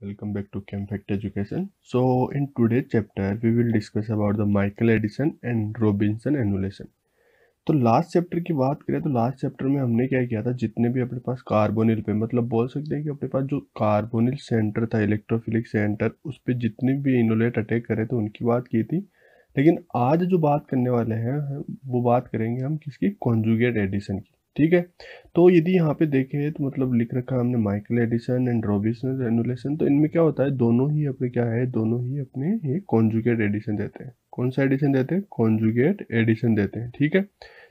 welcome back to ChemFact Education. So in today's chapter we will discuss about the Michael Edison and Robinson annulation. तो last chapter की बात करें तो last chapter में हमने क्या किया था जितने भी अपने पास कार्बोनिल पे मतलब बोल सकते हैं कि अपने पास जो कार्बोनिल सेंटर था इलेक्ट्रोफिलिक सेंटर उस पर जितने भी इनोलेट अटैक करे तो उनकी बात की थी लेकिन आज जो बात करने वाले हैं वो बात करेंगे हम किसकी कॉन्जुगेट एडिसन की ठीक है तो यदि यहाँ पे देखें तो मतलब लिख रखा हमने Michael addition and Robinson annulation तो इनमें क्या होता है दोनों ही अपने क्या है दोनों ही अपने ये कॉन्जुगेट एडिशन देते हैं कौन सा एडिशन देते हैं कॉन्जुगेट एडिशन देते हैं ठीक है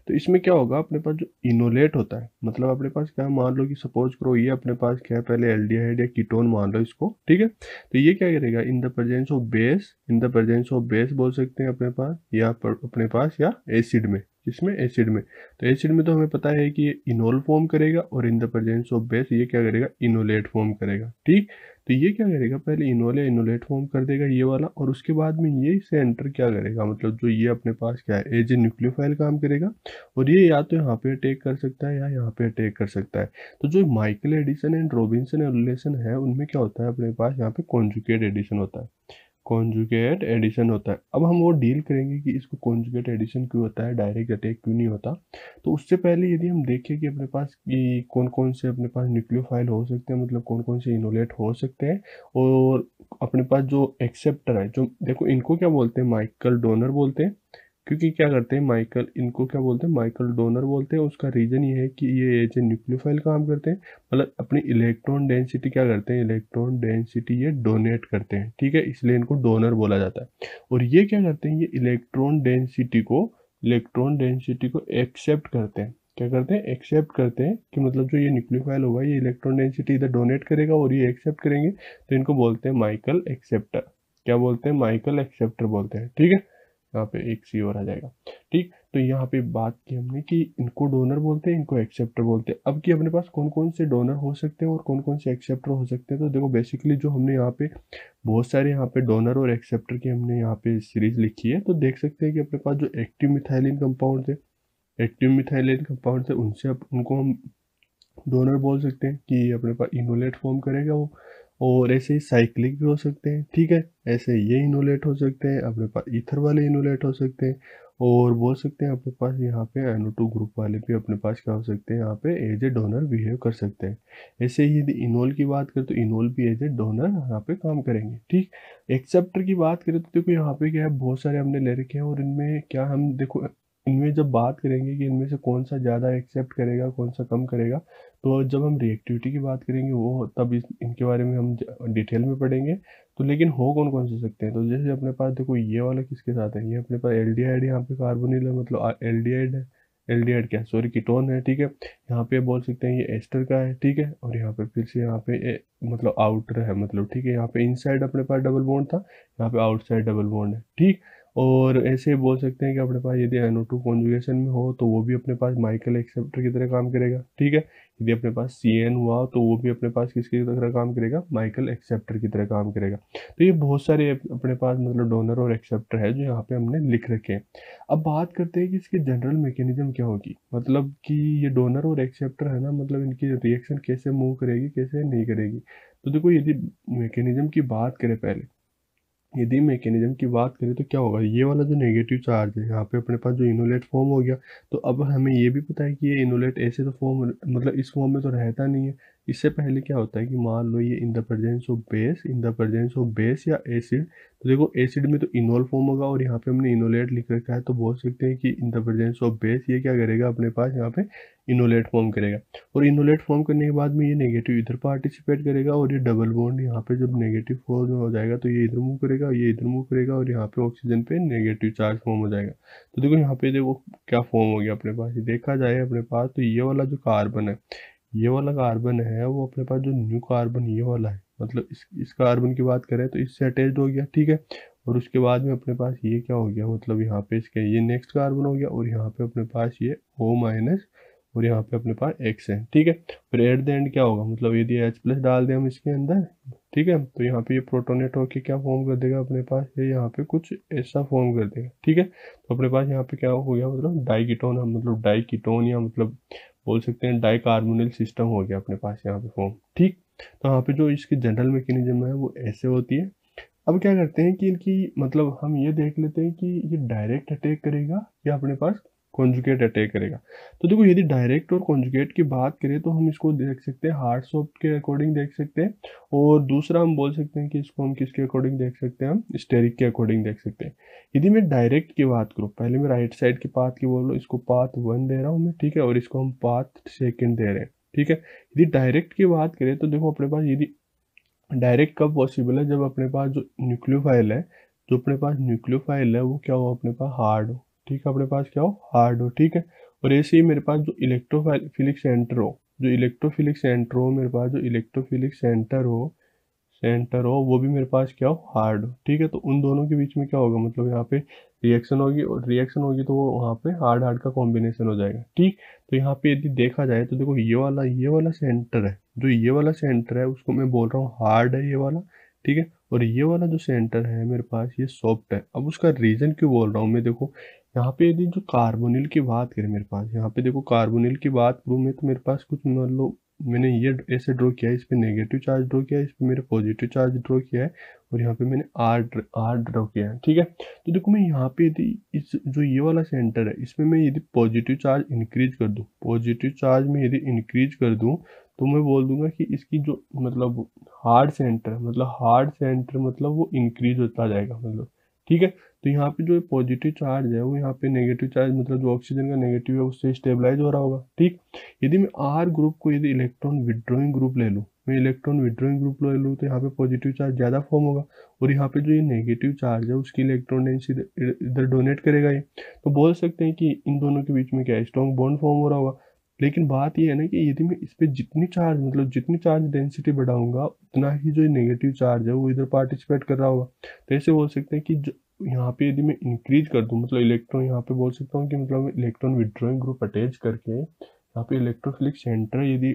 तो इसमें क्या होगा अपने पास जो इनोलेट होता है मतलब अपने पास क्या मान लो कि सपोज करो ये अपने पास क्या है पहले एल्डिहाइड या कीटोन मान लो इसको ठीक है तो ये क्या करेगा in the presence of base in the presence of base बोल सकते हैं अपने पास या अपने पास या एसिड में इसमें एसिड में तो एसिड में तो हमें पता है कि ये इनोल फॉर्म करेगा और in the presence of base ये क्या करेगा इनोलेट फॉर्म करेगा ठीक तो ये क्या करेगा पहले इनोले इनोलेट फॉर्म कर देगा ये वाला और उसके बाद में ये इसे एंटर क्या करेगा मतलब जो ये अपने पास क्या है एज ए न्यूक्लियोफाइल काम करेगा और ये या तो यहाँ पे अटैक कर सकता है या यहाँ पे अटैक कर सकता है तो जो Michael addition and Robinson annulation है उनमें क्या होता है अपने पास यहाँ पे कॉन्जुकेट एडिशन होता है कॉन्जुगेट एडिशन होता है अब हम वो डील करेंगे कि इसको कॉन्जुगेट एडिशन क्यों होता है डायरेक्ट अटैक क्यों नहीं होता तो उससे पहले यदि हम देखें कि अपने पास कि कौन कौन से अपने पास न्यूक्लियोफाइल हो सकते हैं मतलब कौन कौन से इनोलेट हो सकते हैं और अपने पास जो एक्सेप्टर है जो देखो इनको क्या बोलते हैं माइकल डोनर बोलते हैं क्योंकि क्या करते हैं माइकल इनको क्या बोलते हैं माइकल डोनर बोलते हैं उसका रीज़न ये है कि ये एज ए न्यूक्लियोफाइल काम करते हैं मतलब अपनी इलेक्ट्रॉन डेंसिटी क्या करते हैं इलेक्ट्रॉन डेंसिटी ये डोनेट करते हैं ठीक है इसलिए इनको डोनर बोला जाता है और ये क्या करते हैं ये इलेक्ट्रॉन डेंसिटी को इलेक्ट्रॉन डेंसिटी को एक्सेप्ट करते हैं क्या करते हैं एक्सेप्ट करते हैं कि मतलब जो ये न्यूक्लियोफाइल होगा ये इलेक्ट्रॉन डेंसिटी इधर डोनेट करेगा और ये एक्सेप्ट करेंगे तो इनको बोलते हैं माइकल एक्सेप्टर क्या बोलते हैं माइकल एक्सेप्टर बोलते हैं ठीक है यहाँ पे एक सी और आ जाएगा ठीक तो यहाँ पे बात की हमने कि इनको डोनर बोलते हैं इनको एक्सेप्टर बोलते हैं अब कि अपने पास कौन कौन से डोनर हो सकते हैं और कौन कौन से एक्सेप्टर हो सकते हैं तो देखो बेसिकली जो हमने यहाँ पे बहुत सारे यहाँ पे डोनर और एक्सेप्टर की हमने यहाँ पे सीरीज लिखी है तो देख सकते हैं कि अपने पास जो एक्टिव मिथाइलिन कंपाउंड थे एक्टिव मिथाइलिन कंपाउंड थे उनसे अब उनको हम डोनर बोल सकते हैं कि अपने पास इनोलेट फॉर्म करेगा वो और ऐसे ही साइक्लिक भी हो सकते हैं ठीक है ऐसे ये इनोलेट हो सकते हैं अपने पास ईथर वाले इनोलेट हो सकते हैं और बोल सकते हैं अपने पास यहाँ पे एनो टू ग्रुप वाले भी अपने पास क्या हो सकते हैं यहाँ पे एज ए डोनर बिहेव कर सकते हैं ऐसे ही यदि इनोल की बात करें तो इनोल भी एज ए डोनर यहाँ पे काम करेंगे ठीक एक्सेप्टर की बात करें तो देखो यहाँ पे क्या है बहुत सारे हमने ले रखे हैं और इनमें क्या हम देखो इनमें जब बात करेंगे कि इनमें से कौन सा ज़्यादा एक्सेप्ट करेगा कौन सा कम करेगा तो जब हम रिएक्टिविटी की बात करेंगे वो तब इस इनके बारे में हम डिटेल में पढ़ेंगे तो लेकिन हो कौन कौन से सकते हैं तो जैसे अपने पास देखो ये वाला किसके साथ है ये अपने पास एल डी आइड यहाँ पे कार्बोनिल है मतलब एल डी आइड है एल डी आइड क्या सॉरी कीटोन है ठीक है यहाँ पे बोल सकते हैं ये एस्टर का है ठीक है और यहाँ पे फिर से यहाँ पे ए, मतलब आउटर है मतलब ठीक है यहाँ पे इनसाइड अपने पास डबल बोन्ड था यहाँ पे आउटसाइड डबल बोन्ड है ठीक और ऐसे बोल सकते हैं कि अपने पास यदि एन ओ टू कॉन्जुगेशन में हो तो वो भी अपने पास माइकल एक्सेप्टर की तरह काम करेगा ठीक है यदि अपने पास सी एन हुआ तो वो भी अपने पास किसकी तरह काम करेगा माइकल एक्सेप्टर की तरह काम करेगा तो ये बहुत सारे अपने पास मतलब डोनर और एक्सेप्टर है जो यहाँ पे हमने लिख रखे हैं अब बात करते हैं कि इसकी जनरल मैकेनिज्म क्या होगी मतलब कि ये डोनर और एक्सेप्टर है ना मतलब इनकी रिएक्शन कैसे मूव करेगी कैसे नहीं करेगी तो देखो यदि मैकेनिज्म की बात करें पहले यदि मैकेनिज्म की बात करें तो क्या होगा ये वाला जो नेगेटिव चार्ज है यहाँ पे अपने पास जो इनोलेट फॉर्म हो गया तो अब हमें ये भी पता है कि ये इनोलेट ऐसे तो फॉर्म मतलब इस फॉर्म में तो रहता नहीं है इससे पहले क्या होता है कि मान लो ये in the presence of base in the presence of base या एसिड तो देखो एसिड में तो इनोल फॉर्म होगा और यहाँ पे हमने इनोलेट लिख रखा है तो बोल सकते हैं कि in the presence of base ये क्या करेगा अपने पास यहाँ पे इनोलेट फॉर्म करेगा और इनोलेट फॉर्म करने के बाद में ये नेगेटिव इधर पार्टिसिपेट करेगा और ये डबल बॉन्ड यहाँ पे जब नेगेटिव फॉर्म हो जाएगा तो ये इधर मूव करेगा ये इधर मूव करेगा और यहाँ पे ऑक्सीजन पे नेगेटिव चार्ज फॉर्म हो जाएगा तो देखो यहाँ पे देखो क्या फॉर्म हो गया अपने पास देखा जाए अपने पास तो ये वाला जो कार्बन है ये वाला कार्बन है वो अपने पास जो न्यू कार्बन ये वाला है मतलब इस इस कार्बन की बात करें तो इससे अटैच हो गया ठीक है और उसके बाद में अपने पास ये क्या हो गया मतलब यहाँ पे इसके ये नेक्स्ट कार्बन हो गया और यहाँ पे अपने पास ये ओ माइनस और यहाँ पे अपने पास एक्स है ठीक है फिर एट द एंड क्या होगा मतलब यदि एच प्लस डाल दें हम इसके अंदर ठीक है तो यहाँ पे ये प्रोटोनेट होकर क्या फॉर्म कर देगा अपने पास ये यहाँ पे कुछ ऐसा फॉर्म कर देगा ठीक है तो अपने पास यहाँ पे क्या हो गया मतलब डाइकीटोन मतलब डाइकीटोन या मतलब बोल सकते हैं डाइकार्बोनिल सिस्टम हो गया अपने पास यहाँ पे फॉर्म ठीक तो यहाँ पे जो इसकी जनरल मैकेनिज्म है वो ऐसे होती है अब क्या करते हैं कि इनकी मतलब हम ये देख लेते हैं कि ये डायरेक्ट अटैक करेगा या अपने पास कॉन्जुकेट अटैक करेगा तो देखो यदि डायरेक्ट और कॉन्जुकेट की बात करें तो हम इसको देख सकते हैं हार्ड सॉफ्ट के अकॉर्डिंग देख सकते हैं और दूसरा हम बोल सकते हैं कि इसको हम किसके अकॉर्डिंग देख सकते हैं हम स्टेरिक के अकॉर्डिंग देख सकते हैं यदि मैं डायरेक्ट की बात करूँ पहले मैं राइट साइड की पाथ की बोल रहा इसको पाथ वन दे रहा हूँ मैं ठीक है और इसको हम पाथ सेकेंड दे रहे हैं ठीक है यदि डायरेक्ट की बात करें तो देखो अपने पास यदि डायरेक्ट कब पॉसिबल है जब अपने पास जो न्यूक्लियोफाइल है जो अपने पास न्यूक्लियोफाइल है वो क्या हो अपने पास हार्ड हो ठीक है अपने पास क्या हो हार्ड हो ठीक है और ऐसे ही मेरे पास जो इलेक्ट्रोफिलिक सेंटर हो जो इलेक्ट्रोफिलिक सेंटर हो मेरे पास जो इलेक्ट्रोफिलिक सेंटर हो सेंटर हो वो भी मेरे पास क्या हो हार्ड हो ठीक है तो उन दोनों के बीच में क्या होगा मतलब यहाँ पे रिएक्शन होगी और रिएक्शन होगी तो वो वहाँ पे हार्ड हार्ड का कॉम्बिनेशन हो जाएगा ठीक तो यहाँ पे यदि देखा जाए तो देखो ये वाला ये वाला सेंटर है जो ये वाला सेंटर है उसको मैं बोल रहा हूँ हार्ड है ये वाला ठीक है और ये वाला जो सेंटर है मेरे पास ये सॉफ्ट है अब उसका रीज़न क्यों बोल रहा हूँ मैं देखो यहाँ पे यदि जो कार्बोनिल की बात करें मेरे पास यहाँ पे देखो कार्बोनिल की बात करूँ मैं तो मेरे पास कुछ मान लो मैंने ये ऐसे ड्रॉ किया है इस पर नेगेटिव चार्ज ड्रॉ किया है इस पर मेरे पॉजिटिव चार्ज ड्रॉ किया है और यहाँ पे मैंने आर आर ड्रॉ किया है ठीक है तो देखो मैं यहाँ पे यदि इस जो ये वाला सेंटर है इसमें मैं यदि पॉजिटिव चार्ज इंक्रीज कर दूँ पॉजिटिव चार्ज में यदि इंक्रीज कर दूँ तो मैं बोल दूंगा कि इसकी जो मतलब हार्ड सेंटर मतलब हार्ड सेंटर मतलब वो इंक्रीज होता जाएगा मतलब ठीक है तो यहाँ पे जो पॉजिटिव चार्ज है वो यहाँ पे नेगेटिव चार्ज मतलब जो ऑक्सीजन का नेगेटिव है उससे स्टेबलाइज हो रहा होगा ठीक यदि मैं आर ग्रुप को यदि इलेक्ट्रॉन विड्रॉइंग ग्रुप ले लूँ मैं इलेक्ट्रॉन विड्रॉइंग ग्रुप ले लूँ तो यहाँ पे पॉजिटिव चार्ज ज़्यादा फॉर्म होगा और यहाँ पे जो ये नेगेटिव चार्ज है उसकी इलेक्ट्रॉन डेंस इधर डोनेट करेगा ये तो बोल सकते हैं कि इन दोनों के बीच में क्या स्ट्रॉन्ग बॉन्ड फॉर्म हो रहा होगा लेकिन बात यह है ना कि यदि मैं इस पर जितनी चार्ज मतलब जितनी चार्ज डेंसिटी बढ़ाऊंगा उतना ही जो नेगेटिव चार्ज है वो इधर पार्टिसिपेट कर रहा होगा तो ऐसे बोल सकते हैं कि यहाँ पे यदि मैं इंक्रीज कर दूँ मतलब इलेक्ट्रॉन यहाँ पे बोल सकता हूँ कि मतलब इलेक्ट्रॉन विड्रॉइंग ग्रुप अटैच करके यहाँ पे इलेक्ट्रोफिलिक सेंटर यदि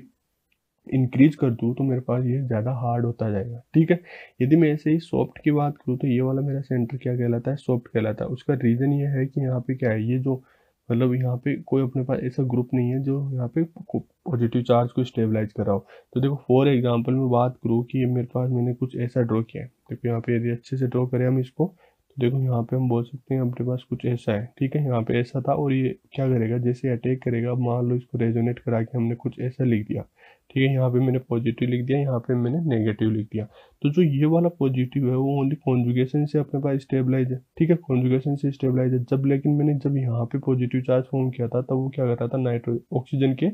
इंक्रीज कर दूँ तो मेरे पास ये ज़्यादा हार्ड होता जाएगा ठीक है यदि मैं ऐसे ही सॉफ्ट की बात करूँ तो ये वाला मेरा सेंटर क्या कहलाता है सॉफ्ट कहलाता है उसका रीज़न ये है कि यहाँ पे क्या है ये जो मतलब यहाँ पे कोई अपने पास ऐसा ग्रुप नहीं है जो यहाँ पे पॉजिटिव चार्ज को स्टेबलाइज कराओ तो देखो फॉर एग्जाम्पल मैं बात करूँ कि मेरे पास मैंने कुछ ऐसा ड्रॉ किया है देखो यहाँ पे यदि अच्छे से ड्रॉ करें हम इसको तो देखो यहाँ पे हम बोल सकते हैं अपने पास कुछ ऐसा है ठीक है यहाँ पे ऐसा था और ये क्या करेगा जैसे अटैक करेगा मान लो इसको रेजोनेट करा के हमने कुछ ऐसा लिख दिया ठीक है यहाँ पे मैंने पॉजिटिव लिख दिया यहाँ पे मैंने नेगेटिव लिख दिया तो जो ये वाला पॉजिटिव है वो ओनली कॉन्जुगेशन से अपने पास स्टेबलाइज है ठीक है कॉन्जुगेशन से स्टेबलाइज है जब लेकिन मैंने जब यहाँ पे पॉजिटिव चार्ज फॉर्म किया था तब वो क्या कर रहा था नाइट्रो ऑक्सीजन के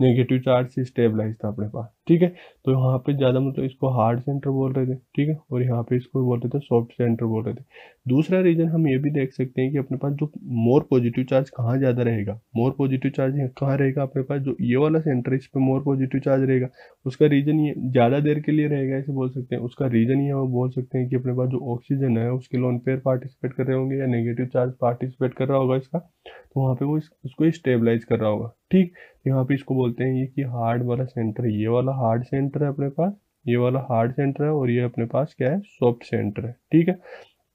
नेगेटिव चार्ज से स्टेबलाइज था अपने पास ठीक है तो यहाँ पे ज़्यादा मतलब इसको हार्ड सेंटर बोल रहे थे ठीक है और यहाँ पे इसको बोल रहे थे सॉफ्ट सेंटर बोल रहे थे दूसरा रीज़न हम ये भी देख सकते हैं कि अपने पास जो मोर पॉजिटिव चार्ज कहाँ ज़्यादा रहेगा मोर पॉजिटिव चार्ज कहाँ रहेगा अपने पास जो ये वाला सेंटर इस पर मोर पॉजिटिव चार्ज रहेगा उसका रीज़न ये ज़्यादा देर के लिए रहेगा ऐसे बोल सकते हैं उसका रीज़न ये हम बोल सकते हैं कि अपने पास जो ऑक्सीजन है उसके लोन पेयर पार्टिसिपेट कर रहे होंगे या नेगेटिव चार्ज पार्टिसिपेट कर रहा होगा इसका तो वहाँ पे वो इस, उसको स्टेबलाइज कर रहा होगा ठीक यहाँ पे इसको बोलते हैं ये कि हार्ड वाला सेंटर है ये वाला हार्ड सेंटर है अपने पास ये वाला हार्ड सेंटर है और ये अपने पास क्या है सॉफ्ट सेंटर है ठीक है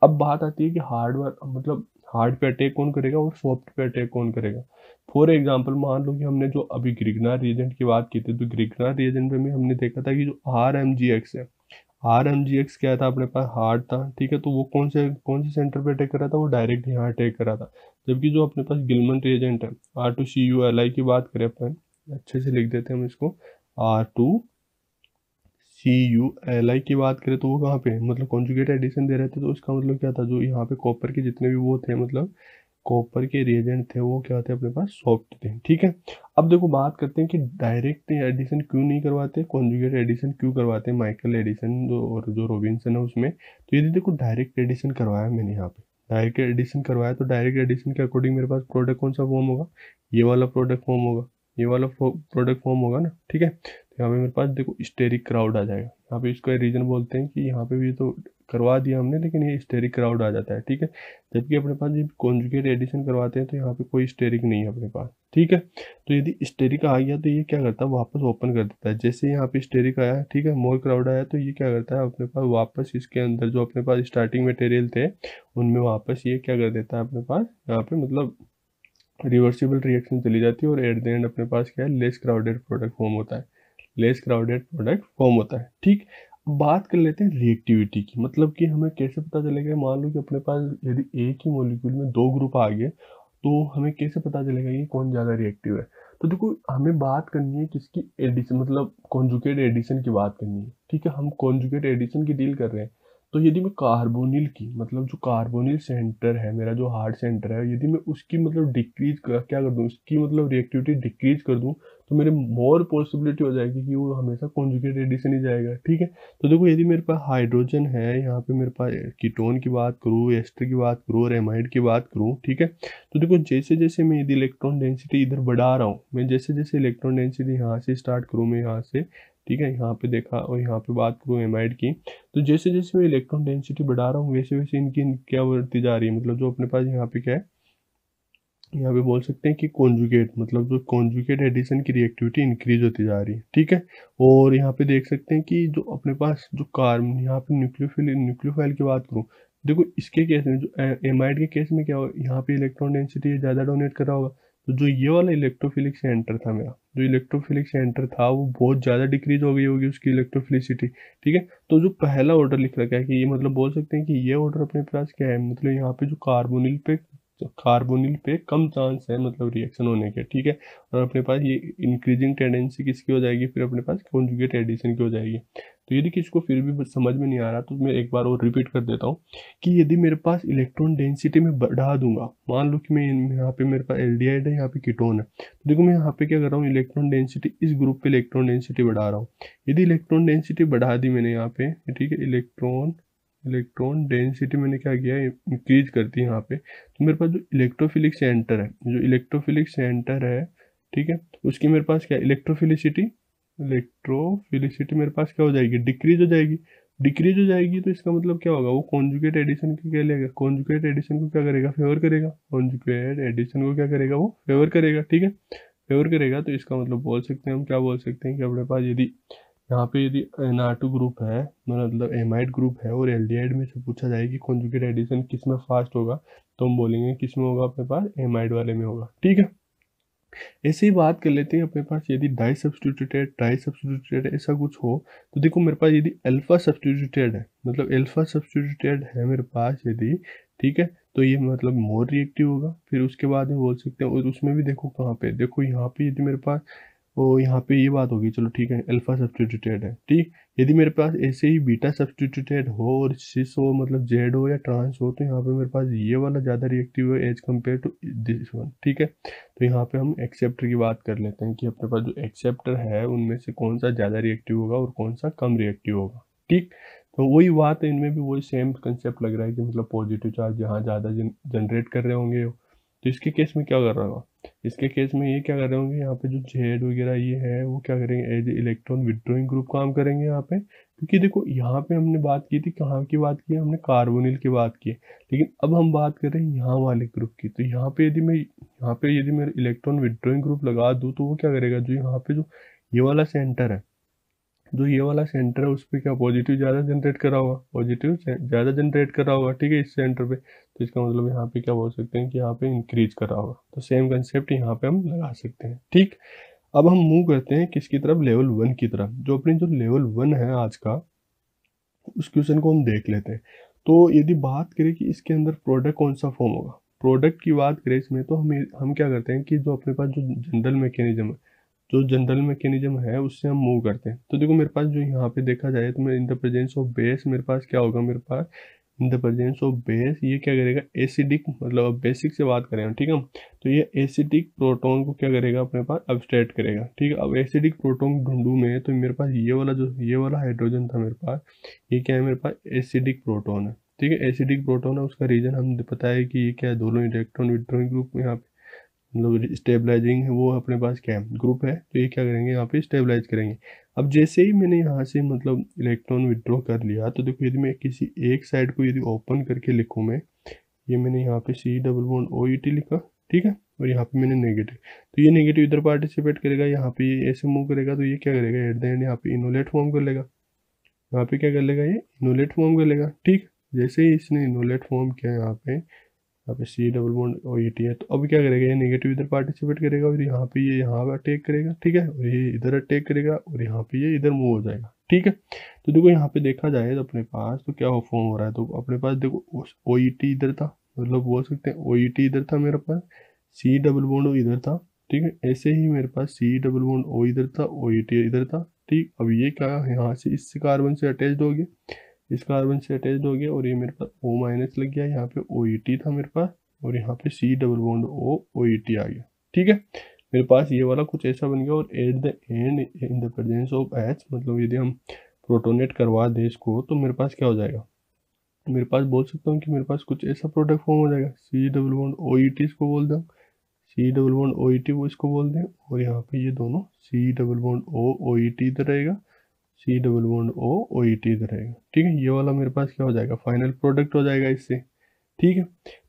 अब बात आती है कि हार्ड मतलब हार्ड पे अटैक कौन करेगा और सॉफ्ट पे अटैक कौन करेगा फॉर एग्जाम्पल मान लो कि हमने जो अभी ग्रिगनार रिएजेंट की बात की थी तो ग्रिगनार रिएजेंट में भी हमने देखा था कि जो आर एम जी एक्स है आर एम जी एक्स क्या था अपने पास हार्ड था ठीक है तो वो कौन से कौन से सेंटर पे अटैक करा था वो डायरेक्ट यहाँ अटैक करा था जबकि जो अपने पास गिलमन रिएजेंट है R two C U L I की बात करें अपन अच्छे से लिख देते हैं हम इसको R two C U L I की बात करें तो वो कहाँ पे है मतलब कॉन्जुगेट एडिशन दे रहे थे तो उसका मतलब क्या था जो यहाँ पे कॉपर के जितने भी वो थे मतलब कॉपर के रिएजेंट थे वो क्या थे अपने पास सॉफ्ट थे ठीक है अब देखो बात करते हैं कि डायरेक्ट एडिशन क्यों नहीं करवाते कॉन्जुगेट एडिशन क्यों करवाते हैं माइकल एडिशन जो और जो रॉबिन्सन है उसमें तो यदि देखो डायरेक्ट एडिशन करवाया मैंने यहाँ पे डायरेक्ट एडिशन करवाया तो डायरेक्ट एडिशन के अकॉर्डिंग मेरे पास प्रोडक्ट कौन सा फॉर्म होगा ये वाला प्रोडक्ट फॉर्म होगा ये वाला प्रोडक्ट फॉर्म होगा ना ठीक है तो यहाँ पे मेरे पास देखो स्टेरिक क्राउड आ जाएगा यहाँ पे इसका रीजन बोलते हैं कि यहाँ पे भी तो करवा दिया हमने लेकिन ये स्टेरिक क्राउड आ जाता है ठीक है जबकि अपने पास जब कॉन्जुगेट एडिशन करवाते हैं तो यहाँ पे कोई स्टेरिक नहीं है अपने पास ठीक है तो यदि स्टेरिक आ गया तो ये क्या करता है वापस ओपन कर देता है जैसे यहाँ पे स्टेरिक आया ठीक है मोर क्राउड आया तो ये क्या करता है अपने पास वापस इसके अंदर जो अपने पास स्टार्टिंग मटेरियल थे उनमें वापस ये क्या कर देता है अपने पास यहाँ पे मतलब रिवर्सिबल रिएक्शन चली जाती है और एट द एंड अपने पास क्या है लेस क्राउडेड प्रोडक्ट फॉर्म होता है लेस क्राउडेड प्रोडक्ट फॉर्म होता है ठीक बात कर लेते हैं रिएक्टिविटी की मतलब कि हमें कैसे पता चलेगा मान लो कि अपने पास यदि एक ही मोलिक्यूल में दो ग्रुप आ गए तो हमें कैसे पता चलेगा कि कौन ज़्यादा रिएक्टिव है तो देखो हमें बात करनी है किसकी एडिशन मतलब कॉन्जुकेट एडिशन की बात करनी है ठीक है हम कॉन्जुकेट एडिशन की डील कर रहे हैं तो यदि मैं कार्बोनिल की मतलब जो कार्बोनिल सेंटर है मेरा जो हार्ड सेंटर है यदि मैं उसकी मतलब डिक्रीज कर क्या कर दूँ उसकी मतलब रिएक्टिविटी डिक्रीज कर दूँ तो मेरे मोर पॉसिबिलिटी हो जाएगी कि वो हमेशा कॉन्जुकेट एडिशन ही जाएगा ठीक है तो देखो यदि मेरे पास हाइड्रोजन है यहाँ पे मेरे पास कीटोन की बात करूँ एस्टर की बात करूँ और एमाइड की बात करूँ ठीक है तो देखो जैसे जैसे मैं यदि इलेक्ट्रॉन डेंसिटी इधर बढ़ा रहा हूँ मैं जैसे जैसे इलेक्ट्रॉन डेंसिटी यहाँ से स्टार्ट करूँ मैं यहाँ से ठीक है यहाँ पे देखा और यहाँ पे बात करूँ एमाइड की तो जैसे जैसे मैं इलेक्ट्रॉन डेंसिटी बढ़ा रहा हूँ वैसे वैसे इनकी क्या बढ़ती जा रही है मतलब जो अपने पास यहाँ पे क्या है यहाँ पे बोल सकते हैं कि कॉन्जुगेट मतलब जो कॉन्जुगेट एडिशन की रिएक्टिविटी इंक्रीज होती जा रही है ठीक है और यहाँ पे देख सकते हैं कि जो अपने पास जो कार्बन यहाँ पे न्यूक्लियोफिल न्यूक्लियोफाइल की बात करूँ देखो इसके केस में जो एमाइड के केस में क्या हो यहाँ पे इलेक्ट्रॉन डेंसिटी ज़्यादा डोनेट कर रहा होगा तो जो ये वाला इलेक्ट्रोफिलिक सेंटर था मेरा जो इलेक्ट्रोफिलिक सेंटर था वो बहुत ज़्यादा डिक्रीज हो गई होगी उसकी इलेक्ट्रोफिलिसिटी ठीक है तो जो पहला ऑर्डर लिख रखा है कि ये मतलब बोल सकते हैं कि ये ऑर्डर अपने पास क्या है मतलब यहाँ पे जो कार्बोनिल पे तो कार्बोनिल पे कम चांस है मतलब रिएक्शन होने के ठीक है और अपने पास ये इंक्रीजिंग टेंडेंसी किसकी हो जाएगी फिर अपने पास कॉन्जुगेट एडिशन की हो जाएगी तो यदि किसी को फिर भी समझ में नहीं आ रहा तो मैं एक बार और रिपीट कर देता हूँ कि यदि मेरे पास इलेक्ट्रॉन डेंसिटी में बढ़ा दूंगा मान लो कि मैं यहाँ पे मेरे पास एल है यहाँ पे कीटोन है तो देखो मैं यहाँ पे क्या कर रहा हूँ इलेक्ट्रॉन डेंसिटी इस ग्रुप पे इलेक्ट्रॉन डेंसिटी बढ़ा रहा हूँ यदि इलेक्ट्रॉन डेंसिटी बढ़ा दी मैंने यहाँ पे ठीक है इलेक्ट्रॉन इलेक्ट्रॉन डेंसिटी मैंने क्या किया इंक्रीज करती है यहाँ पे तो मेरे पास जो इलेक्ट्रोफिलिक सेंटर है जो इलेक्ट्रोफिलिक सेंटर है ठीक है उसकी मेरे पास क्या इलेक्ट्रोफिलिसिटी इलेक्ट्रोफिलिसिटी मेरे पास क्या हो जाएगी डिक्रीज हो जाएगी डिक्रीज हो जाएगी तो इसका मतलब क्या होगा वो कॉन्जुकेट एडिशन को क्या लेगा कॉन्जुकेट एडिशन को क्या करेगा फेवर करेगा कॉन्जुकेट एडिशन को क्या करेगा वो फेवर करेगा ठीक है फेवर करेगा तो इसका मतलब बोल सकते हैं हम क्या बोल सकते हैं कि अपने पास यदि यहाँ पे यदि एन ग्रुप है मतलब एमाइड ग्रुप है और एल में से पूछा जाए कि कॉन्जुगेट एडिशन किस में फास्ट होगा तो हम बोलेंगे किस में होगा अपने पास एमाइड वाले में होगा ठीक है ऐसे ही बात कर लेते हैं अपने पास यदि डाई सब्सटीट्यूटेड ट्राई सब्सटीट्यूटेड ऐसा कुछ हो तो देखो मेरे पास यदि अल्फ़ा सब्सटीट्यूटेड है मतलब अल्फ़ा सब्सटीट्यूटेड है मेरे पास यदि ठीक है तो ये मतलब मोर रिएक्टिव होगा फिर उसके बाद में बोल सकते हैं और उसमें भी देखो कहाँ पे देखो यहाँ पे यदि मेरे पास और तो यहाँ पे ये बात होगी चलो ठीक है अल्फ़ा सब्सटीट्यूटेड है ठीक यदि मेरे पास ऐसे ही बीटा सब्सटीट्यूटेड हो और सिस हो मतलब जेड हो या ट्रांस हो तो यहाँ पे मेरे पास ये वाला ज़्यादा रिएक्टिव है as compare to this one ठीक है तो यहाँ पे हम एक्सेप्टर की बात कर लेते हैं कि अपने पास जो एक्सेप्टर है उनमें से कौन सा ज़्यादा रिएक्टिव होगा और कौन सा कम रिएक्टिव होगा ठीक तो वही बात है इनमें भी वही सेम कंसेप्ट लग रहा है कि मतलब पॉजिटिव चार्ज यहाँ ज़्यादा जनरेट कर रहे होंगे तो इसके केस में क्या कर रहा होगा इसके केस में ये क्या कर रहे होंगे यहाँ पे जो जेड वगैरह ये है वो क्या करेंगे एज इलेक्ट्रॉन विड्रोइंग ग्रुप काम करेंगे यहाँ पे क्योंकि देखो यहाँ पे हमने बात की थी कहाँ की बात की हमने कार्बोनिल की बात की लेकिन अब हम बात कर रहे हैं यहाँ वाले ग्रुप की तो यहाँ पे यदि मैं यहाँ पे यदि मैं इलेक्ट्रॉन विड्रोइंग ग्रुप लगा दूँ तो वो क्या करेगा जो यहाँ पे जो ये वाला सेंटर है जो ये वाला सेंटर है उस पर क्या पॉजिटिव ज़्यादा जनरेट करा हुआ पॉजिटिव ज़्यादा जनरेट करा हुआ ठीक है इस सेंटर पे तो इसका मतलब यहाँ पे क्या बोल सकते हैं कि यहाँ पे इंक्रीज करा होगा तो सेम कंसेप्ट यहाँ पे हम लगा सकते हैं ठीक अब हम मूव करते हैं किसकी तरफ लेवल वन की तरफ जो अपनी जो लेवल वन है आज का उस क्वेश्चन को हम देख लेते हैं तो यदि बात करें कि इसके अंदर प्रोडक्ट कौन सा फॉर्म होगा प्रोडक्ट की बात करें इसमें तो हम हम क्या करते हैं कि जो अपने पास जो जनरल मैकेनिज्म है जो जनरल मैकेनिज्म है उससे हम मूव करते हैं तो देखो मेरे पास जो यहाँ पे देखा जाए तो मैं in the presence of base मेरे पास क्या होगा मेरे पास in the presence of base ये क्या करेगा एसिडिक मतलब अब बेसिक से बात करें ठीक है तो ये एसिडिक प्रोटोन को क्या करेगा अपने पास स्टेट करेगा ठीक है अब एसिडिक प्रोटोन ढूंढू में तो मेरे पास ये वाला जो ये वाला हाइड्रोजन था मेरे पास ये क्या है मेरे पास एसिडिक प्रोटोन है ठीक है एसिडिक प्रोटोन है उसका रीजन हम पता है कि ये क्या है दोनों इलेक्ट्रॉन विड्रॉइंग ग्रुप यहाँ पे मतलब स्टेबलाइजिंग है वो अपने पास क्या है ग्रुप है तो ये क्या करेंगे यहाँ पे स्टेबलाइज करेंगे अब जैसे ही मैंने यहाँ से मतलब इलेक्ट्रॉन विड्रॉ कर लिया तो देखो यदि मैं किसी एक साइड को यदि ओपन करके लिखूँ मैं ये मैंने यहाँ पे C double one O E T लिखा ठीक है और यहाँ पे मैंने नेगेटिव तो ये नेगेटिव इधर पार्टिसिपेट करेगा यहाँ पे ऐसे मूव करेगा तो ये क्या करेगा एट द एंड यहाँ पे इनोलेट फॉर्म कर लेगा यहाँ पे क्या कर लेगा ये इनोलेट फॉर्म कर लेगा ठीक जैसे ही इसने इनोलेट फॉर्म किया यहाँ पे यहाँ पे सी डबल बॉन्ड और ये टी है तो अब क्या करेगा ये नेगेटिव इधर पार्टिसिपेट करेगा और यहाँ पे ये यहाँ पे अटैक करेगा ठीक है और ये इधर अटैक करेगा और यहाँ पे ये इधर मूव हो जाएगा ठीक है तो देखो यहाँ पे देखा जाए तो अपने पास तो क्या फॉर्म हो रहा है तो अपने पास देखो ओ e इधर था मतलब बोल सकते हैं ओ e इधर था मेरे पास सी डबल बॉन्ड इधर था ठीक है ऐसे ही मेरे पास सी डबल बॉन्ड ओ इधर था ओ e इधर था ठीक अब ये क्या यहाँ से इस कार्बन से अटैच हो गया इस कार्बन से अटैच हो गया और ये मेरे पास ओ माइनस लग गया यहाँ पे ओ e था मेरे पास और यहाँ पे सी डबल बॉन्ड ओ ओ आ गया ठीक है मेरे पास ये वाला कुछ ऐसा बन गया और at the end in the presence of H मतलब यदि हम प्रोटोनेट करवा दें इसको तो मेरे पास क्या हो जाएगा मेरे पास बोल सकता हूँ कि मेरे पास कुछ ऐसा प्रोडक्ट फॉर्म हो जाएगा सी डबल बॉन्ड ओ इसको बोल दें सी डबल बॉन्ड ओ वो इसको बोल दें और यहाँ पे ये दोनों सी डबल बॉन्ड ओ ओ इधर रहेगा C double bond O O E T इधर रहेगा ठीक है ये वाला मेरे पास क्या हो जाएगा फाइनल प्रोडक्ट हो जाएगा इससे ठीक है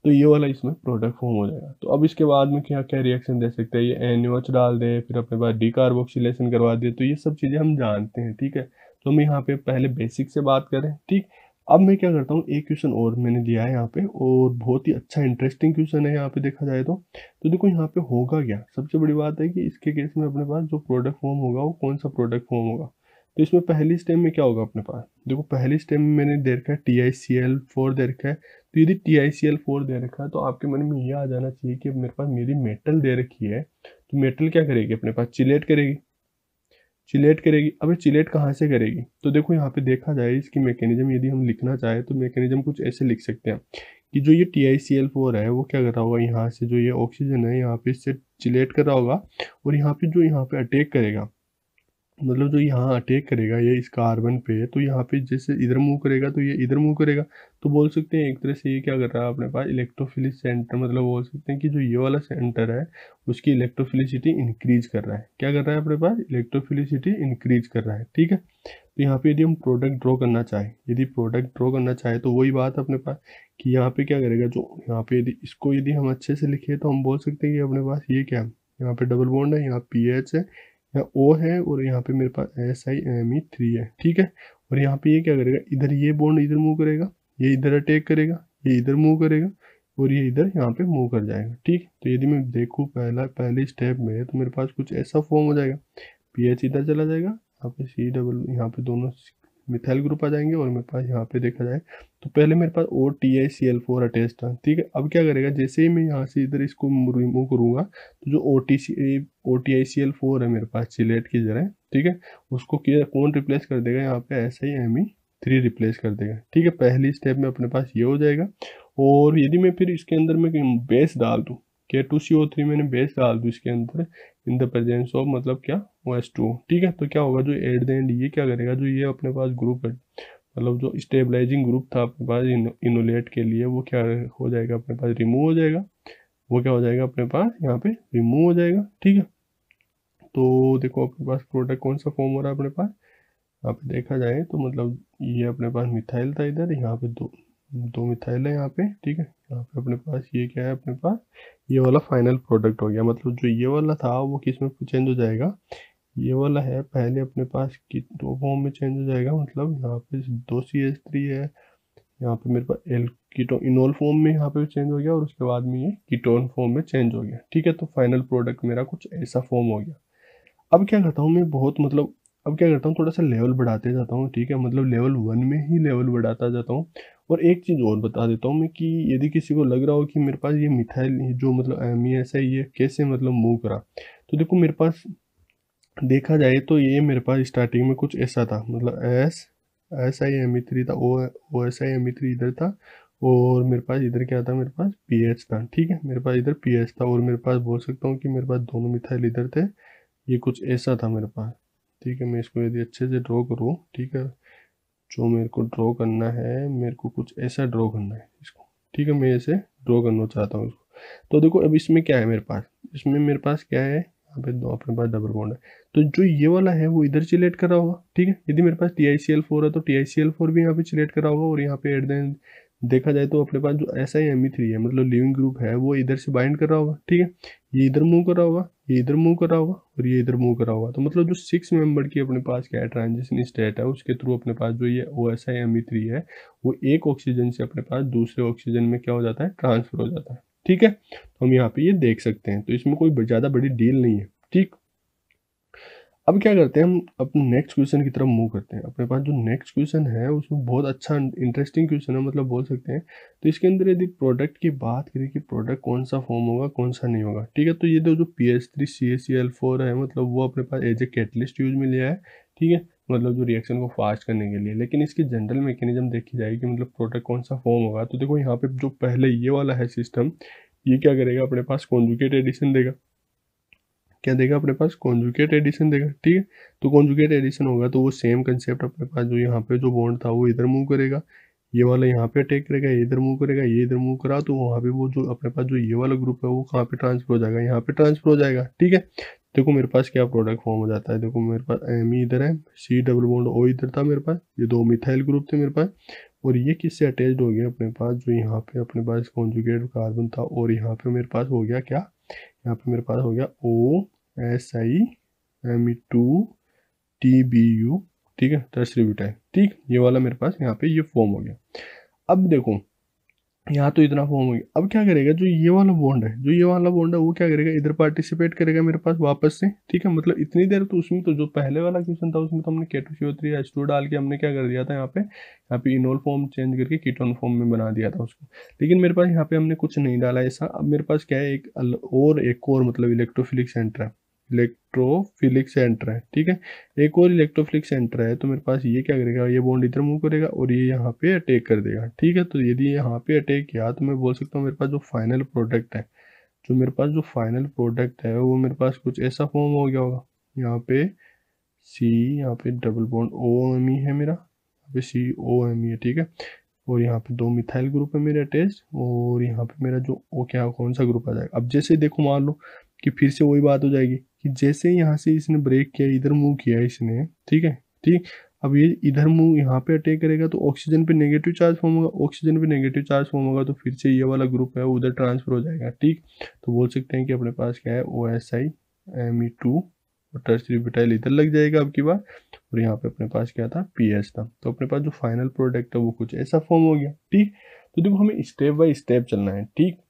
तो ये वाला इसमें प्रोडक्ट फॉर्म हो जाएगा तो अब इसके बाद में क्या क्या रिएक्शन दे सकते हैं ये एन डाल दे फिर अपने पास डी कार्बोक्सीलेशन करवा दे तो ये सब चीज़ें हम जानते हैं ठीक है तो हम यहाँ पे पहले बेसिक से बात करें ठीक अब मैं क्या करता हूँ एक क्वेश्चन और मैंने दिया है यहाँ पे और बहुत ही अच्छा इंटरेस्टिंग क्वेश्चन है यहाँ पे देखा जाए तो तो देखो यहाँ पे होगा क्या सबसे बड़ी बात है कि इसके केस में अपने पास जो प्रोडक्ट फॉर्म होगा वो कौन सा प्रोडक्ट फॉर्म होगा तो इसमें पहली स्टेम में क्या होगा अपने पास देखो पहली स्टेम में मैंने दे रखा है T I C L four दे रखा है तो यदि T I C L four दे रखा है तो आपके मन में ये आ जाना चाहिए कि मेरे पास मेरी मेटल दे रखी है तो मेटल क्या करेगी अपने पास चिलेट करेगी चिलेट करेगी अब ये चिलेट कहाँ से करेगी तो देखो यहाँ पे देखा जाए इसकी मैकेनिज्म यदि हम लिखना चाहें तो मैकेनिज्म कुछ ऐसे लिख सकते हैं कि जो ये T I C L four है वो क्या कर रहा होगा यहाँ से जो ये ऑक्सीजन है यहाँ पे इससे चिलेट कर रहा होगा और यहाँ पे जो यहाँ पे अटैक करेगा मतलब जो यहाँ अटैक करेगा ये इस कार्बन पे तो यहाँ पे जैसे इधर मूव करेगा तो ये इधर मूव करेगा तो बोल सकते हैं एक तरह से ये क्या कर रहा है अपने पास इलेक्ट्रोफिलिस सेंटर मतलब बोल सकते हैं कि जो ये वाला सेंटर है उसकी इलेक्ट्रोफिलिसिटी इंक्रीज कर रहा है क्या कर रहा है अपने पास इलेक्ट्रोफिलिसिटी इंक्रीज कर रहा है ठीक है तो यहाँ पे यदि हम प्रोडक्ट ड्रॉ करना चाहें यदि प्रोडक्ट ड्रॉ करना चाहें तो वही बात अपने पास कि यहाँ पर क्या करेगा जो यहाँ पे यदि इसको यदि हम अच्छे से लिखें तो हम बोल सकते हैं कि अपने पास ये क्या है यहाँ पे डबल बॉन्ड है यहाँ पी है यहाँ ओ है और यहाँ पे मेरे पास S I M E three है ठीक है और यहाँ पे ये क्या करेगा इधर ये बॉन्ड इधर मूव करेगा ये इधर अटैक करेगा ये इधर मूव करेगा और ये इधर यहाँ पे मूव कर जाएगा ठीक तो यदि मैं देखूँ पहला पहले स्टेप में तो मेरे पास कुछ ऐसा फॉर्म हो जाएगा पी एच इधर चला जाएगा यहाँ पे सी डबल यहाँ पे दोनों मिथाइल ग्रुप आ जाएंगे और मेरे पास यहाँ पे देखा जाए तो पहले मेरे पास O T I C L four attach था ठीक है अब क्या करेगा जैसे ही मैं यहाँ से इधर इसको रिमूव करूँगा तो जो O T C O T I C L four है मेरे पास सिलेट की जरा ठीक है उसको कौन रिप्लेस कर देगा यहाँ पे ऐसा ही एम ई थ्री रिप्लेस कर देगा ठीक है पहली स्टेप में अपने पास ये हो जाएगा और यदि मैं फिर इसके अंदर मैं बेस डाल दूँ K two C O three मैंने बेस डाल दू इसके अंदर इन द प्रेजेंस ऑफ मतलब क्या ओ एस टू ठीक है तो क्या होगा जो एट द एंड ये क्या करेगा जो ये अपने पास ग्रुप है मतलब जो स्टेबलाइजिंग ग्रुप था अपने पास इनोलेट के लिए वो क्या हो जाएगा अपने पास रिमूव हो जाएगा वो क्या हो जाएगा अपने पास यहाँ पे रिमूव हो जाएगा ठीक है तो देखो अपने पास प्रोडक्ट कौन सा फॉर्म हो रहा है अपने पास यहाँ पे देखा जाए तो मतलब ये अपने पास मिथाइल था इधर यहाँ पे दो दो मिथाइल है यहाँ पे ठीक है यहाँ पे अपने पास ये क्या है अपने पास ये वाला फाइनल प्रोडक्ट हो गया मतलब जो ये वाला था वो किस में चेंज हो जाएगा ये वाला है पहले अपने पास कि दो फॉर्म में चेंज हो जाएगा मतलब यहाँ पे दो सी एच थ्री है यहाँ पे मेरे पास एल कीटो इनोल फॉर्म में यहाँ पे चेंज हो गया और उसके बाद में ये कीटोन फॉर्म में चेंज हो गया ठीक है तो फाइनल प्रोडक्ट मेरा कुछ ऐसा फॉर्म हो गया अब क्या कहता हूँ मैं बहुत मतलब अब क्या करता हूँ थोड़ा सा लेवल बढ़ाते जाता हूँ ठीक है मतलब लेवल वन में ही लेवल बढ़ाता जाता हूँ और एक चीज़ और बता देता हूँ मैं कि यदि किसी को लग रहा हो कि मेरे पास ये मिथाइल जो मतलब एम है ये कैसे मतलब मूव करा तो देखो मेरे पास देखा जाए तो ये मेरे पास स्टार्टिंग में कुछ ऐसा था मतलब S S I M E three था O O S I M E three इधर था और मेरे पास इधर क्या था मेरे पास पी एच था ठीक है मेरे पास इधर पी एच था और मेरे पास बोल सकता हूँ कि मेरे पास दोनों मिथाइल इधर थे ये कुछ ऐसा था मेरे पास ठीक है मैं इसको यदि अच्छे से ड्रॉ करूँ ठीक है जो मेरे को ड्रॉ करना है मेरे को कुछ ऐसा ड्रॉ करना है इसको ठीक है मैं ऐसे ड्रॉ करना चाहता हूँ इसको तो देखो अब इसमें क्या है मेरे पास इसमें मेरे पास क्या है यहाँ पे दो अपने पास डबल बॉन्ड है तो जो ये वाला है वो इधर सिलेक्ट करा होगा ठीक है यदि मेरे पास T I C L four है तो T I C L four भी यहाँ पे सिलेक्ट करा होगा और यहाँ पे एट द देखा जाए तो अपने पास जो S I M E three है मतलब लिविंग ग्रुप है वो इधर से बाइंड कर रहा होगा ठीक है ये इधर मूव कर रहा होगा ये इधर मूव कर रहा होगा और ये इधर मूव कर रहा होगा तो मतलब जो सिक्स मेंबर की अपने पास क्या है ट्रांजिशन स्टेट है उसके थ्रू अपने पास जो ये O S I M E three है वो एक ऑक्सीजन से अपने पास दूसरे ऑक्सीजन में क्या हो जाता है ट्रांसफर हो जाता है ठीक है तो हम यहाँ पे ये देख सकते हैं तो इसमें कोई ज़्यादा बड़ी डील नहीं है ठीक अब क्या करते हैं हम अपने नेक्स्ट क्वेश्चन की तरफ मूव करते हैं अपने पास जो नेक्स्ट क्वेश्चन है उसमें बहुत अच्छा इंटरेस्टिंग क्वेश्चन है मतलब बोल सकते हैं तो इसके अंदर यदि प्रोडक्ट की बात करें कि प्रोडक्ट कौन सा फॉर्म होगा कौन सा नहीं होगा ठीक है तो ये जो P H three C S C L four है मतलब वो अपने पास एज ए कैटलिस्ट यूज में लिया है ठीक है मतलब जो रिएक्शन को फास्ट करने के लिए लेकिन इसकी जनरल मैकेनिज्म देखी जाएगी कि मतलब प्रोडक्ट कौन सा फॉर्म होगा तो देखो यहाँ पे जो पहले ये वाला है सिस्टम ये क्या करेगा अपने पास कॉन्जुकेट एडिशन देगा क्या देगा अपने पास कॉन्जुकेट एडिशन देगा ठीक है तो कॉन्जुकेट एडिशन होगा तो वो सेम कंसेप्ट अपने पास जो यहाँ पे जो बॉन्ड था वो इधर मूव करेगा ये वाला यहाँ पे अटैक करेगा ये इधर मूव करेगा ये इधर मूव करा तो वहाँ पे वो जो अपने पास जो ये वाला ग्रुप है वो कहाँ पे ट्रांसफर हो जाएगा यहाँ पे ट्रांसफर हो जाएगा ठीक है देखो मेरे पास क्या प्रोडक्ट फॉर्म हो जाता है देखो मेरे पास एम ई e इधर है सी डबल बॉन्ड ओ इधर था मेरे पास ये दो मिथाइल ग्रुप थे मेरे पास और ये किससे अटैच हो गया अपने पास जो यहाँ पे अपने पास कॉन्जुगेट कार्बन था और यहाँ पे मेरे पास हो गया क्या यहाँ पे मेरे पास हो गया O S I M E two T B U ठीक है टर्सरी ब्यूटाइल ठीक ये वाला मेरे पास यहाँ पे ये फॉर्म हो गया अब देखो यहाँ तो इतना फॉर्म हो गया अब क्या करेगा जो ये वाला बॉन्ड है जो ये वाला बॉन्ड है वो क्या करेगा इधर पार्टिसिपेट करेगा मेरे पास वापस से ठीक है मतलब इतनी देर तो उसमें तो जो पहले वाला क्वेश्चन था उसमें तो हमने two C three H two डाल के हमने क्या कर दिया था यहाँ पे यहाँ पे इनोल फॉर्म चेंज करके कीटोन फॉर्म में बना दिया था उसको लेकिन मेरे पास यहाँ पे हमने कुछ नहीं डाला ऐसा अब मेरे पास क्या है एक और एक और मतलब इलेक्ट्रोफिलिक सेंटर है इलेक्ट्रोफिलिक सेंटर है ठीक है एक और इलेक्ट्रोफिलिक सेंटर है तो मेरे पास ये क्या करेगा ये बॉन्ड इधर मूव करेगा और ये यहाँ पे अटैक कर देगा ठीक है तो यदि यहाँ पे अटैक किया तो मैं बोल सकता हूँ मेरे पास जो फाइनल प्रोडक्ट है जो मेरे पास जो फाइनल प्रोडक्ट है वो मेरे पास कुछ ऐसा फॉर्म हो गया होगा यहाँ पे सी यहाँ पे double bond O M E है मेरा यहाँ पे सी ओ एम ई है ठीक है और यहाँ पे दो मिथाइल ग्रुप है मेरे अटैच और यहाँ पे मेरा जो ओ क्या कौन सा ग्रुप आ जाएगा अब जैसे देखो मान लो कि फिर से वही बात हो जाएगी कि जैसे यहाँ से इसने ब्रेक किया इधर मूव किया इसने ठीक है ठीक अब ये इधर मूव यहाँ पे अटैक करेगा तो ऑक्सीजन पे नेगेटिव चार्ज फॉर्म होगा ऑक्सीजन पे नेगेटिव चार्ज फॉर्म होगा तो फिर से ये वाला ग्रुप है उधर ट्रांसफर हो जाएगा ठीक तो बोल सकते हैं कि अपने पास क्या है O S I M E two और टर्सरी बिटाइल इधर लग जाएगा अब की बार और यहाँ पे अपने पास क्या था पी एस था तो अपने पास जो फाइनल प्रोडक्ट है वो कुछ ऐसा फॉर्म हो गया ठीक तो देखो हमें स्टेप बाई स्टेप चलना है ठीक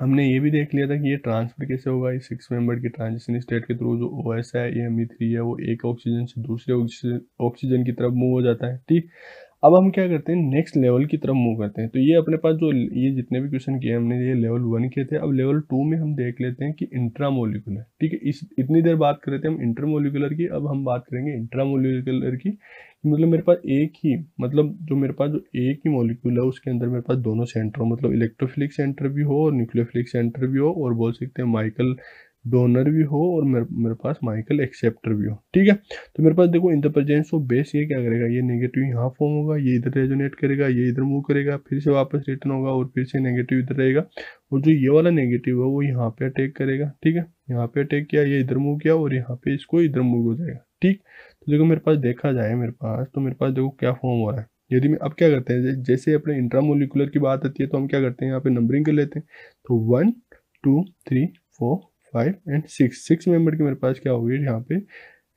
हमने ये भी देख लिया था कि ये ट्रांसफर कैसे होगा इस सिक्स मेंबर की ट्रांजिशन स्टेट के थ्रू जो ओ है ये एम e है वो एक ऑक्सीजन से दूसरे ऑक्सीजन की तरफ मूव हो जाता है ठीक अब हम क्या करते हैं नेक्स्ट लेवल की तरफ मूव करते हैं तो ये अपने पास जो ये जितने भी क्वेश्चन किए हमने ये लेवल वन किए थे अब लेवल टू में हम देख लेते हैं कि इंट्रामोलिकुलर ठीक है इस इतनी देर बात कर रहे थे हम इंटरमोलिकुलर की अब हम बात करेंगे इंट्रामोलिकुलर की मतलब मेरे पास एक ही मतलब जो मेरे पास जो एक ही मोलिकुलर है उसके अंदर मेरे पास दोनों सेंटर हो मतलब इलेक्ट्रोफिलिक सेंटर भी हो और न्यूक्लियोफिलिक सेंटर भी हो और बोल सकते हैं माइकल डोनर भी हो और मेरे मेरे पास माइकल एक्सेप्टर भी हो ठीक है तो मेरे पास देखो in the presence of base ये क्या करेगा ये नेगेटिव यहाँ फॉर्म होगा ये इधर रेजोनेट करेगा ये इधर मूव करेगा फिर से वापस रिटर्न होगा और फिर से नेगेटिव इधर रहेगा और जो ये वाला नेगेटिव है वो यहाँ पे अटैक करेगा ठीक है यहाँ पे अटैक किया ये इधर मूव किया और यहाँ पे इसको इधर मूव हो जाएगा ठीक तो देखो मेरे पास देखा जाए मेरे पास तो मेरे पास देखो क्या फॉर्म हो रहा है यदि मैं अब क्या करते हैं जैसे अपने इंट्रामोलिकुलर की बात आती है तो हम क्या करते हैं यहाँ पे नंबरिंग कर लेते हैं तो one two three four five and six six member के मेरे पास क्या हो गई यहाँ पे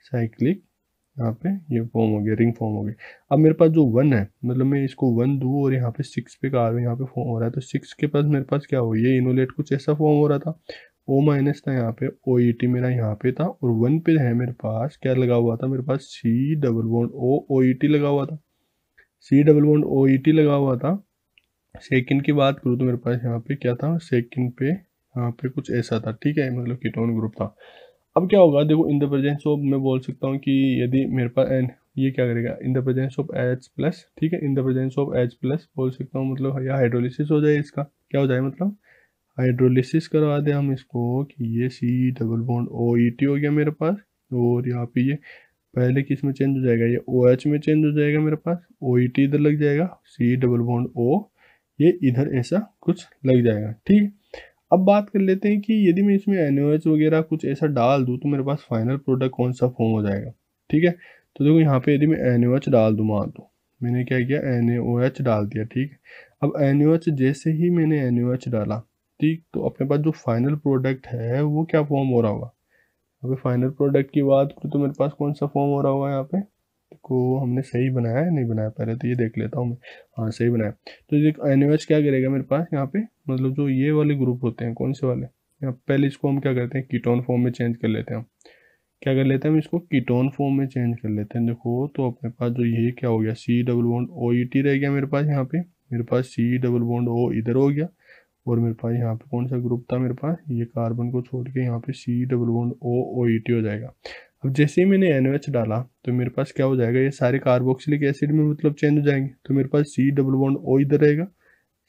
साइक्लिक यहाँ पे ये यह फॉर्म हो गया रिंग फॉर्म हो गया अब मेरे पास जो वन है मतलब मैं इसको वन दूँ और यहाँ पे सिक्स पे कार्बन यहाँ पे फॉर्म हो रहा है तो सिक्स के पास मेरे पास क्या हो ये इनोलेट कुछ ऐसा फॉर्म हो रहा था ओ माइनस था यहाँ पे ओ ई टी मेरा यहाँ पे था और वन पे है मेरे पास क्या लगा हुआ था मेरे पास C double bond O O E T लगा हुआ था C double bond O E T लगा हुआ था सेकंड की बात करूँ तो मेरे पास यहाँ पे क्या था सेकंड पे यहाँ पे कुछ ऐसा था ठीक है मतलब कीटोन ग्रुप था अब क्या होगा देखो इन द प्रेजेंस ऑफ मैं बोल सकता हूँ कि यदि मेरे पास एन ये क्या करेगा in the presence of H plus ठीक है in the presence of H plus बोल सकता हूँ मतलब या हाइड्रोलिसिस हो जाए इसका क्या हो जाए मतलब हाइड्रोलिसिस करवा दें हम इसको कि ये C double bond O E T हो गया मेरे पास और यहाँ पे ये पहले किस में चेंज हो जाएगा ये ओ एच में चेंज हो जाएगा मेरे पास ओ ई टी इधर लग जाएगा सी डबल बॉन्ड ओ ये इधर ऐसा कुछ लग जाएगा ठीक है अब बात कर लेते हैं कि यदि मैं इसमें एन वगैरह कुछ ऐसा डाल दूँ तो मेरे पास फाइनल प्रोडक्ट कौन सा फॉर्म हो जाएगा ठीक है तो देखो यहाँ पे यदि मैं एन डाल दूँ मान दूँ मैंने क्या किया एन डाल दिया ठीक है अब एन जैसे ही मैंने एन डाला ठीक तो अपने पास जो फाइनल प्रोडक्ट है वो क्या फॉर्म हो रहा होगा अभी फाइनल प्रोडक्ट की बात करूँ तो मेरे पास कौन सा फॉर्म हो रहा होगा यहाँ पे को हमने सही बनाया है नहीं बनाया पहले तो ये देख लेता हूँ मैं हाँ सही बनाया तो ये एन क्या करेगा मेरे पास यहाँ पे मतलब जो ये वाले ग्रुप होते हैं कौन से वाले यहाँ पहले इसको हम क्या करते हैं कीटोन फॉर्म में चेंज कर लेते हैं क्या कर लेते हैं हम इसको कीटोन फॉर्म में चेंज कर लेते हैं देखो तो अपने पास जो ये क्या हो गया C double bond O E T रह गया मेरे पास यहाँ पे मेरे पास सी डबल बॉन्ड ओ इधर हो गया और मेरे पास यहाँ पे कौन सा ग्रुप था मेरे पास ये कार्बन को छोड़ के यहाँ पे C double bond O O E T हो जाएगा अब जैसे ही मैंने एन डाला तो मेरे पास क्या हो जाएगा ये सारे कार्बोक्सिलिक एसिड में मतलब चेंज हो जाएंगे तो मेरे पास सी डबल बॉन्ड ओ इधर रहेगा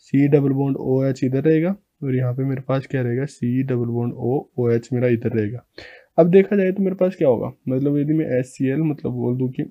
C double bond O H इधर रहेगा और यहाँ पे मेरे पास क्या रहेगा C double bond O O H मेरा इधर रहेगा अब देखा जाए तो मेरे पास क्या होगा मतलब यदि मैं एस सी एल मतलब बोल दूँ कि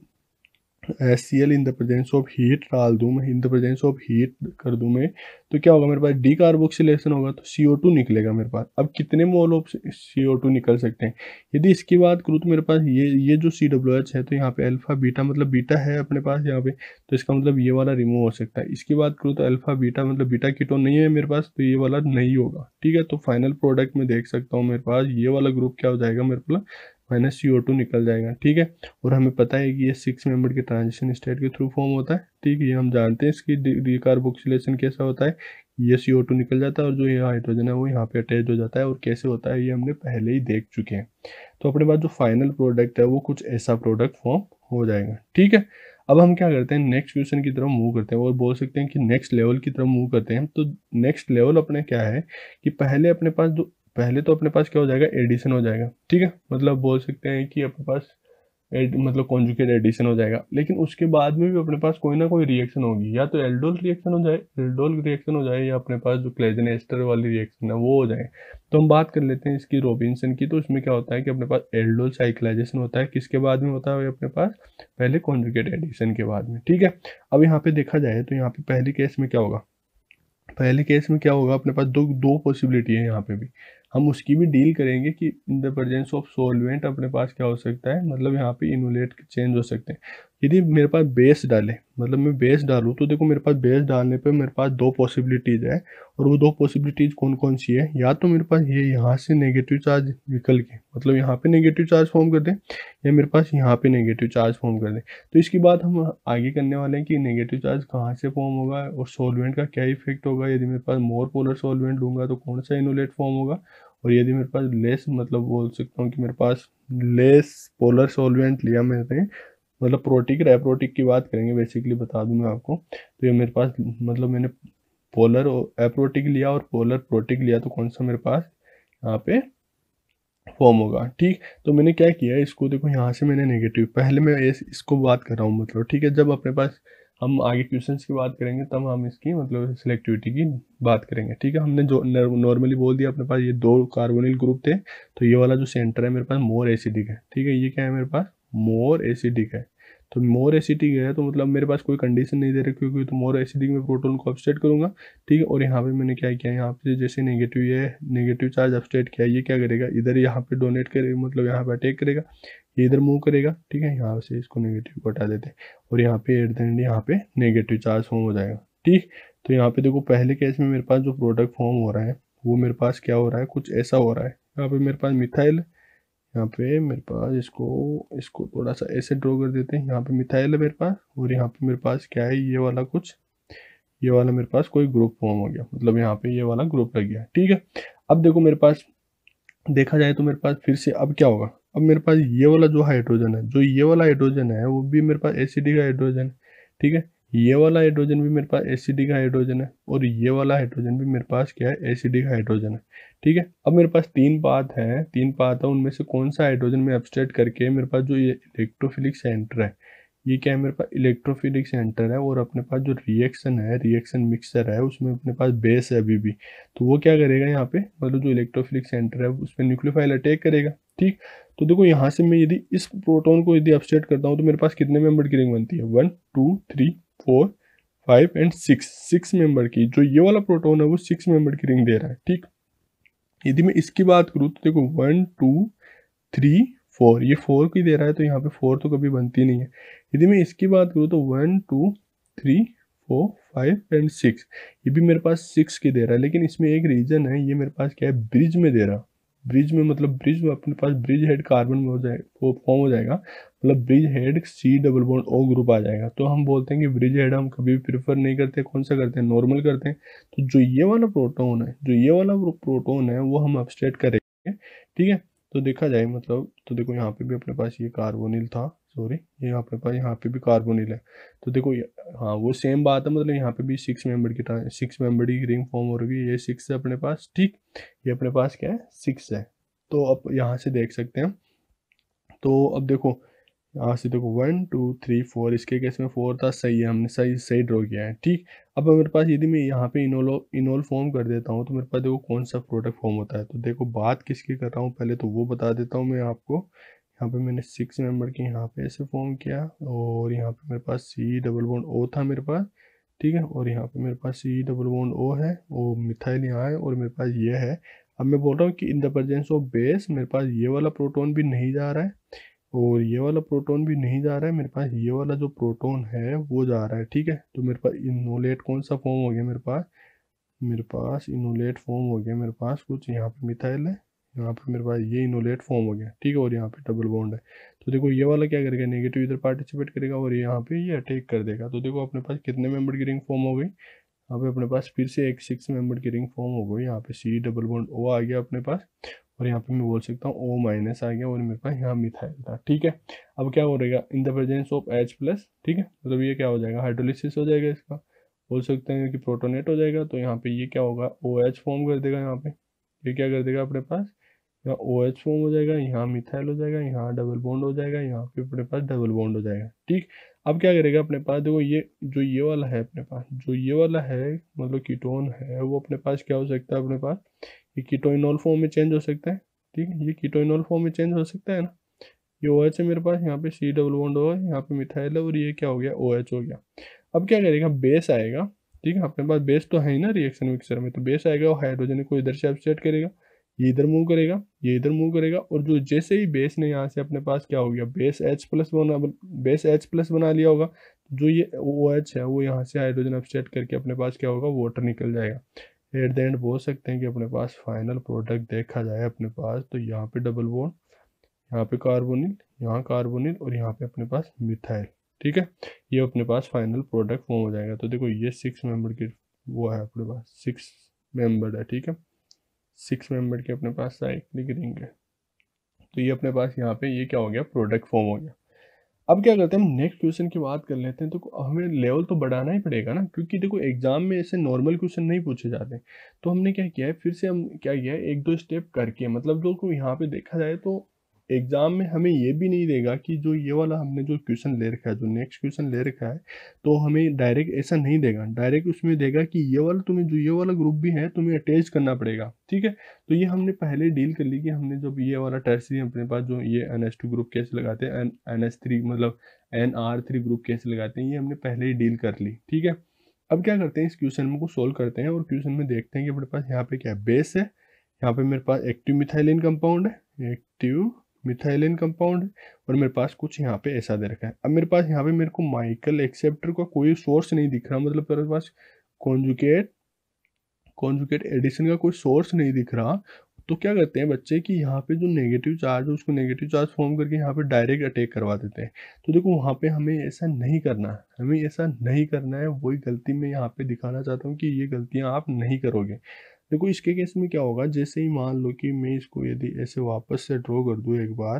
S C L in the presence of heat डाल दूँ मैं in the presence of heat कर दूँ मैं तो क्या होगा मेरे पास डी कार्बोक्सिलेशन होगा तो सी ओ टू निकलेगा मेरे पास अब कितने mole of C O two निकल सकते हैं यदि इसकी बात करूँ तो मेरे पास ये ये जो सी डब्ल्यू एच है तो यहाँ पे अल्फ़ा बीटा मतलब बीटा है अपने पास यहाँ पे तो इसका मतलब ये वाला रिमूव हो सकता है इसकी बात करूँ तो अल्फ़ा बीटा मतलब बीटा कीटोन नहीं है मेरे पास तो ये वाला नहीं होगा ठीक है तो फाइनल प्रोडक्ट में देख सकता हूँ मेरे पास ये वाला ग्रुप क्या हो जाएगा मेरे पास माइनस सी ओ टू निकल जाएगा ठीक है और हमें पता है कि ये सिक्स मेंबर के ट्रांजिशन स्टेट के थ्रू फॉर्म होता है ठीक है ये हम जानते हैं इसकी डिकार्बोक्सिलेशन कैसा होता है ये सी ओ टू निकल जाता है और जो ये हाइड्रोजन है वो यहाँ पे अटैच हो जाता है और कैसे होता है ये हमने पहले ही देख चुके हैं तो अपने पास जो फाइनल प्रोडक्ट है वो कुछ ऐसा प्रोडक्ट फॉर्म हो जाएगा ठीक है अब हम क्या करते हैं नेक्स्ट क्वेश्चन की तरफ मूव करते हैं और बोल सकते हैं कि नेक्स्ट लेवल की तरफ मूव करते हैं तो नेक्स्ट लेवल अपने क्या है कि पहले अपने पास जो पहले तो अपने पास क्या हो जाएगा एडिशन हो जाएगा ठीक है मतलब बोल सकते हैं कि अपने पास एड मतलब कॉन्जुकेट एडिशन हो जाएगा लेकिन उसके बाद में भी अपने पास कोई ना कोई रिएक्शन होगी या तो एल्डोल रिएक्शन हो जाए एल्डोल रिएक्शन हो जाए या अपने पास जो क्लेजन एस्टर वाली रिएक्शन है वो हो जाए तो हम बात कर लेते हैं इसकी रोबिनसन की तो उसमें क्या होता है कि अपने पास एल्डोल साइक्लाइजेशन होता है किसके बाद में होता है अपने पास पहले कॉन्जुकेट एडिशन के बाद में ठीक है अब यहाँ पे देखा जाए तो यहाँ पे पहले केस में क्या होगा पहले केस में क्या होगा अपने पास दो दो पॉसिबिलिटी है यहाँ पे भी हम उसकी भी डील करेंगे कि in the presence of solvent अपने पास क्या हो सकता है मतलब यहाँ पे इनोलेट चेंज हो सकते हैं यदि मेरे पास बेस डाले मतलब मैं बेस डालूँ तो देखो मेरे पास बेस डालने पे मेरे पास दो पॉसिबिलिटीज़ है और वो दो पॉसिबिलिटीज़ कौन कौन सी है या तो मेरे पास ये यहाँ से नेगेटिव चार्ज निकल के मतलब यहाँ पे नेगेटिव चार्ज फॉर्म कर दें या मेरे पास यहाँ पे नेगेटिव चार्ज फॉर्म कर दें तो इसकी बात हम आगे करने वाले हैं कि नेगेटिव चार्ज कहाँ से फॉर्म होगा और सोलवेंट का क्या इफेक्ट होगा यदि मेरे पास मोर पोलर सोलवेंट लूँगा तो कौन सा इनोलेट फॉर्म होगा और यदि मेरे पास लेस मतलब बोल सकता हूँ कि मेरे पास लेस पोलर सॉल्वेंट लिया मैंने मतलब प्रोटिक एप्रोटिक की बात करेंगे बेसिकली बता दूँ मैं आपको तो ये मेरे पास मतलब मैंने पोलर एप्रोटिक लिया और पोलर प्रोटिक लिया तो कौन सा मेरे पास यहाँ पे फॉर्म होगा ठीक तो मैंने क्या किया इसको देखो यहाँ से मैंने नेगेटिव पहले मैं इसको बात कर रहा हूँ मतलब ठीक है जब अपने पास हम आगे क्वेश्चन की बात करेंगे तब हम इसकी मतलब सिलेक्टिविटी की बात करेंगे ठीक है हमने जो नॉर्मली बोल दिया अपने पास ये दो कार्बोनिल ग्रुप थे तो ये वाला जो सेंटर है मेरे पास मोर एसिडिक है ठीक है ये क्या है मेरे पास मोर एसिडिक है तो मोर एसिडिक है तो मतलब मेरे पास कोई कंडीशन नहीं दे रही क्योंकि तो मोर एसिडिक में प्रोटोन को अपस्टेट करूँगा ठीक है और यहाँ पे मैंने क्या किया यहाँ पे जैसे नेगेटिव ये नेगेटिव चार्ज अपस्टेट किया ये क्या करेगा इधर यहाँ पे डोनेट करेगा मतलब यहाँ पे अटैक करेगा ये इधर मूव करेगा ठीक है यहाँ से इसको नेगेटिव को हटा देते हैं और यहाँ पे एट द एंड यहाँ पे नेगेटिव चार्ज फॉर्म हो जाएगा ठीक तो यहाँ पे देखो पहले केस में मेरे पास जो प्रोडक्ट फॉर्म हो रहा है वो मेरे पास क्या हो रहा है कुछ ऐसा हो रहा है यहाँ पे मेरे पास मिथाइल यहाँ पे मेरे पास इसको इसको थोड़ा सा ऐसे ड्रॉ कर देते हैं यहाँ पे मिथाइल है मेरे पास और यहाँ पे मेरे पास क्या है ये वाला कुछ ये वाला मेरे पास कोई ग्रुप फॉर्म हो गया मतलब यहाँ पे ये वाला ग्रुप लग गया ठीक है अब देखो मेरे पास देखा जाए तो मेरे पास फिर से अब क्या होगा अब मेरे पास ये वाला जो हाइड्रोजन है जो ये वाला हाइड्रोजन है वो भी मेरे पास एसिडिक हाइड्रोजन है ठीक है ये वाला हाइड्रोजन भी मेरे पास एसिडिक हाइड्रोजन है और ये वाला हाइड्रोजन भी मेरे पास क्या है एसिडिक हाइड्रोजन है ठीक है अब मेरे पास तीन पात है तीन पात है उनमें से कौन सा हाइड्रोजन में अपस्टेट करके मेरे पास जो ये इलेक्ट्रोफिलिक सेंटर है ये क्या है मेरे पास इलेक्ट्रोफिलिक सेंटर है और अपने पास जो रिएक्शन है रिएक्शन मिक्सर है उसमें अपने पास बेस है अभी भी तो वो क्या करेगा यहाँ पे मतलब जो इलेक्ट्रोफिलिक सेंटर है उस पर न्यूक्लियोफाइल अटैक करेगा ठीक तो देखो यहाँ से मैं यदि इस प्रोटोन को यदि अपसेट करता हूँ तो मेरे पास कितने मेम्बर की रिंग बनती है one two three four five and six six member की जो ये वाला प्रोटोन है वो सिक्स मेंबर की रिंग दे रहा है ठीक यदि मैं इसकी बात करूँ तो देखो वन टू थ्री फोर ये फोर की दे रहा है तो यहाँ पे फोर तो कभी बनती नहीं है यदि मैं इसकी बात करूँ तो one two three four five and six ये भी मेरे पास सिक्स की दे रहा है लेकिन इसमें एक रीजन है ये मेरे पास क्या है ब्रिज में दे रहा ब्रिज में मतलब ब्रिज में अपने पास ब्रिज हेड कार्बन में हो जाए वो फॉर्म हो जाएगा मतलब bridgehead C double bond O group आ जाएगा तो हम बोलते हैं कि ब्रिज हेड हम कभी भी प्रेफर नहीं करते कौन सा करते हैं नॉर्मल करते हैं तो जो ये वाला प्रोटोन है जो ये वाला प्रोटोन है वो हम अपस्टेट करेंगे ठीक है तो देखा जाए मतलब तो देखो यहाँ पे भी अपने पास ये कार्बोनिल था सॉरी ये अपने पास यहाँ पे भी कार्बोनिल है तो देखो हाँ वो सेम बात है मतलब यहाँ पे भी सिक्स मेंबर की सिक्स मेंबर की रिंग फॉर्म हो रही है ये सिक्स है अपने पास ठीक ये अपने पास क्या है सिक्स है तो अब यहाँ से देख सकते हैं तो अब देखो यहाँ से देखो वन टू थ्री फोर इसके केस में फोर था सही है हमने सही सही ड्रॉ किया है ठीक अब मेरे पास यदि मैं यहाँ पे इनोलो इनोल फॉर्म कर देता हूँ तो मेरे पास देखो कौन सा प्रोडक्ट फॉर्म होता है तो देखो बात किसकी कर रहा हूँ पहले तो वो बता देता हूँ मैं आपको यहाँ पे मैंने सिक्स मेंबर के यहाँ पे ऐसे फॉर्म किया और यहाँ पे मेरे पास सी डबल बॉन्ड ओ था मेरे पास ठीक है और यहाँ पे मेरे पास सी डबल बॉन्ड ओ है और मिथाइल यहाँ है और मेरे पास ये है अब मैं बोल रहा हूँ कि in the presence of base मेरे पास ये वाला प्रोटोन भी नहीं जा रहा है और ये वाला प्रोटॉन भी नहीं जा रहा है मेरे पास ये वाला जो प्रोटॉन है वो जा रहा है ठीक है तो मेरे पास इनोलेट कौन सा फॉर्म हो गया मेरे पास मेरे पास इनोलेट फॉर्म हो गया मेरे पास कुछ यहाँ पे मिथाइल है यहाँ पे मेरे पास ये इनोलेट फॉर्म हो गया ठीक है और यहाँ पे डबल बॉन्ड है तो देखो ये वाला क्या करेगा नेगेटिव इधर पार्टिसिपेट करेगा और यहाँ पे ये अटैक कर देगा तो देखो अपने पास कितने मेंबर की रिंग फॉर्म हो गई यहाँ पे अपने पास फिर से एक सिक्स मेंबर की रिंग फॉर्म हो गई यहाँ पे सी डबल बॉन्ड ओ आ गया अपने पास और यहाँ पे मैं बोल सकता हूँ ओ माइनस आ गया और मेरे पास यहाँ मिथाइल था ठीक है अब क्या हो रहेगा in the presence of H plus ठीक है मतलब ये क्या हो जाएगा हाइड्रोलिसिस हो जाएगा इसका बोल सकते हैं कि प्रोटोनेट हो जाएगा तो यहाँ पे ये क्या होगा ओ एच फॉर्म कर देगा यहाँ पे ये क्या कर देगा अपने पास यहाँ ओ एच फॉर्म हो जाएगा यहाँ मिथाइल हो जाएगा यहाँ डबल बॉन्ड हो जाएगा यहाँ पे अपने पास डबल बॉन्ड हो जाएगा ठीक अब क्या करेगा अपने पास देखो ये जो ये वाला है अपने पास जो ये वाला है मतलब कीटोन है वो अपने पास क्या हो सकता है अपने पास ये कीटोइनॉल फॉर्म में चेंज हो सकता है ठीक है ये कीटोइनॉल फॉर्म में चेंज हो सकता है ना ये ओ एच है मेरे पास यहाँ पे सी डबल बॉन्ड होगा यहाँ पे मिथाइल है और ये क्या हो गया ओ एच हो गया अब क्या करेगा बेस आएगा ठीक है अपने पास बेस तो है ही ना रिएक्शन मिक्सर में तो बेस आएगा और हाइड्रोजन को इधर से अपसेट करेगा ये इधर मूव करेगा ये इधर मूव करेगा और जो जैसे ही बेस ने यहाँ से अपने पास क्या हो गया बेस एच प्लस बना बेस एच प्लस बना लिया होगा तो जो ये ओ एच है वो यहाँ से हाइड्रोजन अपसेट करके अपने पास क्या होगा वाटर निकल जाएगा एट द एंड बोल सकते हैं कि अपने पास फाइनल प्रोडक्ट देखा जाए अपने पास तो यहाँ पे डबल बोन यहाँ पे कार्बोनिल यहाँ कार्बोनिल और यहाँ पे अपने पास मिथाइल ठीक है ये अपने पास फाइनल प्रोडक्ट फॉर्म हो जाएगा तो देखो ये सिक्स मेंबर की वो है अपने पास सिक्स मेंबर है ठीक है सिक्स मेंबर के अपने पास साइकिल रिंग है तो ये अपने पास यहाँ पे ये क्या हो गया प्रोडक्ट फॉर्म हो गया अब क्या करते हैं हम नेक्स्ट क्वेश्चन की बात कर लेते हैं तो हमें लेवल तो बढ़ाना ही पड़ेगा ना क्योंकि देखो एग्जाम में ऐसे नॉर्मल क्वेश्चन नहीं पूछे जाते तो हमने क्या किया है फिर से हम क्या किया है एक दो स्टेप करके मतलब जो यहाँ पे देखा जाए तो एग्ज़ाम में हमें ये भी नहीं देगा कि जो ये वाला हमने जो क्वेश्चन ले रखा है जो नेक्स्ट क्वेश्चन ले रखा है तो हमें डायरेक्ट ऐसा नहीं देगा डायरेक्ट उसमें देगा कि ये वाला तुम्हें जो ये वाला ग्रुप भी है तुम्हें अटैच करना पड़ेगा ठीक है तो ये हमने पहले डील कर ली कि हमने जब ये वाला टर्सरी अपने पास जो ये एन ग्रुप कैसे लगाते हैं एन एन मतलब एन ग्रुप कैसे लगाते हैं ये हमने पहले ही डील कर ली ठीक है अब क्या करते हैं इस क्वेश्चन को सोल्व करते हैं और क्वेश्चन में देखते हैं कि अपने पास यहाँ पे क्या बेस है यहाँ पे मेरे पास एक्टिव मिथाइलिन कंपाउंड है एक्टिव मिथाइलिन कंपाउंड है और मेरे पास कुछ यहाँ पे ऐसा दे रखा है अब मेरे पास यहाँ पे मेरे को माइकल एक्सेप्टर का कोई सोर्स नहीं दिख रहा मतलब मेरे पास कॉन्जुकेट कॉन्जुकेट एडिशन का कोई सोर्स नहीं दिख रहा तो क्या करते हैं बच्चे कि यहाँ पे जो नेगेटिव चार्ज है उसको नेगेटिव चार्ज फॉर्म करके यहाँ पे डायरेक्ट अटैक करवा देते हैं तो देखो वहाँ पे हमें ऐसा नहीं करना है हमें ऐसा नहीं करना है वही गलती मैं यहाँ पे दिखाना चाहता हूँ कि ये गलतियाँ आप नहीं करोगे देखो इसके केस में क्या होगा जैसे ही मान लो कि मैं इसको यदि ऐसे वापस से ड्रॉ कर दूँ एक बार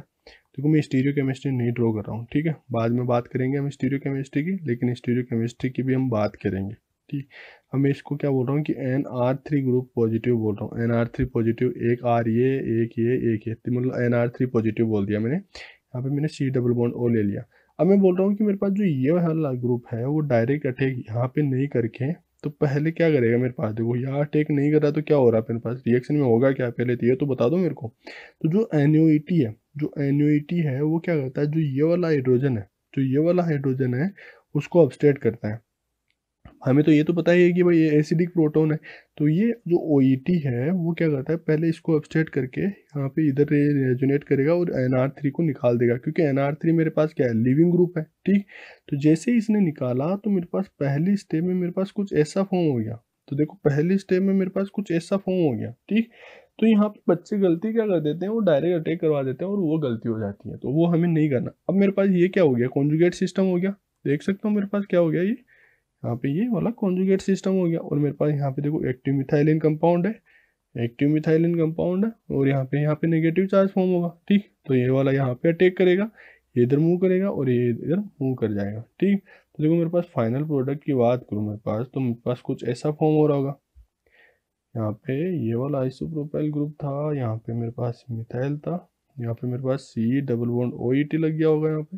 देखो मैं स्टीरियो केमिस्ट्री नहीं ड्रॉ कर रहा हूँ ठीक है बाद में बात करेंगे हम स्टीरियो केमिस्ट्री की लेकिन स्टीरियो केमिस्ट्री की भी हम बात करेंगे ठीक अब मैं इसको क्या बोल रहा हूँ कि N R three group positive बोल रहा हूँ एन आर थ्री पॉजिटिव एक आर ये एक ये एक ये तो मतलब एन आर थ्री पॉजिटिव बोल दिया मैंने यहाँ पे मैंने सी डबल बॉन्ड ओ ले लिया अब मैं बोल रहा हूँ कि मेरे पास जो ये वाला ग्रुप है वो डायरेक्ट अटैक यहाँ पे नहीं करके तो पहले क्या करेगा मेरे पास देखो यार टेक नहीं कर रहा तो क्या हो रहा है मेरे पास रिएक्शन में होगा क्या पहले तो ये तो बता दो मेरे को तो जो एन्यूटी है जो एन्यूटी है वो क्या करता है जो ये वाला हाइड्रोजन है जो ये वाला हाइड्रोजन है उसको अपस्टेट करता है हमें तो ये तो पता ही है कि भाई ये एसिडिक प्रोटोन है तो ये जो ओ e है वो क्या करता है पहले इसको अपस्टेट करके यहाँ पे इधर रेजुनेट करेगा और एन को निकाल देगा क्योंकि एन मेरे पास क्या है लिविंग ग्रुप है ठीक तो जैसे ही इसने निकाला तो मेरे पास पहली स्टेप में मेरे पास कुछ ऐसा फॉर्म हो गया तो देखो पहली स्टेप में मेरे पास कुछ ऐसा फॉर्म हो गया ठीक तो यहाँ पे बच्चे गलती क्या कर देते हैं वो डायरेक्ट अटैक करवा देते हैं और वो गलती हो जाती है तो वो हमें नहीं करना अब मेरे पास ये क्या हो गया कॉन्जुगेट सिस्टम हो गया देख सकता हूँ मेरे पास क्या हो गया ये यहाँ पे ये वाला कॉन्जुगेट सिस्टम हो गया और मेरे पास यहाँ पे देखो एक्टिव मिथाइलिन कंपाउंड है एक्टिव मिथाइलिन कंपाउंड है और यहाँ पे यहाँ पे नेगेटिव चार्ज फॉर्म होगा ठीक तो ये वाला यहाँ पे अटैक करेगा ये इधर मूव करेगा और ये इधर मूव कर जाएगा ठीक तो देखो मेरे पास फाइनल प्रोडक्ट की बात करूँ मेरे पास तो मेरे पास कुछ ऐसा फॉर्म हो रहा होगा यहाँ पे ये वाला आइसोप्रोपाइल ग्रुप था यहाँ पे मेरे पास मिथाइल था यहाँ पे मेरे पास C double one O E T लग गया होगा यहाँ पे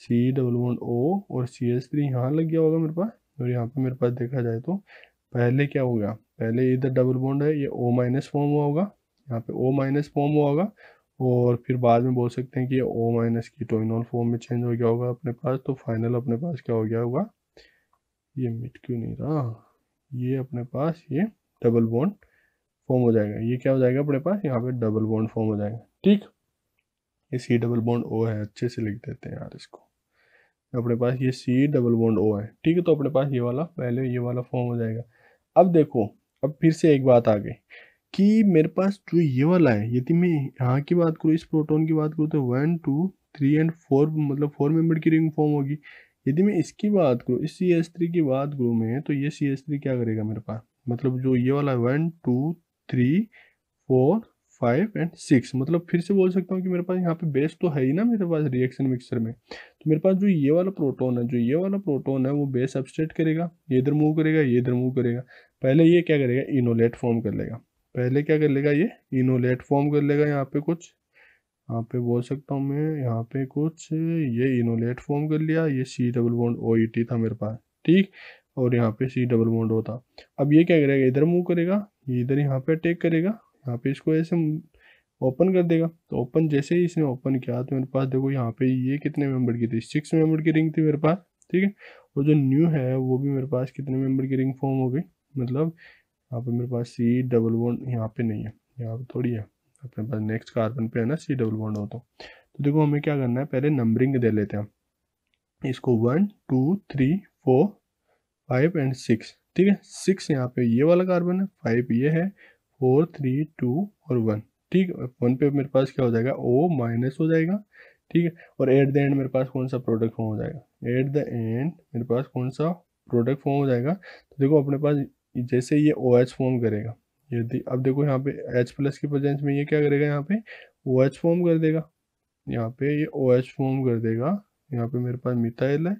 सी डबल वन ओ और सी एस थ्री यहाँ लग गया होगा मेरे पास और यहाँ पे मेरे पास देखा जाए तो पहले क्या होगा पहले इधर डबल बॉन्ड है ये ओ माइनस फॉर्म हुआ होगा यहाँ पे ओ माइनस फॉर्म हुआ होगा और फिर बाद में बोल सकते हैं कि ओ माइनस की टोइनॉल फॉर्म में चेंज हो गया होगा अपने पास तो फाइनल अपने पास क्या हो गया होगा ये मिट क्यों नहीं रहा ये अपने पास ये डबल बॉन्ड फॉर्म हो जाएगा ये क्या हो जाएगा अपने पास यहाँ पे डबल बॉन्ड फॉर्म हो जाएगा ठीक ये सी डबल बॉन्ड ओ है अच्छे से लिख देते हैं यार इसको अपने पास ये सी डबल बॉन्ड ओ है ठीक है तो अपने पास ये वाला पहले ये वाला फॉर्म हो जाएगा अब देखो अब फिर से एक बात आ गई कि मेरे पास जो ये वाला है यदि मैं यहाँ की बात करूँ इस प्रोटोन की बात करूँ तो one two three and four मतलब फोर मेम्बर की रिंग फॉर्म होगी यदि मैं इसकी बात करूँ इस सी एस थ्री की बात करूँ मैं तो ये सी एस थ्री क्या करेगा मेरे पास मतलब जो ये वाला है one two three four five and six मतलब फिर से बोल सकता हूँ कि मेरे पास यहाँ पे बेस तो है ही ना मेरे पास रिएक्शन मिक्सर में तो मेरे पास जो ये वाला प्रोटोन है जो ये वाला प्रोटोन है वो बेस अपस्ट्रेट करेगा ये इधर मूव करेगा ये इधर मूव करेगा पहले ये क्या करेगा इनोलेट फॉर्म कर लेगा पहले क्या कर लेगा ये इनोलेट फॉर्म कर लेगा यहाँ पे कुछ यहाँ पे बोल सकता हूँ मैं यहाँ पे कुछ ये इनोलेट फॉर्म कर लिया ये C double bond O E T था मेरे पास ठीक और यहाँ पे सी डबल बॉन्ड होता अब ये क्या करेगा इधर मूव करेगा ये इधर यहाँ पे अटैक करेगा यहाँ पे इसको ऐसे ओपन कर देगा तो ओपन जैसे ही इसने ओपन किया तो मेरे पास देखो यहाँ पे ये कितने मेंबर की थी सिक्स मेंबर की रिंग थी मेरे पास ठीक है और जो न्यू है वो भी मेरे पास कितने मेंबर की रिंग फॉर्म हो गई मतलब यहाँ पे मेरे पास सी डबल वन यहाँ पे नहीं है यहाँ पे थोड़ी है अपने पास नेक्स्ट कार्बन पे है ना सी डबल वन हो तो तो देखो हमें क्या करना है पहले नंबरिंग दे लेते हैं इसको one two three four five and six ठीक है सिक्स यहाँ पे ये वाला कार्बन है फाइव ये है फोर थ्री टू और वन ठीक वन पे मेरे पास क्या हो जाएगा ओ माइनस हो जाएगा ठीक है और एट द एंड मेरे पास कौन सा प्रोडक्ट फॉर्म हो जाएगा एट द एंड मेरे पास कौन सा प्रोडक्ट फॉर्म हो जाएगा तो देखो अपने पास जैसे ये ओ एच फॉर्म करेगा यदि अब देखो यहाँ पे एच प्लस की प्रजेंस में ये क्या करेगा यहाँ पे ओ एच फॉर्म कर देगा यहाँ पे ये ओ एच फॉर्म कर देगा यहाँ पे मेरे पास मिथाइल है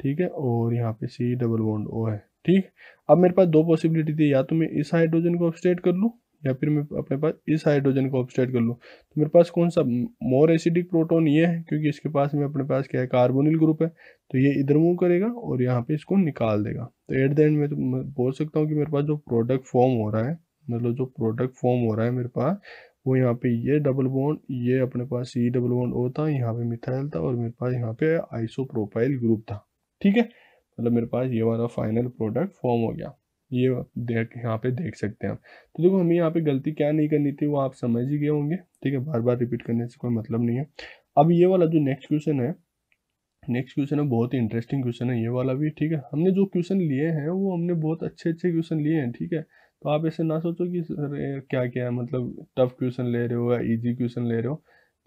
ठीक है और यहाँ पे सी डबल बॉन्ड ओ है ठीक अब मेरे पास दो पॉसिबिलिटी थी या तो मैं इस हाइड्रोजन को ऑब्स्टेट कर लूँ या फिर मैं अपने पास इस हाइड्रोजन को ऑब्स्टेट कर लूँ तो मेरे पास कौन सा मोर एसिडिक प्रोटोन ये है क्योंकि इसके पास में अपने पास क्या है कार्बोनिल ग्रुप है तो ये इधर मूव करेगा और यहाँ पे इसको निकाल देगा तो एट द एंड में तो बोल सकता हूँ कि मेरे पास जो प्रोडक्ट फॉर्म हो रहा है मतलब जो प्रोडक्ट फॉर्म हो रहा है मेरे पास वो यहाँ पे ये डबल बॉन्ड ये अपने पास ई डबल बॉन्ड ओ था यहाँ पे मिथाइल था और मेरे पास यहाँ पे आइसोप्रोपाइल ग्रुप था ठीक है मतलब मेरे पास ये वाला फाइनल प्रोडक्ट फॉर्म हो गया ये देख यहाँ पे देख सकते हैं आप तो देखो हमें यहाँ पे गलती क्या नहीं करनी थी वो आप समझ ही गए होंगे ठीक है बार बार रिपीट करने से कोई मतलब नहीं है अब ये वाला जो नेक्स्ट क्वेश्चन है नेक्स्ट क्वेश्चन है बहुत ही इंटरेस्टिंग क्वेश्चन है ये वाला भी ठीक है हमने जो क्वेश्चन लिए हैं वो हमने बहुत अच्छे अच्छे क्वेश्चन लिए हैं ठीक है तो आप ऐसे ना सोचो कि सर क्या क्या है मतलब टफ क्वेश्चन ले रहे हो या ईजी क्वेश्चन ले रहे हो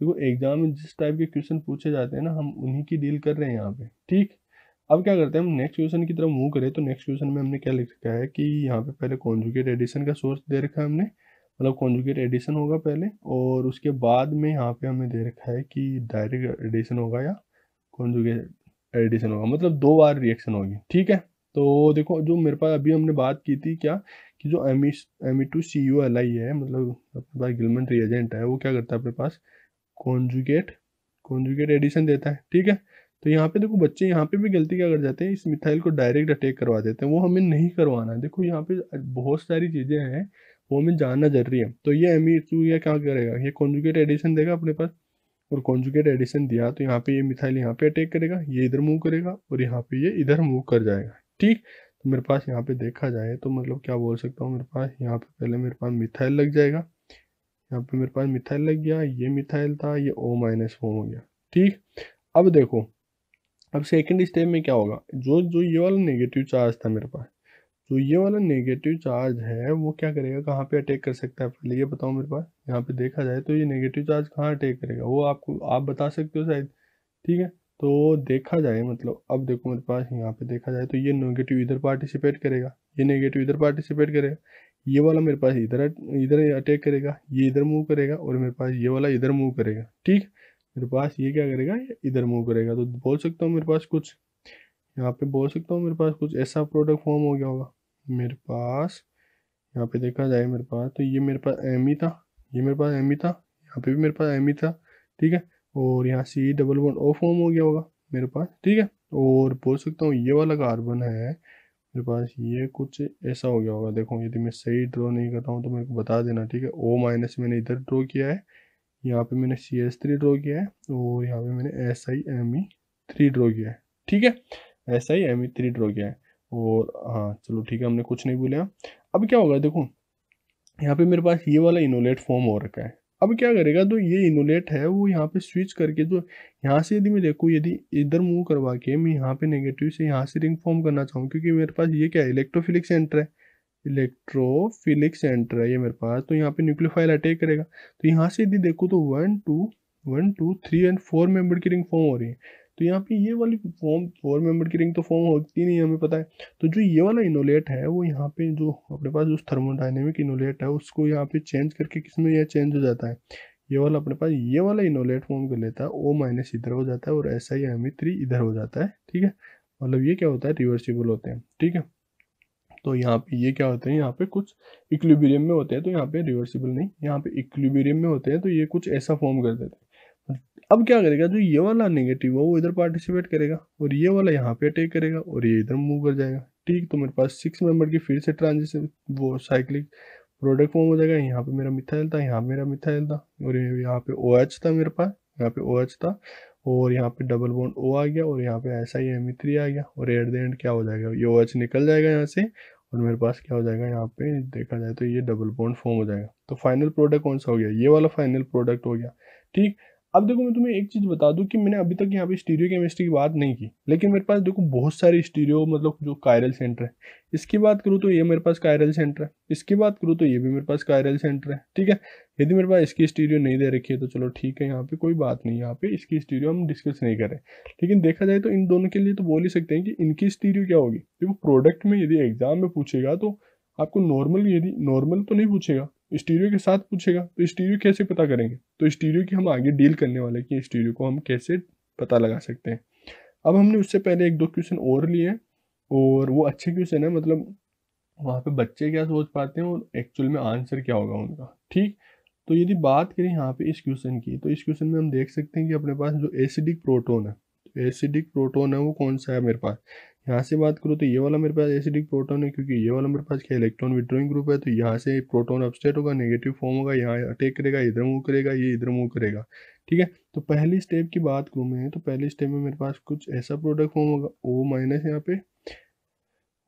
देखो एग्जाम में जिस टाइप के क्वेश्चन पूछे जाते हैं ना हम उन्हीं की डील कर रहे हैं यहाँ पे ठीक अब क्या करते हैं हम नेक्स्ट क्वेश्चन की तरफ मूव करें तो नेक्स्ट क्वेश्चन में हमने क्या लिख रखा है कि यहाँ पे पहले कॉन्जुगेट एडिशन का सोर्स दे रखा है हमने मतलब कॉन्जुगेट एडिशन होगा पहले और उसके बाद में यहाँ पे हमें दे रखा है कि डायरेक्ट एडिशन होगा या कॉन्जुगेट एडिशन होगा मतलब दो बार रिएक्शन होगी ठीक है तो देखो जो मेरे पास अभी हमने बात की थी क्या कि जो M M two C U L I है मतलब अपने पास गिलमेंट रिएजेंट है वो क्या करता है अपने पास कॉन्जुगेट कॉन्जुगेट एडिशन देता है ठीक है तो यहाँ पे देखो बच्चे यहाँ पे भी गलती क्या कर जाते हैं इस मिथाइल को डायरेक्ट अटैक करवा देते हैं वो हमें नहीं करवाना है देखो यहाँ पे बहुत सारी चीज़ें हैं वो हमें जानना जरूरी है तो ये एमी टू या क्या करेगा ये कॉन्जुकेट एडिशन देगा अपने पास और कॉन्जुकेट एडिशन दिया तो यहाँ पे ये मिथाइल यहाँ पे अटैक करेगा ये इधर मूव करेगा और यहाँ पे ये इधर मूव कर जाएगा ठीक तो मेरे पास यहाँ पे देखा जाए तो मतलब क्या बोल सकता हूँ मेरे पास यहाँ पे पहले मेरे पास मिथाइल लग जाएगा यहाँ पे मेरे पास मिथाइल लग गया ये मिथाइल था ये ओ माइनस फॉर्म हो गया ठीक अब देखो अब सेकंड स्टेप में क्या होगा जो जो ये वाला नेगेटिव चार्ज था मेरे पास जो ये वाला नेगेटिव चार्ज है वो क्या करेगा कहाँ पे अटैक कर सकता है पहले ये बताओ मेरे पास यहाँ पे देखा जाए तो ये नेगेटिव चार्ज कहाँ अटैक करेगा वो आपको आप बता सकते हो शायद ठीक है तो देखा जाए मतलब अब देखो मेरे पास यहाँ पे देखा जाए तो ये नेगेटिव इधर पार्टिसिपेट करेगा ये नेगेटिव इधर पार्टिसिपेट करेगा ये वाला मेरे पास इधर इधर अटैक करेगा ये इधर मूव करेगा और मेरे पास ये वाला इधर मूव करेगा ठीक है मेरे पास ये क्या करेगा इधर मूव करेगा तो बोल सकता हूँ मेरे पास कुछ यहाँ पे बोल सकता हूँ मेरे पास कुछ ऐसा प्रोडक्ट फॉर्म हो गया होगा मेरे पास यहाँ पे देखा जाए मेरे पास तो ये मेरे पास एम ही e था ये मेरे पास एम ही e था यहाँ पे भी मेरे पास एम ही e था ठीक है और यहाँ से ये डबल वन ओ फॉर्म हो गया होगा मेरे पास ठीक है और बोल सकता हूँ ये वाला कार्बन है मेरे पास ये कुछ ऐसा हो गया होगा देखो यदि मैं सही ड्रॉ नहीं कर रहा हूँ तो मेरे को बता देना ठीक है ओ माइनस मैंने इधर ड्रॉ किया है यहाँ पे मैंने सी एस थ्री ड्रॉ किया है और यहाँ पे मैंने S I M E three draw किया है ठीक है S I M E three draw किया है और हाँ चलो ठीक है हमने कुछ नहीं बोला अब क्या होगा देखो यहाँ पे मेरे पास ये वाला इनोलेट फॉर्म हो रखा है अब क्या करेगा तो ये इनोलेट है वो यहाँ पे स्विच करके जो तो यहाँ से यदि मैं देखूँ यदि इधर मूव करवा के मैं यहाँ पे नेगेटिव से यहाँ से रिंग फॉर्म करना चाहूँ क्योंकि मेरे पास ये क्या है इलेक्ट्रोफिलिक सेंटर है इलेक्ट्रोफिलिक सेंटर है ये मेरे पास तो यहाँ पे न्यूक्लियोफाइल अटैक करेगा तो यहाँ से यदि देखो तो one two one two three and four member की रिंग फॉर्म हो रही है तो यहाँ पे ये वाली फॉर्म फोर मेंबर की रिंग तो फॉर्म होती नहीं हमें पता है तो जो ये वाला इनोलेट है वो यहाँ पे जो अपने पास जो थर्मोडाइनेमिक इनोलेट है उसको यहाँ पे चेंज करके किस में यह चेंज हो जाता है ये वाला अपने पास ये वाला इनोलेट फॉर्म कर लेता है ओ माइनस इधर हो जाता है और ऐसा ही एम थ्री इधर हो जाता है ठीक है मतलब ये क्या होता है रिवर्सिबल होते हैं ठीक है तो यहाँ पे ये क्या होते हैं यहाँ पे कुछ इक्लिबेरियम में होते हैं तो यहाँ पे रिवर्सिबल नहीं यहाँ पे इक्लिबेरियम में होते हैं तो ये कुछ ऐसा फॉर्म कर देते हैं अब क्या करेगा जो ये वाला नेगेटिव है वो इधर पार्टिसिपेट करेगा और ये वाला यहाँ पे अटैक करेगा और ये इधर मूव कर जाएगा ठीक तो मेरे पास सिक्स मेंबर की फिर से ट्रांजिशन वो साइक्लिक प्रोडक्ट फॉर्म हो जाएगा यहाँ पे मेरा मिथाइल था यहाँ मेरा मिथाइल था और यहाँ पे ओ OH था मेरे पास यहाँ पे ओ OH था और यहाँ पे डबल बॉन्ड ओ आ गया और यहाँ पे ऐसा ही एम थ्री e आ गया और एट द एंड क्या हो जाएगा ये ओ OH एच निकल जाएगा यहाँ से और मेरे पास क्या हो जाएगा यहाँ पे देखा जाए तो ये डबल बॉन्ड फॉर्म हो जाएगा तो फाइनल प्रोडक्ट कौन सा हो गया ये वाला फाइनल प्रोडक्ट हो गया ठीक अब देखो मैं तुम्हें एक चीज़ बता दूं कि मैंने अभी तक यहाँ पे स्टीरियो केमिस्ट्री की बात नहीं की लेकिन मेरे पास देखो बहुत सारे स्टीरियो मतलब जो कायरल सेंटर है इसकी बात करूँ तो ये मेरे पास कायरल सेंटर है इसकी बात करूँ तो ये भी मेरे पास कायरल सेंटर है ठीक है यदि मेरे पास इसकी स्टीरियो नहीं दे रखी है तो चलो ठीक है यहाँ पे कोई बात नहीं यहाँ पे इसकी स्टीरियो हम डिस्कस नहीं करें लेकिन देखा जाए तो इन दोनों के लिए तो बोल ही सकते हैं कि इनकी स्टीरियो क्या होगी देखो प्रोडक्ट में यदि एग्जाम में पूछेगा तो आपको नॉर्मल यदि नॉर्मल तो नहीं पूछेगा स्टीरियो के साथ पूछेगा तो स्टीरियो कैसे पता करेंगे तो स्टीरियो की हम आगे डील करने वाले कि स्टीरियो को हम कैसे पता लगा सकते हैं अब हमने उससे पहले एक दो क्वेश्चन और लिए और वो अच्छे क्वेश्चन है मतलब वहाँ पे बच्चे क्या सोच पाते हैं और एक्चुअल में आंसर क्या होगा उनका ठीक तो यदि बात करें यहाँ पे इस क्वेश्चन की तो इस क्वेश्चन में हम देख सकते हैं कि अपने पास जो एसिडिक प्रोटोन है एसिडिक तो प्रोटोन है वो कौन सा है मेरे पास यहाँ से बात करूँ तो ये वाला मेरे पास एसिडिक प्रोटॉन है क्योंकि ये वाला मेरे पास क्या इलेक्ट्रॉन विड्रॉइंग ग्रुप है तो यहाँ से प्रोटॉन अपस्टेट होगा नेगेटिव फॉर्म होगा यहाँ अटैक करेगा इधर मूव करेगा ये इधर मूव करेगा ठीक है तो पहली स्टेप की बात करूँ मैं तो पहली स्टेप में मेरे पास कुछ ऐसा प्रोडक्ट फॉर्म होगा ओ माइनस यहाँ पे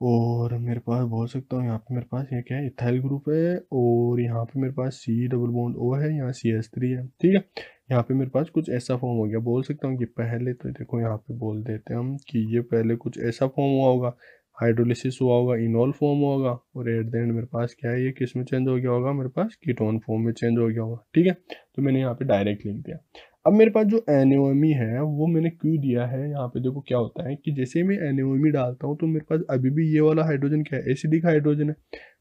और मेरे पास बोल सकता हूँ यहाँ पे मेरे पास ये क्या है इथाइल ग्रुप है और यहाँ पे मेरे पास सी डबल बॉन्ड ओ है यहाँ सी एस थ्री है ठीक है यहाँ पे मेरे पास कुछ ऐसा फॉर्म हो गया बोल सकता हूँ कि पहले तो देखो यहाँ पे बोल देते हैं हम कि ये पहले कुछ ऐसा फॉर्म हुआ होगा हाइड्रोलिसिस हुआ होगा इनोल फॉर्म होगा और एट द एंड मेरे पास क्या है ये किस में चेंज हो गया होगा मेरे पास कीटोन फॉर्म में चेंज हो गया होगा ठीक है तो मैंने यहाँ पे डायरेक्ट लिख दिया अब मेरे पास जो एनोमी है वो मैंने क्यों दिया है यहाँ पे देखो क्या होता है कि जैसे मैं एनोमी डालता हूँ तो मेरे पास अभी भी ये वाला हाइड्रोजन क्या है एसिडिक हाइड्रोजन है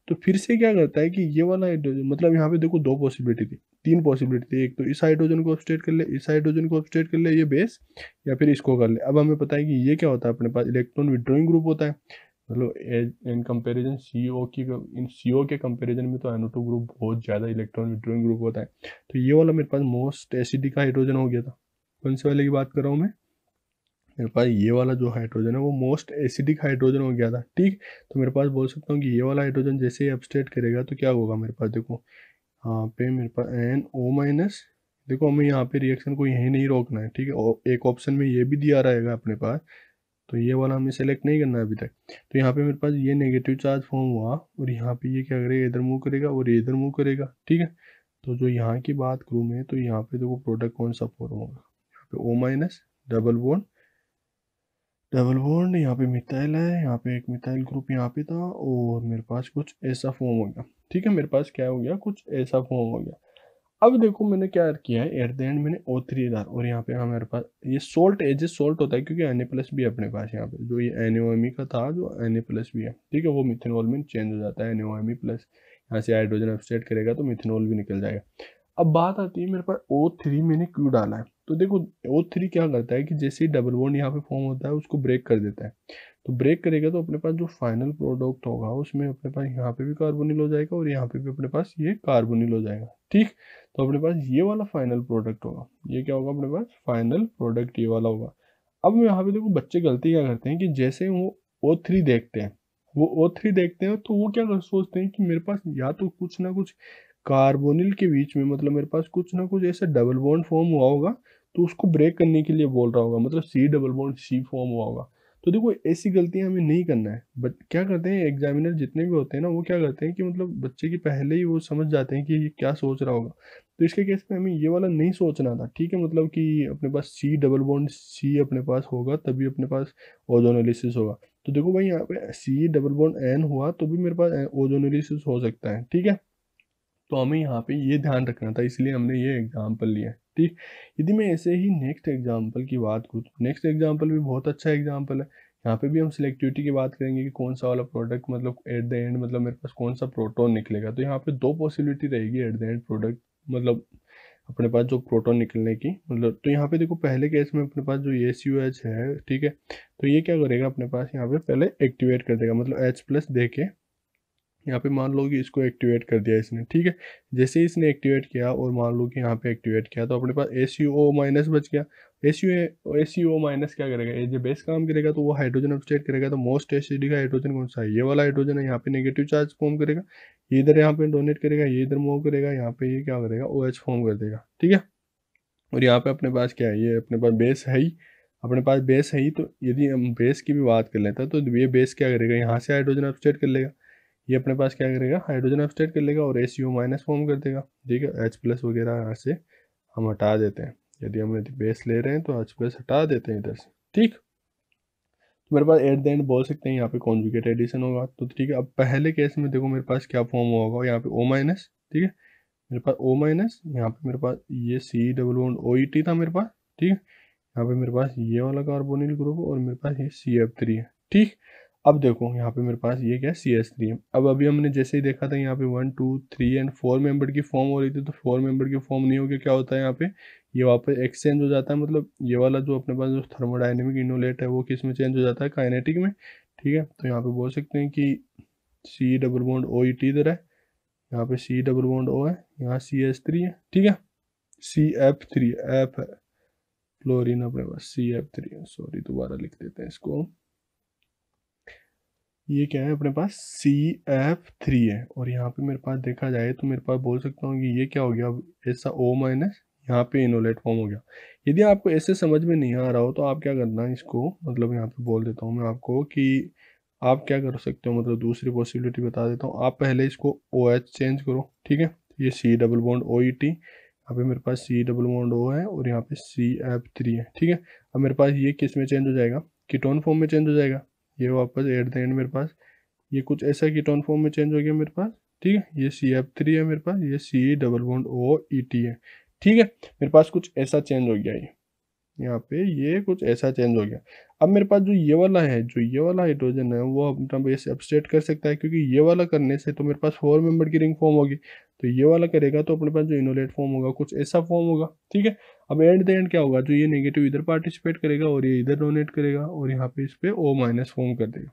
तो फिर से क्या करता है कि ये वाला हाइड्रोजन मतलब यहाँ पे देखो दो पॉसिबिलिटी थी तीन पॉसिबिलिटी थी एक तो इस हाइड्रोजन को ऑब्स्टेट कर ले इस हाइड्रोजन को ऑब्स्टेट कर ले ये बेस या फिर इसको कर ले अब हमें पता है कि ये क्या होता है अपने पास इलेक्ट्रॉन विड्रॉइंग ग्रुप होता है मतलब इन कंपैरिजन सीओ की इन सीओ के कंपैरिजन में तो एनओ टू ग्रुप बहुत ज़्यादा इलेक्ट्रॉन विड्रोइंग ग्रुप होता है तो ये वाला मेरे पास मोस्ट एसिडिक हाइड्रोजन हो गया था कौन से वाले की बात कर रहा हूँ मैं मेरे पास ये वाला जो हाइड्रोजन है वो मोस्ट एसिडिक हाइड्रोजन हो गया था ठीक तो मेरे पास बोल सकता हूँ कि ये वाला हाइड्रोजन जैसे ही अपस्टेट करेगा तो क्या होगा मेरे पास देखो यहाँ पे मेरे पास एन ओ माइनस देखो हमें यहाँ पे रिएक्शन को यहीं नहीं रोकना है ठीक है एक ऑप्शन में ये भी दिया रहेगा अपने पास तो ये वाला हमें सेलेक्ट नहीं करना अभी तक तो यहाँ पे मेरे पास ये नेगेटिव चार्ज फॉर्म हुआ और यहाँ पे ये क्या करेगा इधर मूव करेगा और इधर मूव करेगा ठीक है तो जो यहाँ की बात करूँ मैं तो यहाँ पे देखो तो प्रोडक्ट कौन सा फॉर्म होगा यहाँ पे O minus double bond double bond यहाँ पे मिथाइल है यहाँ पे एक मिथाइल ग्रुप यहाँ पे था और मेरे पास कुछ ऐसा फॉर्म हो गया ठीक है मेरे पास क्या हो गया कुछ ऐसा फॉर्म हो गया अब देखो मैंने क्या किया है एट द एंड मैंने ओ थ्री डाल और यहाँ पे हमारे पास ये सोल्ट एज सोल्ट होता है क्योंकि एन ए प्लस भी है अपने पास यहाँ पे जो ये एन ओ एम ई का था जो एन ए प्लस भी है ठीक है वो मिथेनॉल में चेंज हो जाता है N O M E plus यहाँ से हाइड्रोजन अपस्टेट करेगा तो मिथेनॉल भी निकल जाएगा अब बात आती है मेरे पास ओ थ्री मैंने क्यों डाला है तो देखो ओ थ्री क्या करता है कि जैसे ही डबल बॉन्ड यहाँ पे फॉर्म होता है उसको ब्रेक कर देता है तो ब्रेक करेगा तो अपने पास जो फाइनल प्रोडक्ट होगा उसमें अपने पास यहाँ पे भी कार्बोनिल हो जाएगा और यहाँ पे भी अपने पास ये कार्बोनिल हो जाएगा ठीक तो अपने पास ये वाला फाइनल प्रोडक्ट होगा ये क्या होगा अपने पास फाइनल प्रोडक्ट ये वाला होगा अब यहाँ पे देखो बच्चे गलती क्या करते हैं कि जैसे वो ओ थ्री देखते हैं वो ओ थ्री देखते हैं तो वो क्या कर सोचते हैं कि मेरे पास या तो कुछ ना कुछ कार्बोनिल के बीच में मतलब मेरे पास कुछ ना कुछ ऐसा डबल बॉन्ड फॉर्म हुआ होगा तो उसको ब्रेक करने के लिए बोल रहा होगा मतलब C double bond C form हुआ होगा तो देखो ऐसी गलतियाँ हमें नहीं करना है बट क्या करते हैं एग्जामिनर जितने भी होते हैं ना वो क्या करते हैं कि मतलब बच्चे की पहले ही वो समझ जाते हैं कि ये क्या सोच रहा होगा तो इसके केस में हमें ये वाला नहीं सोचना था ठीक है मतलब कि अपने पास सी डबल बॉन्ड सी अपने पास होगा तभी अपने पास ओजोनोलिसिस होगा तो देखो भाई यहाँ पे सी डबल बॉन्ड एन हुआ तो भी मेरे पास ओजोनोलिसिस हो सकता है ठीक है तो हमें यहाँ पे ये ध्यान रखना था इसलिए हमने ये एग्जाम्पल लिया है सकती यदि मैं ऐसे ही नेक्स्ट एग्जाम्पल की बात करूँ तो नेक्स्ट एग्जाम्पल भी बहुत अच्छा एग्जाम्पल है यहाँ पे भी हम सिलेक्टिविटी की बात करेंगे कि कौन सा वाला प्रोडक्ट मतलब एट द एंड मतलब मेरे पास कौन सा प्रोटोन निकलेगा तो यहाँ पे दो पॉसिबिलिटी रहेगी एट द एंड प्रोडक्ट मतलब अपने पास जो प्रोटोन निकलने की मतलब तो यहाँ पे देखो पहले केस में अपने पास जो ए सी एच है ठीक है तो ये क्या करेगा अपने पास यहाँ पे पहले एक्टिवेट कर देगा मतलब एच प्लस दे के यहाँ पे मान लो कि इसको एक्टिवेट कर दिया इसने ठीक है जैसे ही इसने एक्टिवेट किया और मान लो कि यहाँ पे एक्टिवेट किया तो अपने पास एस यू ओ माइनस बच गया S U A C O minus क्या करेगा ये जो बेस काम करेगा तो वो हाइड्रोजन ऑक्साइड करेगा तो मोस्ट एस का हाइड्रोजन कौन सा है ये वाला हाइड्रोजन है यहाँ पे नेगेटिव चार्ज फॉर्म करेगा ये इधर यहाँ पे डोनेट करेगा ये इधर मूव करेगा यहाँ पे ये क्या करेगा ओ एच फॉर्म कर देगा ठीक है और यहाँ पे अपने पास क्या है ये अपने पास बेस है ही अपने पास बेस है ही तो यदि हम बेस की भी बात कर लेते हैं तो ये बेस क्या करेगा यहाँ से हाइड्रोजन अपस्टेट कर लेगा ये अपने पास क्या करेगा हाइड्रोजन ऑक्साइड कर लेगा और एस यू माइनस फॉर्म कर देगा ठीक है एच प्लस वगैरह यहाँ से हम हटा देते हैं यदि हम यदि बेस ले रहे हैं तो एच प्लस हटा देते हैं इधर से ठीक तो मेरे पास एट द एंड बोल सकते हैं यहाँ पे कॉन्जुगेट एडिशन होगा तो ठीक है अब पहले केस में देखो मेरे पास क्या फॉर्म होगा यहाँ पे ओ माइनस ठीक है मेरे पास ओ माइनस यहाँ पे मेरे पास ये C double one O E T था मेरे पास ठीक है यहाँ पे मेरे पास ये वाला कार्बोनिल ग्रुप और मेरे पास ये सी एफ थ्री है ठीक अब देखो यहाँ पे मेरे पास ये क्या सी एस थ्री है अब अभी हमने जैसे ही देखा था यहाँ पे one two three and four member की फॉर्म हो रही थी तो फोर मेंबर की फॉर्म नहीं होगी क्या होता है यहाँ पे ये वापस एक्सचेंज हो जाता है मतलब ये वाला जो अपने पास जो थर्मोडाइनमिक इनोलेट है वो किस में चेंज हो जाता है काइनेटिक में ठीक है तो यहाँ पे बोल सकते हैं कि C double bond O E T इधर है यहाँ पे सी डबल बॉन्ड ओ है यहाँ सी एस थ्री है ठीक है सी एफ थ्री एफ है क्लोरिन अपने पास सी एफ थ्री है सॉरी दोबारा लिख देते हैं इसको ये क्या है अपने पास सी एफ थ्री है और यहाँ पे मेरे पास देखा जाए तो मेरे पास बोल सकता हूँ कि ये क्या हो गया अब ऐसा ओ माइनस यहाँ पे इनोलेट फॉर्म हो गया यदि आपको ऐसे समझ में नहीं आ रहा हो तो आप क्या करना है इसको मतलब यहाँ पे बोल देता हूँ मैं आपको कि आप क्या कर सकते हो मतलब दूसरी पॉसिबिलिटी बता देता हूँ आप पहले इसको ओ OH एच चेंज करो ठीक है ये C double bond O E T यहाँ पे मेरे पास सी डबल बॉन्ड ओ है और यहाँ पे सी एफ थ्री है ठीक है अब मेरे पास ये किस में चेंज हो जाएगा कीटोन फॉर्म में चेंज हो जाएगा ये वापस एट द एंड मेरे पास ये कुछ ऐसा कीटोन फॉर्म में चेंज हो गया मेरे पास ठीक है ये सी एफ थ्री है मेरे पास ये C double bond O E T है ठीक है मेरे पास कुछ ऐसा चेंज हो गया ये यहाँ पे ये कुछ ऐसा चेंज हो गया अब मेरे पास जो ये वाला है जो ये वाला हाइड्रोजन है वो अपना बेस अपस्टेट कर सकता है क्योंकि ये वाला करने से तो मेरे पास फोर मेंबर की रिंग फॉर्म होगी तो ये वाला करेगा तो अपने पास जो इनोलेट फॉर्म होगा कुछ ऐसा फॉर्म होगा ठीक है अब एंड द एंड क्या होगा जो ये नेगेटिव इधर पार्टिसिपेट करेगा और ये इधर डोनेट करेगा और यहाँ पे इस पर ओ माइनस फॉर्म कर देगा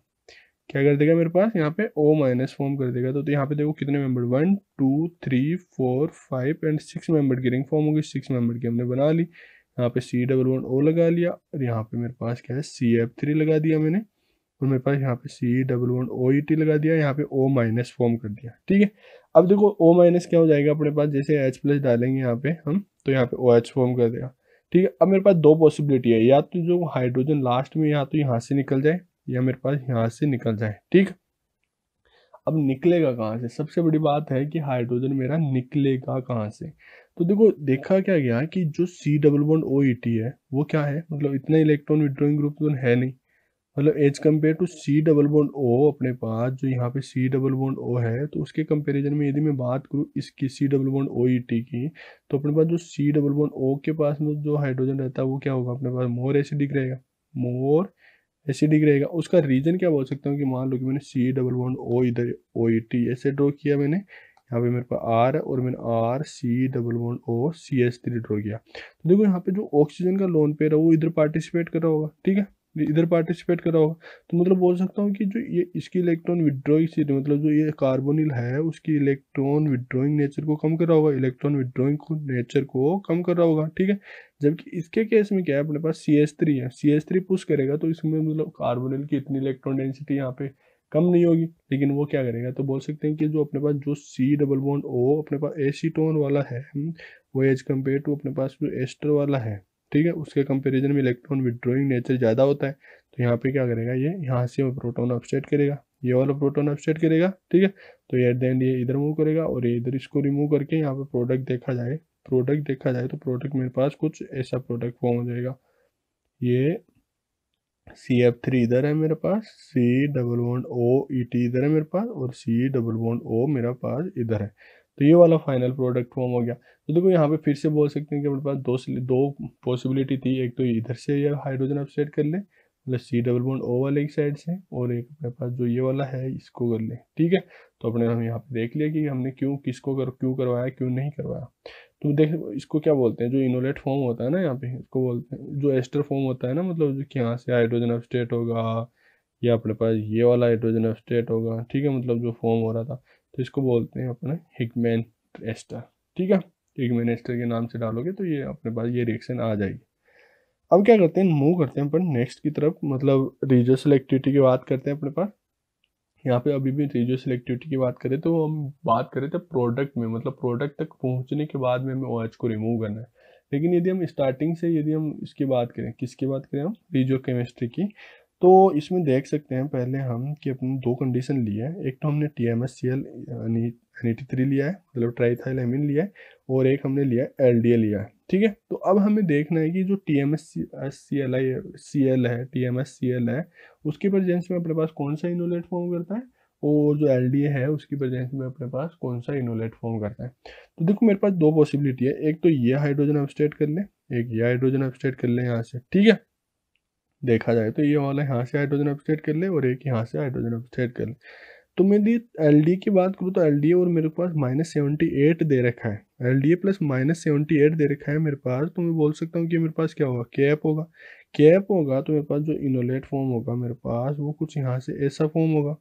क्या कर देगा मेरे पास यहाँ पे ओ माइनस फॉर्म कर देगा तो, तो यहाँ पे देखो कितने member one two three four five and six member की रिंग फॉर्म होगी सिक्स मेंबर की हमने बना ली यहाँ पे सी डबल वन ओ लगा लिया और यहाँ पे मेरे पास क्या है सी एफ थ्री लगा दिया मैंने और मेरे पास यहाँ पे C double one O E T लगा दिया यहाँ पे ओ माइनस फॉर्म कर दिया ठीक है अब देखो ओ माइनस क्या हो जाएगा अपने पास जैसे एच प्लस डालेंगे यहाँ पे हम तो यहाँ पे ओ OH फॉर्म कर देगा ठीक है अब मेरे पास दो पॉसिबिलिटी है या तो जो हाइड्रोजन लास्ट में या तो यहाँ से निकल जाए या मेरे पास यहाँ से निकल जाए ठीक अब निकलेगा कहाँ से सबसे बड़ी बात है कि हाइड्रोजन मेरा निकलेगा कहाँ से तो देखो देखा क्या गया कि जो सी डबल बॉन्ड ओ है वो क्या है मतलब इतना इलेक्ट्रॉन विड्रोइंग ग्रुप तो है नहीं मतलब as compare to C double bond O अपने पास जो यहाँ पे सी डबल बॉन्ड ओ है तो उसके कंपेरिजन में यदि मैं बात करूँ इसकी C double bond O E T की तो अपने पास जो सी डबल बॉन्ड ओ के पास में जो हाइड्रोजन रहता है वो क्या होगा अपने पास मोर एसिडिक रहेगा मोर एसिडिक रहेगा उसका रीजन क्या बोल सकता हूँ कि मान लो कि मैंने सी डबल बॉन्ड ओ इधर ओ ई टी ऐसे ड्रॉ किया मैंने यहाँ पे मेरे पास आर है और मैंने R C double bond O C S three draw किया तो देखो यहाँ पे जो ऑक्सीजन का लोन पेयर है वो इधर पार्टिसिपेट कर रहा होगा ठीक है इधर पार्टिसिपेट कर रहा होगा तो मतलब बोल सकता हूँ कि जो ये इसकी इलेक्ट्रॉन विड्रॉइंग सीट मतलब जो ये कार्बोनिल है उसकी इलेक्ट्रॉन विड्रॉइंग नेचर को कम कर रहा होगा इलेक्ट्रॉन विड्रॉइंग को नेचर को कम कर रहा होगा ठीक है जबकि इसके केस में क्या है अपने पास सी एस थ्री है सी एस थ्री पुश करेगा तो इसमें मतलब कार्बोनिल की इतनी इलेक्ट्रॉन डेंसिटी यहाँ पे कम नहीं होगी लेकिन वो क्या करेगा तो बोल सकते हैं कि जो अपने पास जो सी डबल बॉन्ड ओ अपने पास एसीटोन वाला है वो एज कम्पेयर टू अपने पास जो एस्टर वाला है ठीक है उसके कंपेरिजन में इलेक्ट्रॉन विड्रॉइंग नेचर ज़्यादा होता है तो यहाँ पे क्या करेगा ये यहाँ से वो प्रोटोन अपसेट करेगा ये वाला प्रोटोन अपसेट करेगा ठीक है तो ये एट द ये इधर मूव करेगा और ये इधर इसको रिमूव करके यहाँ पर प्रोडक्ट देखा जाए प्रोडक्ट देखा जाए तो प्रोडक्ट मेरे पास कुछ ऐसा प्रोडक्ट फॉर्म हो जाएगा ये सी एफ थ्री इधर है मेरे पास C double one O E T इधर है मेरे पास और सी डबल वन ओ मेरा पास इधर है तो ये वाला फाइनल प्रोडक्ट फॉर्म हो गया तो देखो यहाँ पे फिर से बोल सकते हैं कि हमारे पास दो दो पॉसिबिलिटी थी एक तो इधर से ये हाइड्रोजन अपसेट कर ले मतलब सी डबल बॉन्ड ओ वाले एक साइड से और एक अपने पास जो ये वाला है इसको कर ले ठीक है तो अपने हम यहाँ पे देख लिया कि हमने क्यों किसको कर क्यों करवाया क्यों नहीं करवाया तो देख इसको क्या बोलते हैं जो इनोलेट फॉर्म होता है ना यहाँ पे इसको बोलते हैं जो एस्टर फॉर्म होता है ना मतलब जो यहाँ से हाइड्रोजन अपस्टेट होगा या अपने पास ये वाला हाइड्रोजन अपस्टेट होगा ठीक है मतलब जो फॉर्म हो रहा था तो इसको बोलते हैं अपने हिगमैन एस्टर ठीक है हिगमैन तो एस्टर के नाम से डालोगे तो ये अपने पास ये रिएक्शन आ जाएगी अब क्या करते हैं मूव करते हैं अपन नेक्स्ट की तरफ मतलब रिजो सेलेक्टिविटी की बात करते हैं अपने पास यहाँ पे अभी भी रिजो सेलेक्टिविटी की बात करें तो हम बात करें तो प्रोडक्ट में मतलब प्रोडक्ट तक पहुँचने के बाद में हमें ओ OH को रिमूव करना है लेकिन यदि हम स्टार्टिंग से यदि हम इसकी बात करें किसकी बात करें हम रिजो केमिस्ट्री की तो इसमें देख सकते हैं पहले हम कि अपने दो कंडीशन लिए हैं एक तो हमने T M S C L three लिया है मतलब एमिन लिया है और एक हमने लिया है एल डी ए लिया है ठीक है तो अब हमें देखना है कि जो T M S C L I C L है T M S C L है उसकी प्रजेंस में अपने पास कौन सा इनोलेट फॉर्म करता है और जो एल डी ए है उसकी प्रजेंस में अपने पास कौन सा इनोलेट फॉर्म करता है तो देखो मेरे पास दो पॉसिबिलिटी है एक तो ये हाइड्रोजन अपस्टेट कर लें एक ये हाइड्रोजन अपस्टेट कर लें यहाँ से ठीक है देखा जाए तो ये वाला यहाँ से हाइड्रोजन अपस्टेट कर ले और एक यहाँ से हाइड्रोजन अपस्टेट कर ले तो मैं दी एल की बात करूँ तो एल और मेरे पास माइनस सेवेंटी एट दे रखा है L D A plus minus seventy eight दे रखा है मेरे पास तो मैं बोल सकता हूँ कि मेरे पास क्या होगा कैप होगा कैप होगा तो मेरे पास जो इनोलेट फॉर्म होगा मेरे पास वो कुछ यहाँ से ऐसा फॉर्म होगा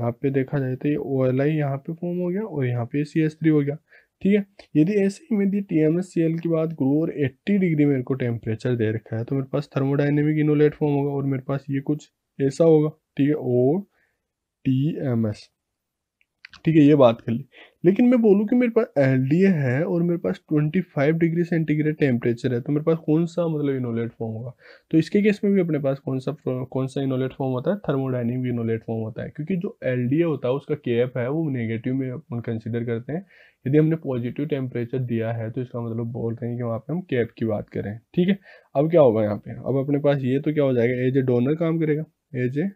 यहाँ पे देखा जाए तो ये ओ एल आई यहाँ पे फॉर्म हो गया और यहाँ पे सी एस थ्री हो गया ठीक है यदि ऐसे ही मेरी T M S C L के बाद ग्रो और एट्टी डिग्री मेरे को टेम्परेचर दे रखा है तो मेरे पास थर्मोडाइनेमिक इनोलेट फॉर्म होगा और मेरे पास ये कुछ ऐसा होगा ठीक है ओ टी एम एस ठीक है ये बात कर ली लेकिन मैं बोलूँ कि मेरे पास एल है और मेरे पास 25 डिग्री सेंटीग्रेड टेम्परेचर है तो मेरे पास कौन सा मतलब इनोलेट फॉर्म होगा तो इसके केस में भी अपने पास कौन सा कौन सा इनोलेट फॉर्म होता है थर्मोडाइनिक इनोलेट फॉर्म होता है क्योंकि जो एल होता है उसका के है वो नेगेटिव में अपन कंसिडर करते हैं यदि हमने पॉजिटिव टेम्परेचर दिया है तो इसका मतलब बोल रहे हैं कि वहाँ पर हम कैप की बात करें ठीक है अब क्या होगा यहाँ पे अब अपने पास ये तो क्या हो जाएगा एज ए डोनर काम करेगा एज ए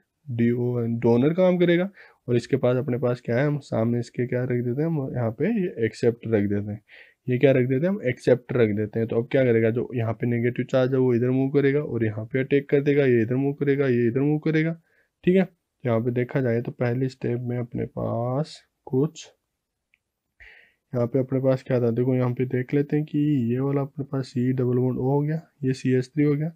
डोनर काम करेगा और इसके पास अपने पास क्या है हम सामने इसके क्या रख देते हैं हम यहाँ पे ये एक्सेप्ट रख देते हैं ये क्या रख देते हैं हम एक्सेप्ट रख देते हैं तो अब क्या करेगा जो यहाँ पे नेगेटिव चार्ज है वो इधर मूव करेगा और यहाँ पे अटैक कर देगा ये इधर मूव करेगा ये इधर मूव करेगा ठीक है यहाँ पे देखा जाए तो पहले स्टेप में अपने पास कुछ यहाँ पे अपने पास क्या था देखो यहाँ पे देख लेते हैं कि ये वाला अपने पास सी डबल वन ओ हो गया ये सी एस थ्री हो गया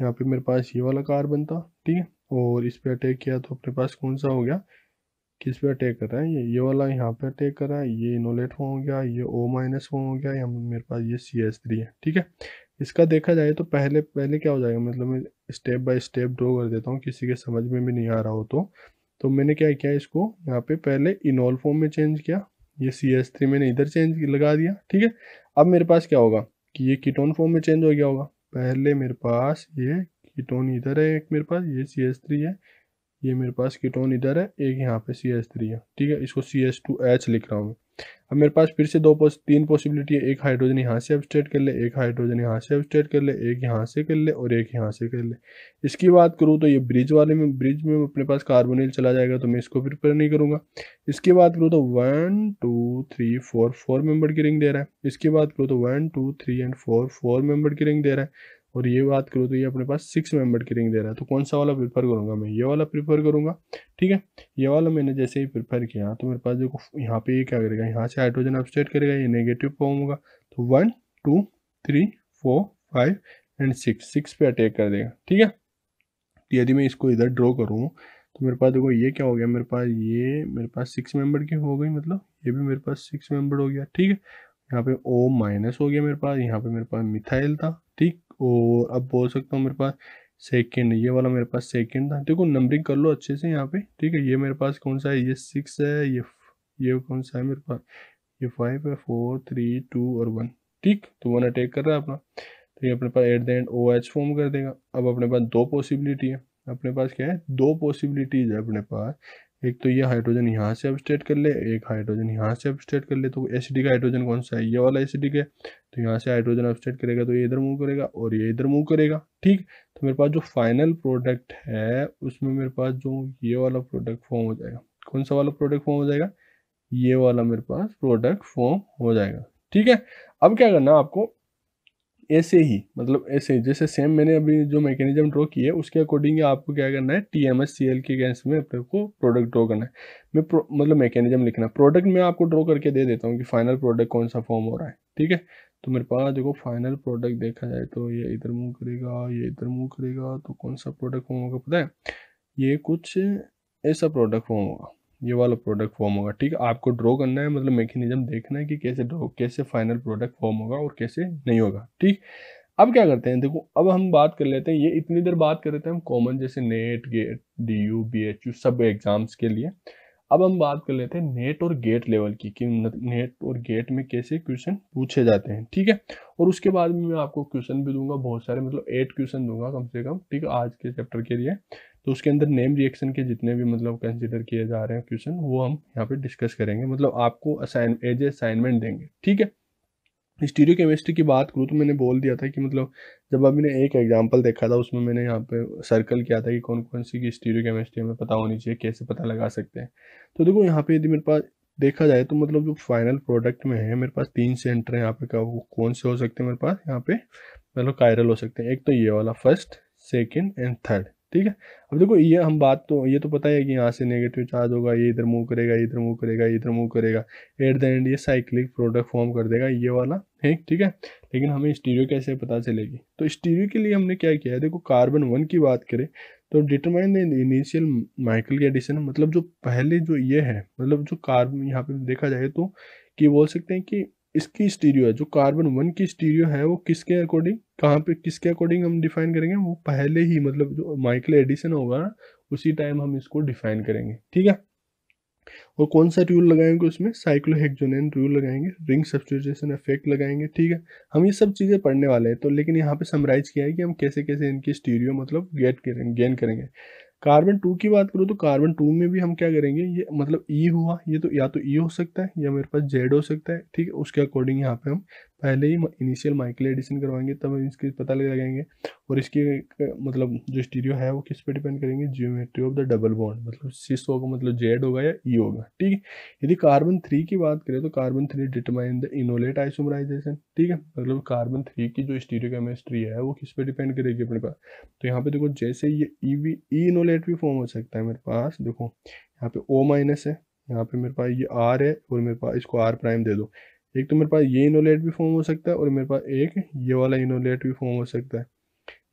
यहाँ पे मेरे पास ये वाला कार्बन था ठीक है और इस पर अटैक किया तो अपने पास कौन सा हो गया किस पे अटैक कर रहा है ये ये वाला यहाँ पे अटैक कर रहा है ये इनोलेट हो गया ये ओ माइनस हो गया या मेरे पास ये सी एस थ्री है ठीक है इसका देखा जाए तो पहले पहले क्या हो जाएगा मतलब मैं स्टेप बाय स्टेप ड्रॉ कर देता हूँ किसी के समझ में भी नहीं आ रहा हो तो तो मैंने क्या किया इसको यहाँ पे पहले इनोल फॉर्म में चेंज किया ये सी एस थ्री मैंने इधर चेंज लगा दिया ठीक है अब मेरे पास क्या होगा कि ये कीटोन फॉर्म में चेंज हो गया होगा पहले मेरे पास ये कीटोन इधर है एक मेरे पास ये सी एस थ्री है ये मेरे पास कीटोन इधर है एक यहाँ पे सी एस थ्री है ठीक है इसको सी एस टू एच लिख रहा हूँ अब मेरे पास फिर से दो पोस, तीन पॉसिबिलिटी है एक हाइड्रोजन यहाँ से अपस्टेट कर ले एक हाइड्रोजन यहाँ से अपस्टेट कर ले एक यहाँ से कर ले और एक यहाँ से कर ले इसकी बात करूँ तो ये ब्रिज वाले में ब्रिज में अपने पास कार्बोनिल चला जाएगा तो मैं इसको प्रिपेयर नहीं करूँगा इसकी बात करूँ तो one two three four four member की रिंग दे रहा है इसकी बात करूँ तो one two three and four four member की रिंग दे रहा है और ये बात करूँ तो ये अपने पास सिक्स मेंबर की रिंग दे रहा है तो कौन सा वाला प्रीफर करूँगा मैं ये वाला प्रीफर करूँगा ठीक है ये वाला मैंने जैसे ही प्रीफर किया तो मेरे पास देखो यहाँ पे ये क्या करेगा यहाँ से हाइड्रोजन अपस्टेट करेगा ये नेगेटिव फॉर्म होगा तो one two three four five and six six पे अटैक कर देगा ठीक है तो यदि मैं इसको इधर ड्रॉ करूँ तो मेरे पास देखो ये क्या हो गया मेरे पास ये मेरे पास सिक्स मेंबर की हो गई मतलब ये भी मेरे पास सिक्स मेंबर हो गया ठीक है यहाँ पे ओ माइनस हो गया मेरे पास यहाँ पे मेरे पास मिथाइल था ठीक और अब बोल सकता हूँ मेरे पास सेकेंड ये वाला मेरे पास सेकेंड था देखो नंबरिंग कर लो अच्छे से यहाँ पे ठीक है ये मेरे पास कौन सा है ये सिक्स है ये ये कौन सा है मेरे पास ये फाइव है फोर थ्री टू और वन ठीक तो वन अटैक कर रहा है अपना तो ये अपने पास at the end O H form कर देगा अब अपने पास दो पॉसिबिलिटी है अपने पास क्या है दो पॉसिबिलिटीज है अपने पास एक तो ये हाइड्रोजन यहाँ से अपस्टेट कर ले एक हाइड्रोजन यहाँ से अपस्टेट कर ले तो एसिडिक हाइड्रोजन कौन सा है ये वाला एसिडिक है तो यहाँ से हाइड्रोजन अपस्टेट करेगा तो ये इधर मूव करेगा और ये इधर मूव करेगा ठीक तो मेरे पास जो फाइनल प्रोडक्ट है उसमें मेरे पास जो ये वाला प्रोडक्ट फॉर्म हो जाएगा कौन सा वाला प्रोडक्ट फॉर्म हो जाएगा ये वाला मेरे पास प्रोडक्ट फॉर्म हो जाएगा ठीक है अब क्या करना आपको ऐसे ही मतलब ऐसे ही जैसे सेम मैंने अभी जो मैकेनिज्म ड्रॉ की है उसके अकॉर्डिंग आपको क्या करना है T M S C L के अगेंस्ट में अपने को प्रोडक्ट ड्रॉ करना है मैं मतलब मैकेनिज्म लिखना प्रोडक्ट मैं आपको ड्रॉ करके दे देता हूँ कि फाइनल प्रोडक्ट कौन सा फॉर्म हो रहा है ठीक है तो मेरे पास देखो फाइनल प्रोडक्ट देखा जाए तो ये इधर मूव करेगा ये इधर मूव करेगा तो कौन सा प्रोडक्ट फॉर्म होगा पता है ये कुछ ऐसा प्रोडक्ट फॉर्म होगा ये वाला प्रोडक्ट फॉर्म होगा ठीक है आपको ड्रॉ करना है मतलब मैकेनिज्म देखना है कि कैसे ड्रॉ कैसे फाइनल प्रोडक्ट फॉर्म होगा और कैसे नहीं होगा ठीक अब क्या करते हैं देखो अब हम बात कर लेते हैं ये इतनी देर बात कर लेते हैं हम कॉमन जैसे NET GATE D U B H U सब एग्ज़ाम्स के लिए अब हम बात कर लेते हैं नेट और गेट लेवल की कि नेट और गेट में कैसे क्वेश्चन पूछे जाते हैं ठीक है और उसके बाद में मैं आपको क्वेश्चन भी दूंगा बहुत सारे मतलब एट क्वेश्चन दूंगा कम से कम ठीक है आज के चैप्टर के लिए तो उसके अंदर नेम रिएक्शन के जितने भी मतलब कंसिडर किए जा रहे हैं क्वेश्चन वो हम यहाँ पे डिस्कस करेंगे मतलब आपको असाइन एज असाइनमेंट देंगे ठीक है स्टीरियो केमिस्ट्री की बात करूँ तो मैंने बोल दिया था कि मतलब जब अभी एक एग्जांपल देखा था उसमें मैंने यहाँ पे सर्कल किया था कि कौन कौन सी की स्टीरियो केमिस्ट्री हमें पता होनी चाहिए कैसे पता लगा सकते हैं तो देखो यहाँ पे यदि मेरे पास देखा जाए तो मतलब जो फाइनल प्रोडक्ट में है मेरे पास तीन सेंटर हैं यहाँ पे का वो कौन से हो सकते हैं मेरे पास यहाँ पे मतलब कायरल हो सकते हैं एक तो ये वाला फर्स्ट सेकेंड एंड थर्ड ठीक है अब देखो ये हम बात तो ये तो पता है कि यहाँ से नेगेटिव चार्ज होगा ये इधर मूव करेगा इधर मूव करेगा इधर मूव करेगा एट द एंड ये साइक्लिक प्रोडक्ट फॉर्म कर देगा ये वाला है ठीक है लेकिन हमें स्टीरियो कैसे पता चलेगी तो स्टीरियो के लिए हमने क्या किया है देखो कार्बन वन की बात करें तो डिटरमाइन द इनिशियल माइकल की एडिशन मतलब जो पहले जो ये है मतलब जो कार्बन यहाँ पे देखा जाए तो कि बोल सकते हैं कि इसकी स्टीरियो है जो कार्बन वन की स्टीरियो है वो किसके अकॉर्डिंग कहाँ पे किसके अकॉर्डिंग हम डिफाइन करेंगे वो पहले ही मतलब जो माइकल एडिसन होगा उसी टाइम हम इसको डिफाइन करेंगे ठीक है और कौन सा रूल लगाएंगे उसमें साइक्लोहेक्जोनियन रूल लगाएंगे रिंग सब्सटीट्यूशन इफेक्ट लगाएंगे ठीक है हम ये सब चीज़ें पढ़ने वाले हैं तो लेकिन यहाँ पे समराइज किया है कि हम कैसे कैसे इनकी स्टीरियो मतलब गेट करेंगे गेन करेंगे कार्बन टू की बात करूँ तो कार्बन टू में भी हम क्या करेंगे ये मतलब ई e हुआ ये तो या तो ई e हो सकता है या मेरे पास जेड हो सकता है ठीक है उसके अकॉर्डिंग यहाँ पे हम पहले ही इनिशियल माइक्रो एडिशन करवाएंगे तब हम इसके पता लगाएंगे और इसकी मतलब जो स्टीरियो है वो किस पे डिपेंड करेंगे geometry of the double bond मतलब सिस होगा मतलब जेड होगा या ई e होगा ठीक है यदि कार्बन थ्री की बात करें तो carbon three determine the enolate isomerization ठीक है मतलब कार्बन थ्री की जो स्टीरियो केमिस्ट्री है वो किस पर डिपेंड करेगी अपने पास तो यहाँ पे देखो जैसे ये ई वी ई इनोलेट भी फॉर्म e हो सकता है मेरे पास देखो यहाँ पे ओ माइनस है यहाँ पे मेरे पास ये आर है और मेरे पास इसको आर प्राइम दे दो एक तो मेरे पास ये इनोलेट भी फॉर्म हो सकता है और मेरे पास एक ये वाला इनोलेट भी फॉर्म हो सकता है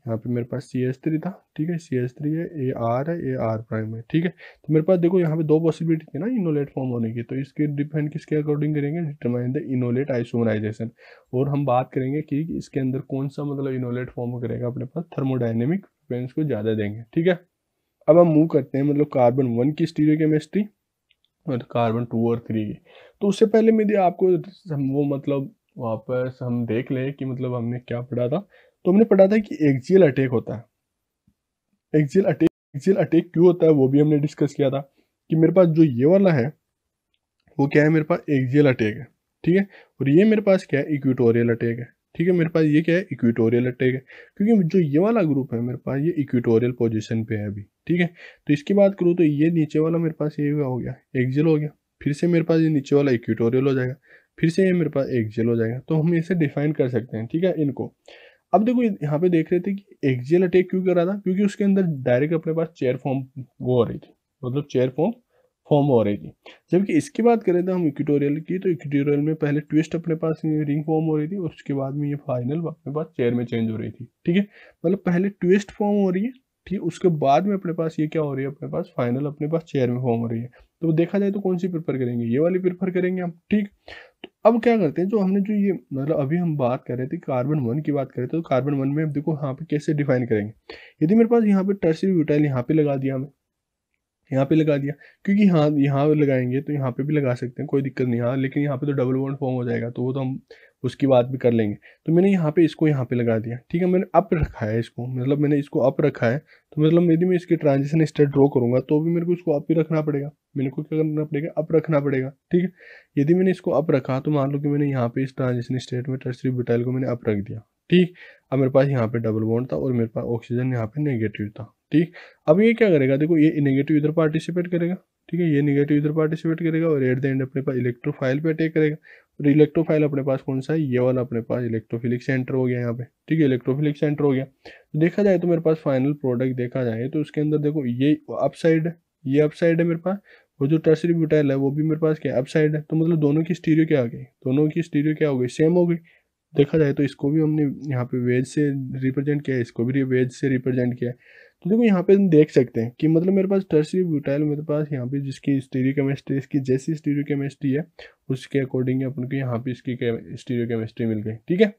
यहाँ पे मेरे पास सी एस थ्री था ठीक है सी एस थ्री है ए आर है ए आर प्राइम है ठीक है तो मेरे पास देखो यहाँ पे दो पॉसिबिलिटी थी ना इनोलेट फॉर्म होने की तो इसके डिपेंड किसके अकॉर्डिंग करेंगे डिटरमाइन द इनोलेट आइसोमराइजेशन और हम बात करेंगे कि इसके अंदर कौन सा मतलब इनोलेट फॉर्म करेगा अपने पास थर्मोडाइनेमिक फ्रिक्वेंस को ज़्यादा देंगे ठीक है अब हम मूव करते हैं मतलब कार्बन वन की स्टीरियो केमिस्ट्री कार्बन टू और थ्री की तो उससे पहले मेरी आपको वो मतलब वापस हम देख लें कि मतलब हमने क्या पढ़ा था तो हमने पढ़ा था कि एक्जियल अटैक होता है एक्जियल अटैक एक्जियल अटैक क्यों होता है वो भी हमने डिस्कस किया था कि मेरे पास जो ये वाला है वो क्या है मेरे पास एक्जियल अटैक है ठीक है और ये मेरे पास क्या है इक्विटोरियल अटैक है ठीक है मेरे पास ये क्या है इक्विटोरियल अटैक है क्योंकि जो ये वाला ग्रुप है मेरे पास ये इक्विटोरियल पोजिशन पे है अभी ठीक है तो इसकी बात करूँ तो ये नीचे वाला मेरे पास ये हो गया एक्जेल हो गया फिर से मेरे पास ये नीचे वाला इक्विटोरियल हो जाएगा फिर से ये मेरे पास एक्जेल हो जाएगा तो हम इसे डिफाइन कर सकते हैं ठीक है इनको अब देखो यहाँ पे देख रहे थे कि एक्जेल अटैक क्यों कर रहा था क्योंकि उसके अंदर डायरेक्ट अपने पास चेयर फॉर्म वो हो रही थी मतलब चेयर फॉर्म फॉर्म हो रही थी जबकि इसकी बात करें तो हम इक्विटोरियल की तो इक्विटोरियल में पहले ट्विस्ट अपने पास रिंग फॉर्म हो रही थी और उसके बाद में ये फाइनल अपने पास चेयर में चेंज हो रही थी ठीक है मतलब पहले ट्विस्ट फॉर्म हो रही है ठीक है उसके बाद में अपने पास ये क्या हो रही है अपने पास फाइनल अपने पास चेयर में फॉर्म हो रही है तो देखा जाए तो कौन सी प्रेफर करेंगे ये वाली प्रेफर करेंगे हम ठीक तो अब क्या करते हैं जो हमने जो ये मतलब अभी हम बात कर रहे थे कार्बन वन की बात कर रहे थे तो कार्बन वन में देखो यहाँ पे कैसे डिफाइन करेंगे यदि मेरे पास यहाँ पे टर्सी ब्यूटाइल यहाँ पे लगा दिया हमें यहाँ पे लगा दिया क्योंकि यहाँ यहाँ लगाएंगे तो यहाँ पे भी लगा सकते हैं कोई दिक्कत नहीं यहाँ लेकिन यहाँ पे तो डबल वन फॉर्म हो जाएगा तो वो तो हम उसकी बात भी कर लेंगे तो मैंने यहाँ पे इसको यहाँ पे लगा दिया ठीक है मैंने अप रखा है इसको मतलब मैंने इसको अप रखा है तो मतलब यदि मैं इसकी ट्रांजेक्शन स्टेट ड्रॉ करूँगा तो भी मेरे को इसको अप ही रखना पड़ेगा मेरे को क्या करना पड़ेगा अप रखना पड़ेगा ठीक है यदि मैंने इसको अप रखा तो मान लो कि मैंने यहाँ पे इस ट्रांजेक्शन स्टेट में टर्सरी बुटाइल को मैंने अप रख दिया ठीक अब मेरे पास यहाँ पे डबल बॉन्ड था और मेरे पास ऑक्सीजन यहाँ पे नेगेटिव था ठीक अब ये क्या करेगा देखो ये नेगेटिव इधर पार्टिसिपेट करेगा ठीक है ये नेगेटिव इधर पार्टिसिपेट करेगा और एट द एंड अपने पास इलेक्ट्रोफाइल पे अटैक करेगा और इलेक्ट्रोफाइल अपने पास कौन सा है ये वाला अपने पास इलेक्ट्रोफिलिक सेंटर हो गया यहाँ पे ठीक है इलेक्ट्रोफिलिक सेंटर हो गया तो देखा जाए तो मेरे पास फाइनल प्रोडक्ट देखा जाए तो उसके अंदर देखो ये अपसाइड है ये अपसाइड है मेरे पास वो जो टर्सरी ब्यूटाइल है वो भी मेरे पास क्या अपसाइड है तो मतलब दोनों की स्टीरियो क्या हो गई दोनों की स्टीरियो क्या हो गई सेम हो गई देखा जाए तो इसको भी हमने यहाँ पे वेज से रिप्रेजेंट किया है इसको भी वेज से रिप्रेजेंट किया है तो देखो यहाँ पे हम देख सकते हैं कि मतलब मेरे पास टर्सरी ब्यूटाइल मेरे पास यहाँ पे जिसकी स्टीरियो केमिस्ट्री इसकी जैसी स्टीरियो केमिस्ट्री है उसके अकॉर्डिंग अपन को यहाँ पे इसकी स्टीरियो केमिस्ट्री मिल गई ठीक है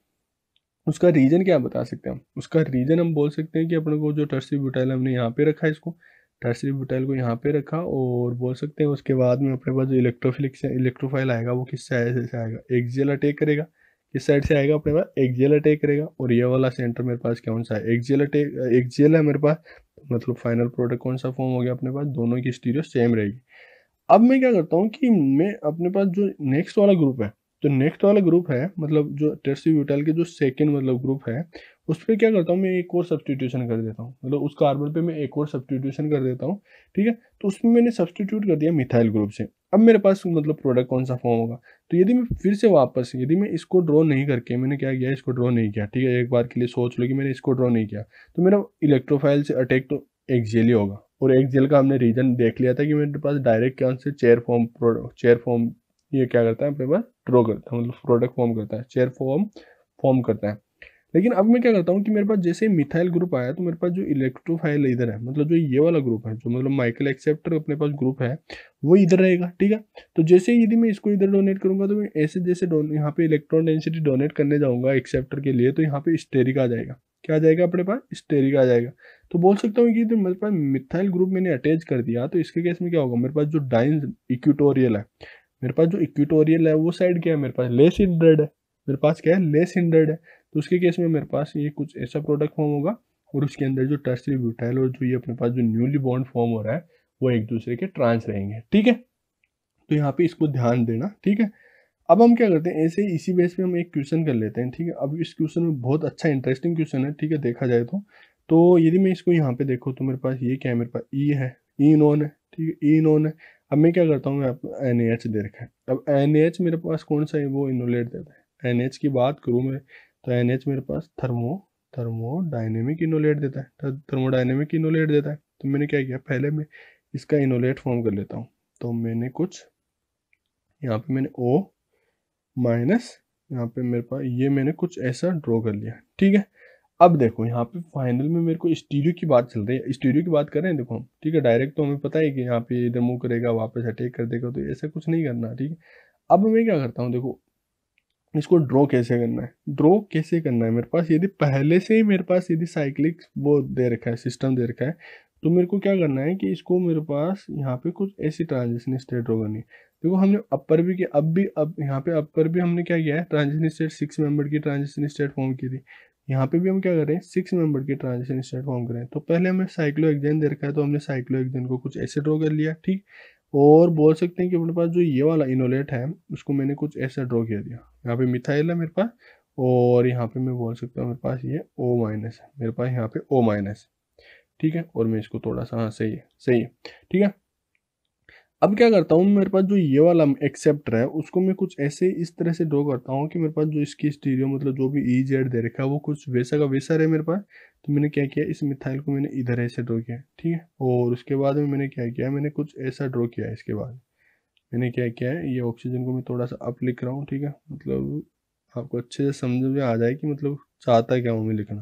उसका रीजन क्या बता सकते हैं हम उसका रीजन हम बोल सकते हैं कि अपने को जो टर्सरी ब्यूटाइल हमने यहाँ पे रखा है इसको टर्सरी ब्यूटाइल को यहाँ पे रखा और बोल सकते हैं उसके बाद में अपने पास जो इलेक्ट्रोफिलिक्स इलेक्ट्रोफाइल आएगा वो किससे आएगा एक्जियल अटैक करेगा इस साइड से आएगा अपने पास एक्जियल अटैक करेगा और ये वाला सेंटर मेरे पास कौन सा है एक्जियल अटैक एक्जियल है मेरे पास मतलब फाइनल प्रोडक्ट कौन सा फॉर्म हो गया अपने पास दोनों की स्टीरियो सेम रहेगी अब मैं क्या करता हूँ कि मैं अपने पास जो नेक्स्ट वाला ग्रुप है तो नेक्स्ट वाला ग्रुप है मतलब जो टेस्टी ब्यूटाइल के जो सेकेंड मतलब ग्रुप है उस पर क्या करता हूँ मैं एक और सब्सटीट्यूशन कर देता हूँ मतलब उस कार्बन पे मैं एक और सब्सटीट्यूशन कर देता हूँ ठीक है तो उसमें मैंने सब्सटीट्यूट कर दिया मिथाइल ग्रुप से अब मेरे पास मतलब प्रोडक्ट कौन सा फॉर्म होगा तो यदि मैं फिर से वापस यदि मैं इसको ड्रॉ नहीं करके मैंने क्या किया इसको ड्रॉ नहीं किया ठीक है एक बार के लिए सोच लो कि मैंने इसको ड्रॉ नहीं किया तो मेरा इलेक्ट्रोफाइल से अटैक तो एक्जेल ही होगा और एक्जेल का हमने रीजन देख लिया था कि मेरे पास डायरेक्ट क्या से चेयर फॉर्म चेयर फॉर्म ये क्या करता है पेपर पास ड्रॉ करता है मतलब प्रोडक्ट फॉर्म करता है चेयर फॉर्म फॉर्म करता है लेकिन अब मैं क्या करता हूँ कि मेरे पास जैसे मिथाइल ग्रुप आया तो मेरे पास जो इलेक्ट्रोफाइल इधर है मतलब जो ये वाला ग्रुप है जो मतलब माइकल एक्सेप्टर अपने पास ग्रुप है वो इधर रहेगा ठीक है तो जैसे यदि मैं इसको इधर डोनेट करूँगा तो मैं ऐसे जैसे यहाँ पे इलेक्ट्रॉन डेंसिटी डोनेट करने जाऊँगा एक्सेप्टर के लिए तो यहाँ पे स्टेरिक आ जाएगा क्या आ जाएगा अपने पास स्टेरिक आ जाएगा तो बोल सकता हूँ कि तो मेरे पास मिथाइल ग्रुप मैंने अटैच कर दिया तो इसके केस में क्या होगा मेरे पास जो डाइन इक्विटोरियल है मेरे पास जो इक्विटोरियल है वो साइड क्या है मेरे पास लेस इंड्रेड है मेरे पास क्या है लेस इंड्रेड है तो उसके केस में मेरे पास ये कुछ ऐसा प्रोडक्ट फॉर्म होगा और उसके अंदर जो टर्सरी ब्यूटाइल और जो ये अपने पास जो न्यूली बॉन्ड फॉर्म हो रहा है वो एक दूसरे के ट्रांस रहेंगे ठीक है तो यहाँ पे इसको ध्यान देना ठीक है अब हम क्या करते हैं ऐसे ही इसी बेस पे हम एक क्वेश्चन कर लेते हैं ठीक है अब इस क्वेश्चन में बहुत अच्छा इंटरेस्टिंग क्वेश्चन है ठीक है देखा जाए तो तो यदि मैं इसको यहाँ पे देखो तो मेरे पास ये क्या है मेरे पास ई e है ई e नॉन है ठीक है ई e नॉन है अब मैं क्या करता हूँ मैं आपको एन ए एच दे रखा है अब एन ए एच मेरे पास कौन सा है वो इनोलेट देता है एन एच की बात करूँ मैं तो एन एच मेरे पास थर्मो थर्मोडाइनेमिक इनोलेट देता है थर्मोडाइनेमिक तो इनोलेट देता है तो मैंने क्या किया पहले मैं इसका इनोलेट फॉर्म कर लेता हूँ तो मैंने कुछ यहाँ पे मैंने ओ माइनस यहाँ पे मेरे पास ये मैंने कुछ ऐसा ड्रॉ कर लिया ठीक है अब देखो यहाँ पे फाइनल में मेरे को स्टीरियो की बात चल रही है स्टीरियो की बात कर रहे हैं देखो हम ठीक है डायरेक्ट तो हमें पता है कि यहाँ पे इधर मुँह करेगा वापस अटैक कर देगा तो ऐसा कुछ नहीं करना ठीक है अब मैं क्या करता हूँ देखो इसको ड्रॉ कैसे करना है ड्रॉ कैसे करना है मेरे पास यदि पहले से ही मेरे पास यदि साइक्लिक वो दे रखा है सिस्टम दे रखा है तो मेरे को क्या करना है कि इसको मेरे पास यहाँ पे कुछ ऐसी ट्रांजेक्शन स्टेट ड्रॉ करनी है देखो हमने अपर भी किया अब भी अब यहाँ पे अपर भी हमने क्या किया है ट्रांजिशन स्टेट सिक्स मेंबर की ट्रांजिशन स्टेट फॉर्म की थी यहाँ पे भी हम क्या कर रहे हैं सिक्स मेंबर की ट्रांजिशन स्टेट फॉर्म कर रहे हैं तो पहले हमें साइक्लो एक्जन दे रखा है तो हमने साइक्लो एक्जन को कुछ ऐसे ड्रॉ कर लिया ठीक और बोल सकते हैं कि अपने पास जो ये वाला इनोलेट है उसको मैंने कुछ ऐसा ड्रॉ किया दिया यहाँ पे मिथाइल है मेरे पास और यहाँ पे मैं बोल सकता हूँ मेरे पास ये ओ माइनस है मेरे पास यहाँ पे ओ माइनस ठीक है और मैं इसको थोड़ा सा हाँ सही है सही है ठीक है अब क्या करता हूँ मेरे पास जो ये वाला एक्सेप्टर है उसको मैं कुछ ऐसे इस तरह से ड्रॉ करता हूँ कि मेरे पास जो इसकी स्टीरियो मतलब जो भी ई e जेड दे रखा है वो कुछ वैसा का वैसा है मेरे पास तो मैंने क्या किया इस मिथाइल को मैंने इधर ऐसे ड्रॉ किया ठीक है और उसके बाद में मैंने क्या किया मैंने कुछ ऐसा ड्रॉ किया इसके बाद मैंने क्या किया है ये ऑक्सीजन को मैं थोड़ा सा अप लिख रहा हूँ ठीक है मतलब आपको अच्छे से समझ में आ जाए कि मतलब चाहता क्या हूँ मैं लिखना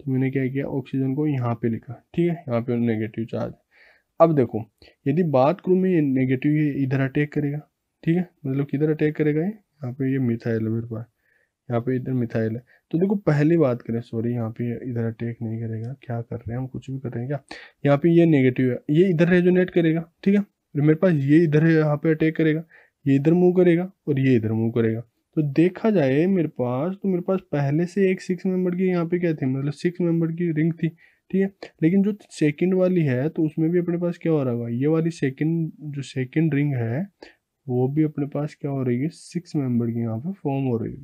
तो मैंने क्या किया ऑक्सीजन को यहाँ पे लिखा ठीक है यहाँ पे नेगेटिव चार्ज अब देखो यदि बात करूँ मैं ये नेगेटिव ये इधर अटैक करेगा ठीक है मतलब किधर अटैक करेगा ये यहाँ पे ये मिथाइल है मेरे पास यहाँ पे इधर मिथाइल है तो देखो पहली बात करें सॉरी यहाँ पे इधर अटैक नहीं करेगा क्या कर रहे हैं हम कुछ भी कर रहे हैं क्या यहाँ पे ये नेगेटिव है ये इधर रेजोनेट करेगा ठीक है और मेरे पास ये इधर यहाँ पे अटैक करेगा ये इधर मूव करेगा और ये इधर मूव करेगा तो देखा जाए मेरे पास तो मेरे पास पहले से एक सिक्स मेंबर की यहाँ पे क्या थी मतलब सिक्स मेंबर की रिंग थी ठीक है लेकिन जो सेकंड वाली है तो उसमें भी अपने पास क्या हो रहा होगा ये वाली सेकंड जो सेकंड रिंग है वो भी अपने पास क्या हो रही है सिक्स मेंबर की यहाँ पे फॉर्म हो रही है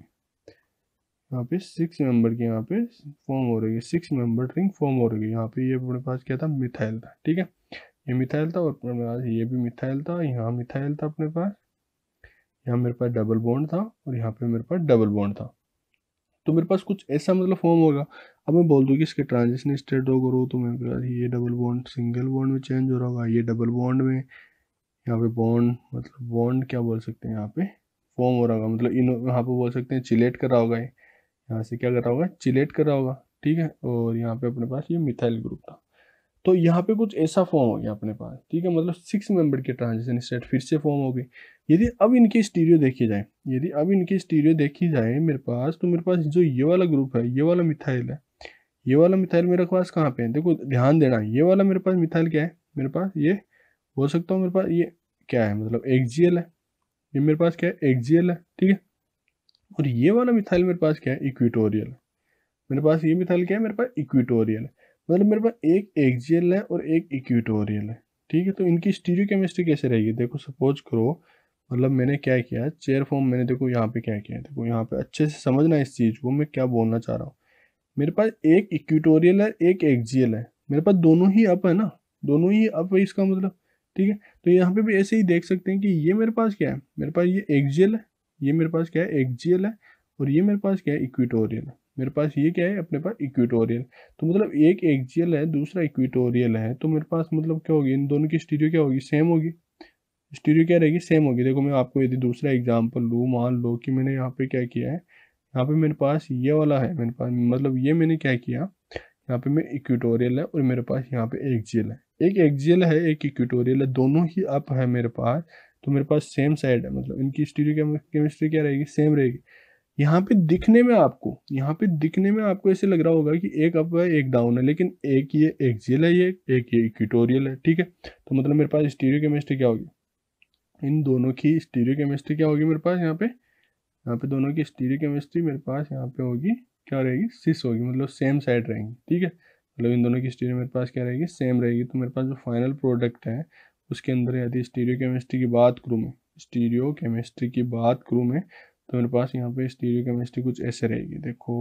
यहाँ पे सिक्स मेंबर की यहाँ पे फॉर्म हो रही है सिक्स मेंबर रिंग फॉर्म हो रही है यहाँ पे ये अपने पास क्या था मिथाइल था ठीक है ये मिथाइल था और अपने पास ये भी मिथाइल था यहाँ मिथाइल था अपने पास यहाँ मेरे पास डबल बॉन्ड था और यहाँ पे मेरे पास डबल बॉन्ड था तो मेरे पास कुछ ऐसा मतलब फॉर्म होगा अब मैं बोल दूँ कि इसके ट्रांजेक्शन स्टेट ड्रॉ करो तो मेरे पास ये डबल बॉन्ड सिंगल बॉन्ड में चेंज हो रहा होगा ये डबल बॉन्ड में यहाँ पे बॉन्ड मतलब बॉन्ड क्या बोल सकते हैं यहाँ पे फॉर्म हो रहा होगा मतलब इन यहाँ पे बोल सकते हैं चिलेट कर रहा होगा यहाँ से क्या कर रहा होगा चिलेट कर रहा होगा ठीक है और यहाँ पे अपने पास ये मिथाइल ग्रुप था तो यहाँ पे कुछ ऐसा फॉर्म हो गया अपने पास ठीक है मतलब सिक्स मेंबर के ट्रांजिशन स्टेट फिर से फॉर्म हो गई यदि अब इनकी स्टीरियो देखी जाए यदि अब इनकी स्टीरियो देखी जाए मेरे पास तो मेरे पास जो ये वाला ग्रुप है ये वाला मिथाइल है ये वाला मिथाइल मेरे पास कहाँ पे है देखो ध्यान देना ये वाला मेरे पास मिथाइल क्या है मेरे पास ये बोल सकता हूँ मेरे पास ये क्या है मतलब एक है ये मेरे पास क्या है एक है ठीक है और ये वाला मिथाइल मेरे पास क्या है इक्विटोरियल मेरे पास ये मिथाइल क्या है मेरे पास इक्विटोरियल है मतलब मेरे पास एक एक्जियल है और एक इक्विटोरियल है ठीक है तो इनकी स्टीरियो केमिस्ट्री कैसे रहेगी देखो सपोज करो मतलब मैंने क्या किया चेयर फॉर्म मैंने देखो यहाँ पे क्या किया देखो यहाँ पे अच्छे से समझना इस चीज़ को मैं क्या बोलना चाह रहा हूँ मेरे पास एक इक्विटोरियल है एक एक्जियल है मेरे पास दोनों ही अप है ना दोनों ही अप है इसका मतलब ठीक है तो यहाँ पे भी ऐसे ही देख सकते हैं कि ये मेरे पास क्या है मेरे पास ये एक्जियल है ये मेरे पास क्या है एक्जियल है और ये मेरे पास क्या है इक्विटोरियल है मेरे पास ये क्या है अपने पास इक्विटोरियल तो मतलब एक एक्जियल है दूसरा इक्विटोरियल है तो मेरे पास मतलब क्या होगी इन दोनों की स्टीरियो क्या होगी सेम होगी स्टीरियो क्या रहेगी सेम होगी देखो मैं आपको यदि दूसरा एग्जाम्पल लूँ मान लो कि मैंने यहाँ पे क्या किया है यहाँ पे मेरे पास ये वाला है मेरे पास मतलब ये मैंने क्या किया यहाँ पे मैं इक्विटोरियल है और मेरे पास यहाँ पे एक्जियल है एक एक्जियल है एक इक्विटोरियल है दोनों ही अप है मेरे पास तो मेरे पास सेम साइड है मतलब इनकी स्टीरियो केमिस्ट्री क्या रहेगी सेम रहेगी यहाँ पे दिखने में आपको यहाँ पे दिखने में आपको ऐसे लग रहा होगा कि एक अप है एक डाउन है लेकिन एक ये एक्जियल है ये एक ये इक्विटोरियल है ठीक है तो मतलब मेरे पास स्टीरियो केमिस्ट्री क्या होगी इन दोनों की स्टीरियो केमिस्ट्री क्या होगी मेरे पास यहाँ पे यहाँ पे दोनों की स्टीरियो केमिस्ट्री मेरे पास यहाँ पे होगी क्या रहेगी सिस होगी मतलब सेम साइड रहेंगी ठीक है मतलब इन दोनों की स्टीरियो मेरे पास क्या रहेगी सेम रहेगी तो मेरे पास जो फाइनल प्रोडक्ट है उसके अंदर यदि स्टीरियो केमिस्ट्री की बात करूँ मैं स्टीरियो केमिस्ट्री की बात करूँ मैं तो मेरे पास यहाँ पे स्टीरियो केमिस्ट्री कुछ ऐसे रहेगी देखो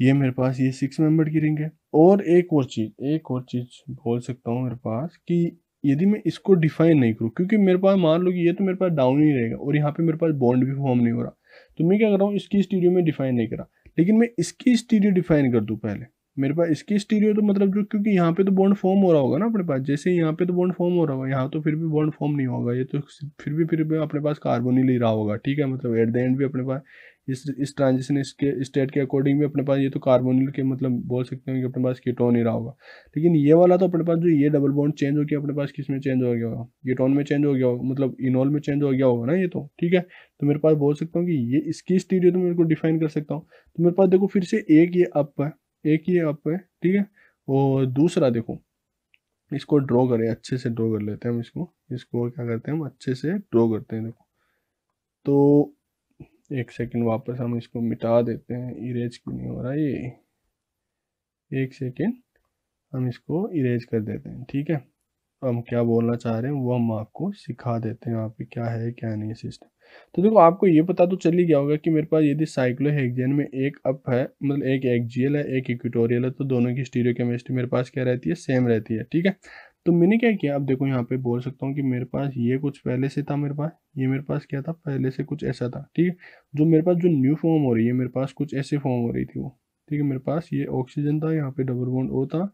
ये मेरे पास ये सिक्स मेंबर की रिंग है और एक और चीज़ एक और चीज़ बोल सकता हूँ मेरे पास कि यदि मैं इसको डिफाइन नहीं करूँ क्योंकि मेरे पास मान लो कि ये तो मेरे पास डाउन ही रहेगा और यहाँ पे मेरे पास बॉन्ड भी फॉर्म नहीं हो रहा तो मैं क्या कर रहा हूँ इसकी स्टीडियो में डिफाइन नहीं करा लेकिन मैं इसकी स्टीडियो डिफाइन कर दूँ पहले मेरे पास इसकी स्टीरियो तो मतलब जो क्योंकि यहाँ पे तो बॉन्ड फॉर्म हो रहा होगा ना अपने पास जैसे यहाँ पे तो बॉन्ड फॉर्म हो रहा होगा यहाँ तो फिर भी बॉन्ड फॉर्म नहीं होगा ये तो फिर भी फिर भी अपने पास कार्बन ही ले रहा होगा ठीक है मतलब एट द एंड भी अपने पास इस इस ट्रांजिशन इसके स्टेट के अकॉर्डिंग भी अपने पास ये तो कार्बोनिल के मतलब बोल सकते हैं कि अपने पास कीटोन ही रहा होगा लेकिन ये वाला तो अपने पास जो ये डबल बॉन्ड चेंज हो गया अपने पास किस में चेंज हो गया होगा कीटोन में चेंज हो गया होगा मतलब इनोल में चेंज हो गया होगा ना ये तो ठीक है तो मेरे पास बोल सकता हूँ कि ये इसकी स्टीरियो तो मेरे को डिफाइन कर सकता हूँ तो मेरे पास देखो फिर से एक ये अप है एक ये आप है ठीक है और दूसरा देखो इसको ड्रॉ करें अच्छे से ड्रॉ कर लेते हैं हम इसको इसको क्या करते हैं हम अच्छे से ड्रॉ करते हैं देखो तो एक सेकंड वापस हम इसको मिटा देते हैं इरेज क्यों नहीं हो रहा ये एक सेकंड हम इसको इरेज कर देते हैं ठीक है हम क्या बोलना चाह रहे हैं वो हम आपको सिखा देते हैं यहाँ पे क्या है क्या नहीं सिस्टम तो देखो आपको ये पता तो चल ही गया होगा कि मेरे पास यदि साइक्लोहेक्जेन में एक अप है मतलब एक एक्जियल है एक इक्विटोरियल है तो दोनों की स्टीरियो केमिस्ट्री मेरे पास क्या रहती है सेम रहती है ठीक है तो मैंने क्या किया अब देखो यहाँ पे बोल सकता हूँ कि मेरे पास ये कुछ पहले से था मेरे पास ये मेरे पास क्या था पहले से कुछ ऐसा था ठीक है जो मेरे पास जो न्यू फॉर्म हो रही है मेरे पास कुछ ऐसे फॉर्म हो रही थी वो ठीक है मेरे पास ये ऑक्सीजन था यहाँ पे डबल बॉन्ड ओ था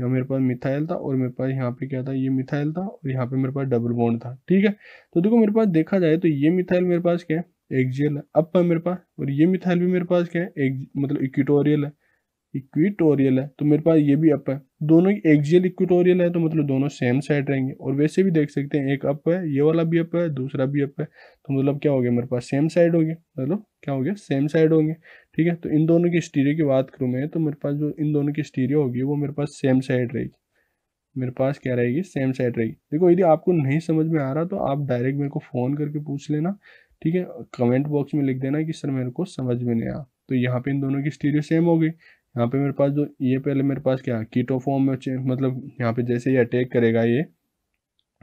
यहाँ मेरे पास मिथाइल था और मेरे पास यहाँ पे क्या था ये मिथाइल था और यहाँ पे मेरे पास डबल बॉन्ड था ठीक है तो देखो मेरे पास देखा जाए तो ये मिथाइल मेरे पास क्या है एक्जियल है अप है मेरे पास और ये मिथाइल भी मेरे पास क्या है एक मतलब इक्विटोरियल है इक्विटोरियल है तो मेरे पास ये भी अप है दोनों एक्जियल इक्विटोरियल है तो मतलब दोनों सेम साइड रहेंगे और वैसे भी देख सकते हैं एक अप है ये वाला भी अप है दूसरा भी अप है तो मतलब क्या हो गया मेरे पास सेम साइड हो गया मतलब क्या हो गया सेम साइड होंगे ठीक है तो इन दोनों की स्टीरियो की बात करूँ मैं तो मेरे पास जो इन दोनों की स्टीरियो होगी वो मेरे पास सेम साइड रहेगी मेरे पास क्या रहेगी सेम साइड रहेगी देखो यदि आपको नहीं समझ में आ रहा तो आप डायरेक्ट मेरे को फ़ोन करके पूछ लेना ठीक है कमेंट बॉक्स में लिख देना कि सर मेरे को समझ में नहीं आया तो यहाँ पे इन दोनों की स्टीरियो सेम हो गई यहाँ पे मेरे पास जो ये पहले मेरे पास क्या कीटो फॉर्म में मतलब यहाँ पे जैसे ये अटैक करेगा ये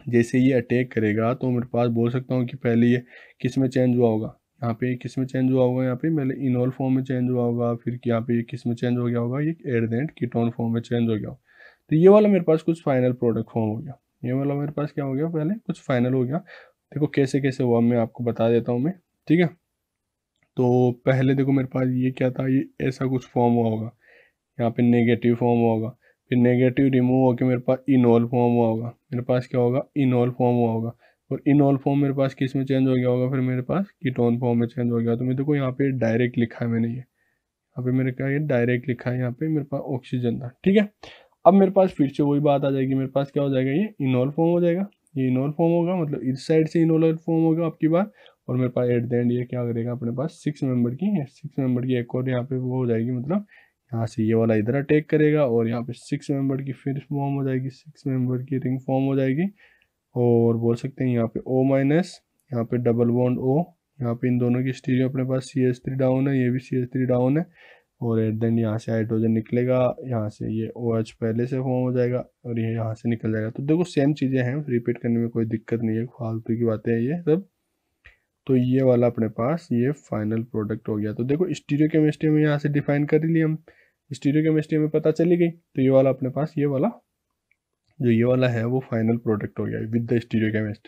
जैसे ये अटैक करेगा तो मेरे पास बोल सकता हूँ कि पहले ये किस में चेंज हुआ होगा यहाँ पे किस में चेंज हुआ होगा यहाँ पे पहले इनोल फॉर्म में चेंज हुआ होगा फिर यहाँ पे किस में चेंज हो गया होगा ये at the end ketone form में चेंज हो गया तो ये वाला मेरे पास कुछ फाइनल प्रोडक्ट फॉर्म हो गया ये वाला मेरे पास क्या हो गया पहले कुछ फाइनल हो गया देखो कैसे कैसे हुआ मैं आपको बता देता हूँ मैं ठीक है तो पहले देखो मेरे पास ये क्या था ये ऐसा कुछ फॉर्म हुआ होगा यहाँ पे नेगेटिव फॉर्म हुआ होगा फिर नेगेटिव रिमूव होकर मेरे पास इनोल फॉर्म हुआ होगा मेरे पास क्या होगा इनोल फॉर्म हुआ होगा और ऑल फॉर्म मेरे पास किस में चेंज हो गया होगा फिर मेरे पास कीटोन फॉर्म में चेंज हो गया तो मैं देखो यहाँ पे डायरेक्ट लिखा है मैंने ये यहाँ पे मेरे क्या ये डायरेक्ट लिखा है यहाँ पे मेरे पास ऑक्सीजन था ठीक है अब मेरे पास फिर से वही बात आ जाएगी मेरे पास क्या हो जाएगा ये इनऑल फॉर्म हो जाएगा ये इनऑल फॉर्म होगा मतलब इस साइड से इनऑल फॉर्म होगा आपकी बार और मेरे पास एट द एंड ये क्या करेगा अपने पास सिक्स मेंबर की है सिक्स मेंबर की एक और यहाँ पे वो हो जाएगी मतलब यहाँ से ये वाला इधर अटैक करेगा और यहाँ पे सिक्स मेंबर की फिर फॉर्म हो जाएगी सिक्स मेंबर की रिंग फॉर्म हो जाएगी और बोल सकते हैं यहाँ पे ओ माइनस यहाँ पे डबल बॉन्ड ओ यहाँ पे इन दोनों की स्टीरियो अपने पास सी एस थ्री डाउन है ये भी सी एस थ्री डाउन है और एट देन यहाँ से हाइड्रोजन निकलेगा यहाँ से ये ओ OH पहले से फॉर्म हो जाएगा और ये यहाँ से निकल जाएगा तो देखो सेम चीज़ें हैं रिपीट करने में कोई दिक्कत नहीं है फालतू की बातें हैं ये सब तो ये वाला अपने पास ये फाइनल प्रोडक्ट हो गया तो देखो स्टीरियो केमिस्ट्री में यहाँ से डिफाइन कर ली हम स्टीरियो केमिस्ट्री में पता चली गई तो ये वाला अपने पास ये वाला जो ये वाला है वो फाइनल प्रोडक्ट हो गया विद द स्टीरियो केमिस्ट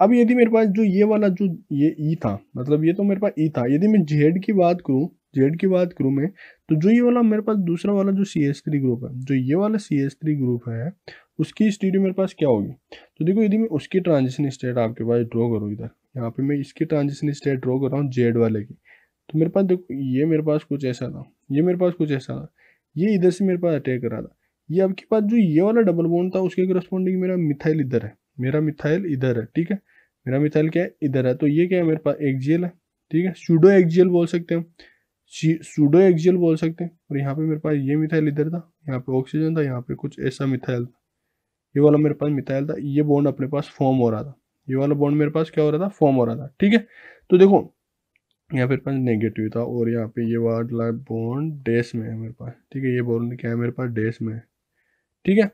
अब यदि मेरे पास जो ये वाला जो ये ई e था मतलब ये तो मेरे पास ई e था यदि मैं जेड की बात करूँ जेड की बात करूँ मैं तो जो ये वाला मेरे पास दूसरा वाला जो सी एस थ्री ग्रुप है जो ये वाला सी एस थ्री ग्रुप है उसकी स्टीडियो मेरे पास क्या होगी तो देखो यदि मैं उसकी ट्रांजिशन स्टेट आपके पास ड्रॉ करूँ इधर यहाँ पे मैं इसकी ट्रांजिशन स्टेट ड्रॉ कर रहा हूँ जेड वाले की तो मेरे पास देखो ये मेरे पास कुछ ऐसा था ये मेरे पास कुछ ऐसा था ये इधर से मेरे पास अटैक कर रहा था ये आपके पास जो ये वाला डबल बॉन्ड था उसके करस्पॉन्डिंग मेरा मिथाइल इधर है मेरा मिथाइल इधर है ठीक है मेरा मिथाइल क्या है इधर है तो ये क्या है मेरे पास एक्जियल है ठीक है सूडो एक्जियल बोल सकते हैं सूडो एक्जियल बोल सकते हैं और यहाँ पे मेरे पास ये मिथाइल इधर था यहाँ पे ऑक्सीजन था यहाँ पे कुछ ऐसा मिथाइल था ये वाला मेरे पास मिथाइल था ये बॉन्ड अपने पास फॉर्म हो रहा था ये वाला बॉन्ड मेरे पास क्या हो रहा था फॉर्म हो रहा था ठीक है तो देखो यहाँ पे पास नेगेटिव था और यहाँ पे ये वाला बॉन्ड डेस में है मेरे पास ठीक है ये बॉन्ड क्या है मेरे पास डेस में है ठीक है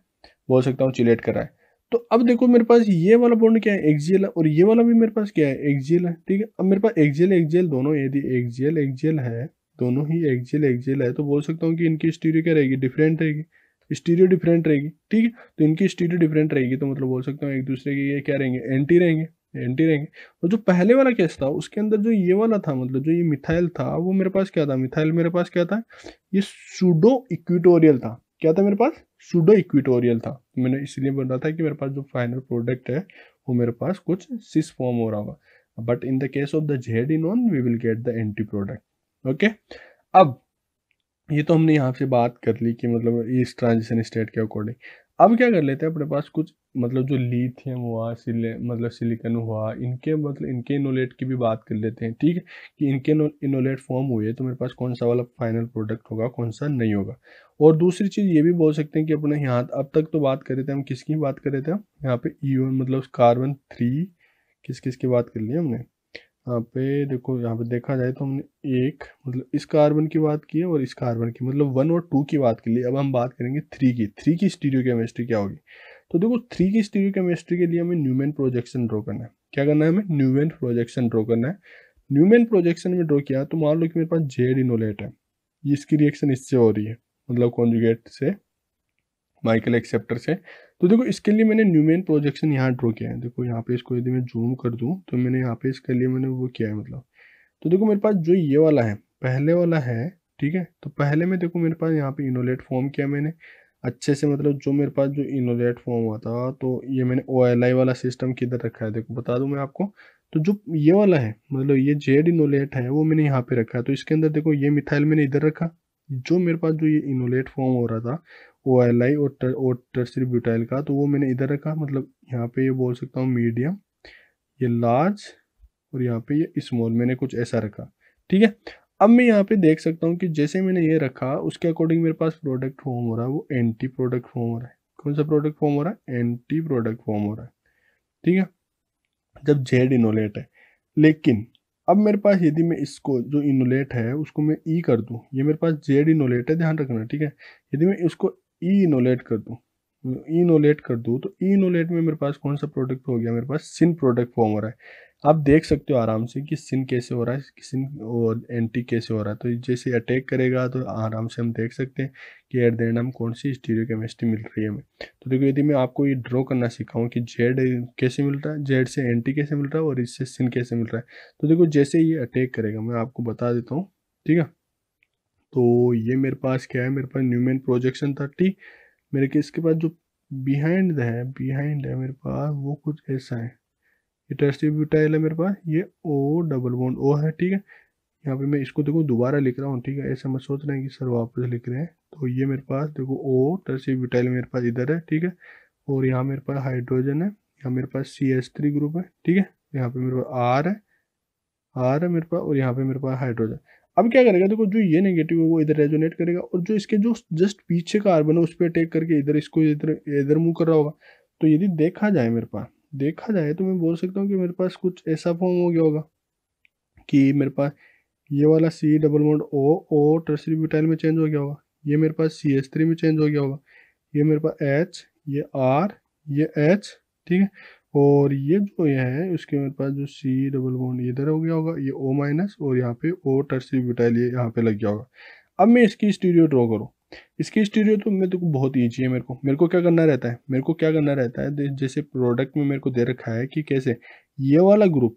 बोल सकता हूँ चिलेट कर रहा है तो अब देखो मेरे पास ये वाला बॉन्ड क्या है एक्जियल है और ये वाला भी मेरे पास क्या है एक्जियल है ठीक है अब मेरे पास एक्जियल एक्जियल दोनों यदि एक्जियल एक्जियल है दोनों ही एक्जियल एक्जियल है तो बोल सकता हूँ कि इनकी स्टीरियो क्या रहेगी डिफरेंट रहेगी स्टीरियो डिफरेंट रहेगी ठीक है तो इनकी स्टीरियो डिफरेंट रहेगी तो मतलब बोल सकता हूँ एक दूसरे के ये क्या रहेंगे एंटी रहेंगे एंटी रहेंगे और जो पहले वाला केस था उसके अंदर जो ये वाला था मतलब जो ये मिथाइल था वो मेरे पास क्या था मिथाइल मेरे पास क्या था ये सूडो इक्विटोरियल था क्या था मेरे पास सुडो इक्विटोरियल था तो मैंने इसलिए बोल रहा था कि मेरे पास जो फाइनल प्रोडक्ट है वो मेरे पास कुछ सिस फॉर्म हो रहा होगा but in the case of the Z in on we will get the anti product okay अब ये तो हमने यहाँ से बात कर ली कि मतलब इस ट्रांजिशन स्टेट के अकॉर्डिंग अब क्या कर लेते हैं अपने पास कुछ मतलब जो लीथियम हुआ सिले मतलब सिलिकन हुआ इनके मतलब इनके इनोलेट की भी बात कर लेते हैं ठीक है कि इनके इनोलेट फॉर्म हुए तो मेरे पास कौन सा वाला फाइनल प्रोडक्ट होगा कौन सा नहीं होगा और दूसरी चीज़ ये भी बोल सकते हैं कि अपने यहाँ अब तक तो बात कर रहे थे हम किसकी बात कर रहे थे यहाँ पे ईओन e मतलब कार्बन थ्री किस किस की बात कर ली हमने यहाँ पे देखो यहाँ पे देखा जाए तो हमने एक मतलब इस कार्बन की बात की है और इस कार्बन की मतलब वन और टू की बात कर ली अब हम बात करेंगे थ्री की थ्री की स्टीरियो केमिस्ट्री क्या होगी तो देखो थ्री की स्टीरियो केमिस्ट्री के लिए हमें न्यूमेन प्रोजेक्शन ड्रॉ करना है क्या करना है हमें न्यूमेन प्रोजेक्शन ड्रॉ करना है न्यूमेन प्रोजेक्शन में ड्रॉ किया तो मान लो कि मेरे पास जेड इनोलेट है इसकी रिएक्शन इससे हो रही है मतलब कॉन्जुगेट से माइकल एक्सेप्टर से तो देखो इसके लिए मैंने न्यूमेन प्रोजेक्शन यहाँ ड्रॉ किया है देखो यहाँ पे इसको यदि मैं जूम कर दूँ तो मैंने यहाँ पे इसके लिए मैंने वो किया है मतलब तो देखो मेरे पास जो ये वाला है पहले वाला है ठीक है तो पहले में देखो मेरे पास यहाँ पे इनोलेट फॉर्म किया मैंने अच्छे से मतलब जो मेरे पास जो इनोलेट फॉर्म हुआ था तो ये मैंने ओ वाला सिस्टम किधर रखा है देखो बता दूँ मैं आपको तो जो ये वाला है मतलब ये जेड इनोलेट है वो मैंने यहाँ पे रखा है तो इसके अंदर देखो ये मिथाइल मैंने इधर रखा जो मेरे पास जो ये इनोलेट फॉर्म हो रहा था ओ एल आई और तर, और टर्सरी ब्यूटाइल का तो वो मैंने इधर रखा मतलब यहाँ पे ये बोल सकता हूँ मीडियम ये लार्ज और यहाँ पे ये स्मॉल मैंने कुछ ऐसा रखा ठीक है अब मैं यहाँ पे देख सकता हूँ कि जैसे मैंने ये रखा उसके अकॉर्डिंग मेरे पास प्रोडक्ट फॉर्म हो रहा है वो एंटी प्रोडक्ट फॉर्म हो रहा है कौन सा प्रोडक्ट फॉर्म हो रहा है एंटी प्रोडक्ट फॉर्म हो रहा है ठीक है जब जेड इनोलेट है लेकिन अब मेरे पास यदि मैं इसको जो इनोलेट है उसको मैं ई e कर दूँ ये मेरे पास जेड इनोलेट है ध्यान रखना ठीक है यदि मैं इसको ई e इनोलेट कर दूँ इनोलेट e कर दूँ तो इनोलेट में मेरे पास कौन सा प्रोडक्ट हो गया मेरे पास सिन प्रोडक्ट फॉर्म हो रहा है आप देख सकते हो आराम से कि सिन कैसे हो रहा है सिन और एंटी कैसे हो रहा है तो जैसे अटैक करेगा तो आराम से हम देख सकते हैं कि एट द एंड हम कौन सी स्टीरियो केमिस्ट्री मिल रही है हमें तो देखो यदि मैं आपको ये ड्रॉ करना सिखाऊँ कि जेड कैसे मिल रहा है जेड से एंटी कैसे मिल रहा है और इससे सिन कैसे मिल रहा है तो देखो जैसे ये अटैक करेगा मैं आपको बता देता हूँ ठीक है तो ये मेरे पास क्या है मेरे पास न्यूमेन प्रोजेक्शन थर्टी मेरे के इसके पास जो बिहाइंड है बिहाइंड है मेरे पास वो कुछ ऐसा है ये टेस्टी ब्यूटाइल है मेरे पास ये ओ डबल वन ओ है ठीक है यहाँ पे मैं इसको देखो दोबारा लिख रहा हूँ ठीक है ऐसा मैं सोच रहे हैं कि सर वापस लिख रहे हैं तो ये मेरे पास देखो ओ टर्सी ब्यूटाइल मेरे पास इधर है ठीक है और यहाँ मेरे पास हाइड्रोजन है यहाँ मेरे पास सी एस थ्री ग्रुप है ठीक है यहाँ पे मेरे पास आर है आर है मेरे पास और यहाँ पे मेरे पास हाइड्रोजन अब क्या करेगा देखो जो ये नेगेटिव है वो इधर रेजोनेट करेगा और जो इसके जो जस्ट पीछे कार्बन है उस पर अटैक करके इधर इसको इधर इधर मूव कर रहा होगा तो यदि देखा जाए मेरे पास देखा जाए तो मैं बोल सकता हूँ कि मेरे पास कुछ ऐसा फॉर्म हो गया होगा कि मेरे पास ये वाला C double mode O O tertiary butyl में चेंज हो गया होगा ये मेरे पास सी एच थ्री में चेंज हो गया होगा ये मेरे पास एच ये आर ये एच ठीक है और ये जो ये है उसके मेरे पास जो सी डबल मोड इधर हो गया होगा ये ओ माइनस और यहाँ पे ओ टर्सरी ब्यूटाइल ये यहाँ पे लग गया होगा अब मैं इसकी स्टूडियो ड्रॉ करूँ इसकी स्टीरियो तो मैं को बहुत ही चाहिए मेरे को मेरे को क्या करना रहता है मेरे को क्या करना रहता है जैसे प्रोडक्ट में मेरे को दे रखा है कि कैसे ये वाला ग्रुप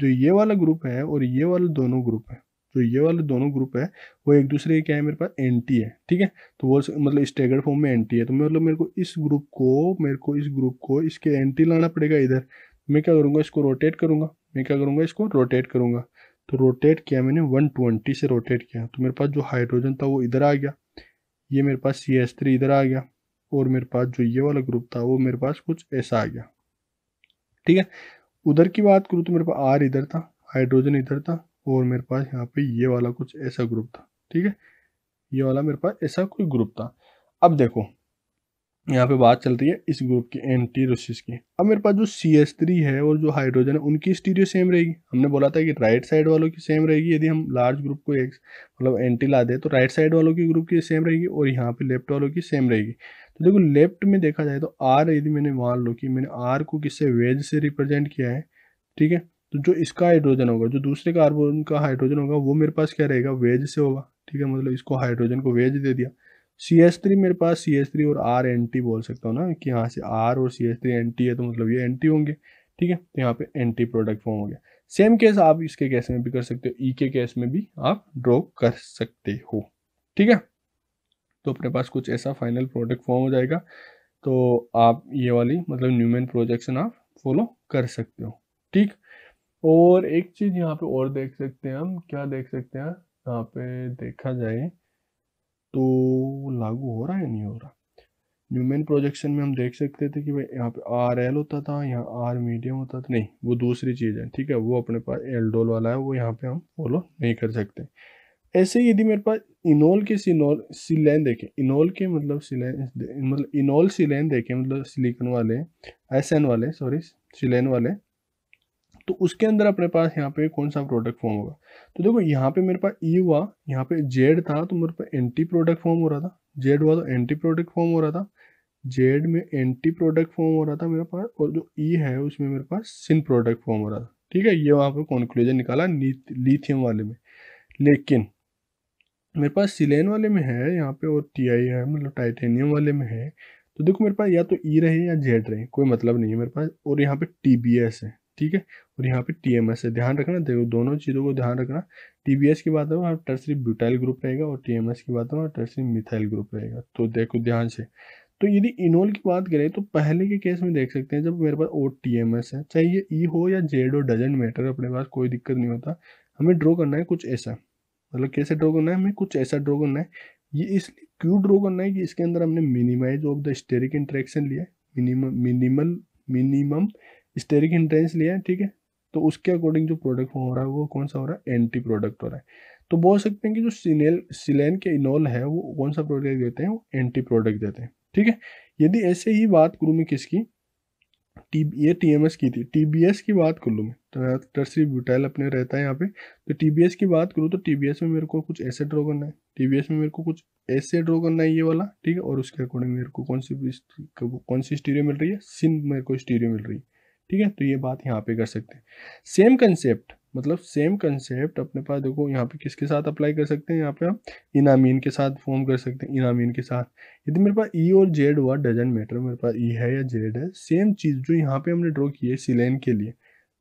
जो ये वाला ग्रुप है और ये वाला दोनों ग्रुप है जो ये वाले दोनों ग्रुप है वो एक दूसरे के क्या है मेरे पास एंटी है ठीक है तो वो मतलब स्टेगर्ड फॉर्म में एंटी है तो मतलब मेरे को इस ग्रुप को मेरे को इस ग्रुप को इसके एंटी लाना पड़ेगा इधर मैं क्या करूँगा इसको रोटेट करूँगा मैं क्या करूँगा इसको रोटेट करूँगा तो रोटेट किया मैंने वन ट्वेंटी से रोटेट किया तो मेरे पास जो हाइड्रोजन था वो इधर आ गया ये मेरे पास सी एस थ्री इधर आ गया और मेरे पास जो ये वाला ग्रुप था वो मेरे पास कुछ ऐसा आ गया ठीक है उधर की बात करूँ तो मेरे पास आर इधर था हाइड्रोजन इधर था और मेरे पास यहाँ पे ये वाला कुछ ऐसा ग्रुप था ठीक है ये वाला मेरे पास ऐसा कोई ग्रुप था अब देखो यहाँ पे बात चल रही है इस ग्रुप की एंटी रोसिस की अब मेरे पास जो सी एस थ्री है और जो हाइड्रोजन है उनकी स्टीरियो सेम रहेगी हमने बोला था कि राइट साइड वालों की सेम रहेगी यदि हम लार्ज ग्रुप को एक मतलब एंटी ला दें तो राइट साइड वालों की ग्रुप की सेम रहेगी और यहाँ पे लेफ्ट वालों की सेम रहेगी तो देखो लेफ्ट में देखा जाए तो आर यदि मैंने मान लो कि मैंने आर को किससे वेज से रिप्रेजेंट किया है ठीक है तो जो इसका हाइड्रोजन होगा जो दूसरे कार्बन का हाइड्रोजन होगा वो मेरे पास क्या रहेगा वेज से होगा ठीक है मतलब इसको हाइड्रोजन को वेज दे दिया सी एस थ्री मेरे पास सी एस थ्री और आर एन टी बोल सकता हूँ ना कि यहाँ से आर और C S three N T है तो मतलब ये एन टी होंगे ठीक है तो यहाँ पे एन टी प्रोडक्ट फॉर्म हो गया सेम केस आप इसके केस में भी कर सकते हो ई e के केस में भी आप ड्रॉ कर सकते हो ठीक है तो अपने पास कुछ ऐसा फाइनल प्रोडक्ट फॉर्म हो जाएगा तो आप ये वाली मतलब न्यूमैन प्रोजेक्शन आप फॉलो कर सकते हो ठीक और एक चीज़ यहाँ पे और देख सकते हैं हम क्या देख सकते हैं यहाँ पे देखा जाए तो लागू हो रहा है नहीं हो रहा न्यूमेन प्रोजेक्शन में हम देख सकते थे कि भाई यहाँ पे आर एल होता था यहाँ आर मीडियम होता था नहीं वो दूसरी चीज़ है ठीक है वो अपने पास एल डोल वाला है वो यहाँ पे हम फॉलो नहीं कर सकते ऐसे यदि मेरे पास इनोल के सिनोल सिलेन देखें इनोल के मतलब सिलेन मतलब इनोल सिलेन देखें मतलब सिलिकन वाले एस एन वाले सॉरी सिलेन वाले तो उसके अंदर अपने पास यहाँ पे कौन सा प्रोडक्ट फॉर्म होगा तो देखो यहाँ पे मेरे पास ई e हुआ यहाँ पे जेड था तो मेरे पास एंटी प्रोडक्ट फॉर्म हो रहा था जेड हुआ तो एंटी प्रोडक्ट फॉर्म हो रहा था जेड में एंटी प्रोडक्ट फॉर्म हो रहा था मेरे पास और जो ई e है उसमें मेरे पास सिन प्रोडक्ट फॉर्म हो रहा था ठीक है ये वहाँ पर कॉन्क्लूजन निकाला लिथियम वाले में लेकिन मेरे पास सिलेन वाले में है यहाँ पे और टी आई है मतलब टाइटेनियम वाले में है तो देखो मेरे पास या तो ई e रहे या जेड रहे कोई मतलब नहीं है मेरे पास और यहाँ पे टी बी एस है ठीक है और यहाँ पे टी एम एस है ध्यान रखना देखो दोनों चीज़ों को ध्यान रखना टी बी एस की बात है टर्सरी ब्यूटाइल ग्रुप रहेगा और टी एम एस की बात है टर्सरी मिथाइल ग्रुप रहेगा तो देखो ध्यान से तो यदि इनोल की बात करें तो पहले के केस में देख सकते हैं जब मेरे पास ओ टी एम एस है चाहे ये ई e हो या जेड हो डजेंट मैटर अपने पास कोई दिक्कत नहीं होता हमें ड्रॉ करना है कुछ ऐसा मतलब कैसे ड्रॉ करना है हमें कुछ ऐसा ड्रॉ करना है ये इसलिए क्यों ड्रॉ करना है कि इसके अंदर हमने minimize of the steric interaction लिया है minimum minimal minimum steric interaction लिया है ठीक है तो उसके अकॉर्डिंग जो प्रोडक्ट हो रहा है वो कौन सा हो रहा है एंटी प्रोडक्ट हो रहा है तो बोल सकते हैं कि जो सिनेल सिलेन के इनोल है वो कौन सा प्रोडक्ट देते हैं वो एंटी प्रोडक्ट देते हैं ठीक है यदि ऐसे ही बात करूँ मैं किसकी टी ये टीएमएस की थी टीबीएस की बात कर लूँ मैं तो टर्सरी ब्यूटाइल अपने रहता है यहाँ पे तो टीबीएस की बात करूँ तो टीबीएस में मेरे को कुछ ऐसे ड्रॉ करना है टीबीएस में मेरे को कुछ ऐसे ड्रॉ करना है ये वाला ठीक है और उसके अकॉर्डिंग मेरे को कौन सी कौन सी स्टीरियो मिल रही है सिन मेरे को स्टीरियो मिल रही है ठीक है तो ये बात यहाँ पे कर सकते हैं सेम कंसेप्ट मतलब सेम कंसेप्ट अपने पास देखो यहाँ पे किसके साथ अप्लाई कर सकते हैं यहाँ पे हम इनामीन के साथ फॉर्म कर सकते हैं इनामीन के साथ यदि मेरे पास ई e और जेड हुआ डजेंट मैटर मेरे पास ई e है या जेड है सेम चीज़ जो यहाँ पे हमने ड्रॉ की है सिलेन के लिए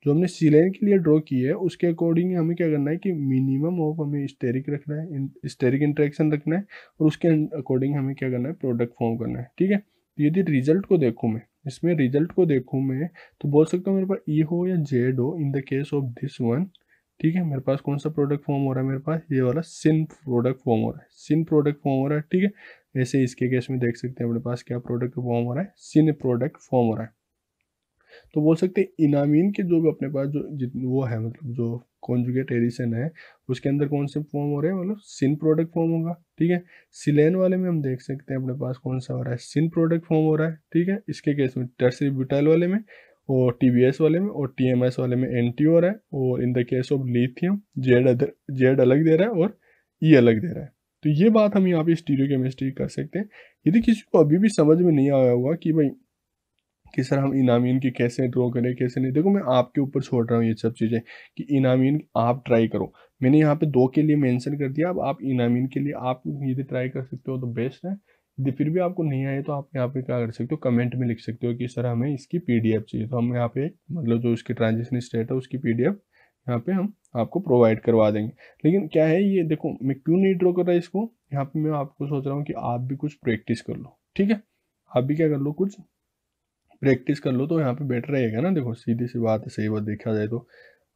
जो हमने सिलेन के लिए ड्रॉ की है उसके अकॉर्डिंग हमें क्या करना है कि मिनिमम ऑफ हमें स्टेरिक रखना है स्टेरिक इंट्रैक्शन रखना है और उसके अकॉर्डिंग हमें क्या करना है प्रोडक्ट फॉर्म करना है ठीक है तो यदि रिजल्ट को देखूँ मैं इसमें रिजल्ट को देखूँ मैं तो बोल सकता हूँ मेरे पास ई e हो या जेड हो in the case of this one ठीक है मेरे पास कौन सा प्रोडक्ट फॉर्म हो रहा है मेरे पास ये वाला सिन प्रोडक्ट फॉर्म हो रहा है सिन प्रोडक्ट फॉर्म हो रहा है ठीक है ऐसे इसके केस में देख सकते हैं अपने पास क्या प्रोडक्ट फॉर्म हो रहा है सिन प्रोडक्ट फॉर्म हो रहा है तो बोल सकते हैं इनामीन के जो भी अपने पास जो जितने वो है मतलब जो कॉन्जुगेट एडिशन है उसके अंदर कौन से फॉर्म हो रहे हैं मतलब सिन प्रोडक्ट फॉर्म होगा ठीक है सिलेन वाले में हम देख सकते हैं अपने पास कौन सा हो रहा है सिन प्रोडक्ट फॉर्म हो रहा है ठीक है इसके केस में टर्सरी ब्यूटाइल वाले में और टी वाले में और टी वाले में एन हो रहा है और in the case of lithium Z other Z अलग दे रहा है और ई e अलग दे रहा है तो ये बात हम यहाँ पे स्टीरियो केमिस्ट्री कर सकते हैं यदि किसी को अभी भी समझ में नहीं आया होगा कि भाई कि सर हम इनामीन की कैसे ड्रॉ करें कैसे नहीं देखो मैं आपके ऊपर छोड़ रहा हूँ ये सब चीज़ें कि इनामीन आप ट्राई करो मैंने यहाँ पे दो के लिए मेंशन कर दिया अब आप इनामीन के लिए आप यदि ट्राई कर सकते हो तो बेस्ट है यदि फिर भी आपको नहीं आए तो आप यहाँ पे क्या कर सकते हो कमेंट में लिख सकते हो कि सर हमें इसकी पी चाहिए तो हम यहाँ पे मतलब जो उसकी ट्रांजेक्शन स्टेट है उसकी पी यहाँ पे हम आपको प्रोवाइड करवा देंगे लेकिन क्या है ये देखो मैं क्यों नहीं ड्रॉ कर रहा इसको यहाँ पे मैं आपको सोच रहा हूँ कि आप भी कुछ प्रैक्टिस कर लो ठीक है आप भी क्या कर लो कुछ प्रैक्टिस कर लो तो यहाँ पे बेटर रहेगा ना देखो सीधी सी बात है सही बात देखा जाए तो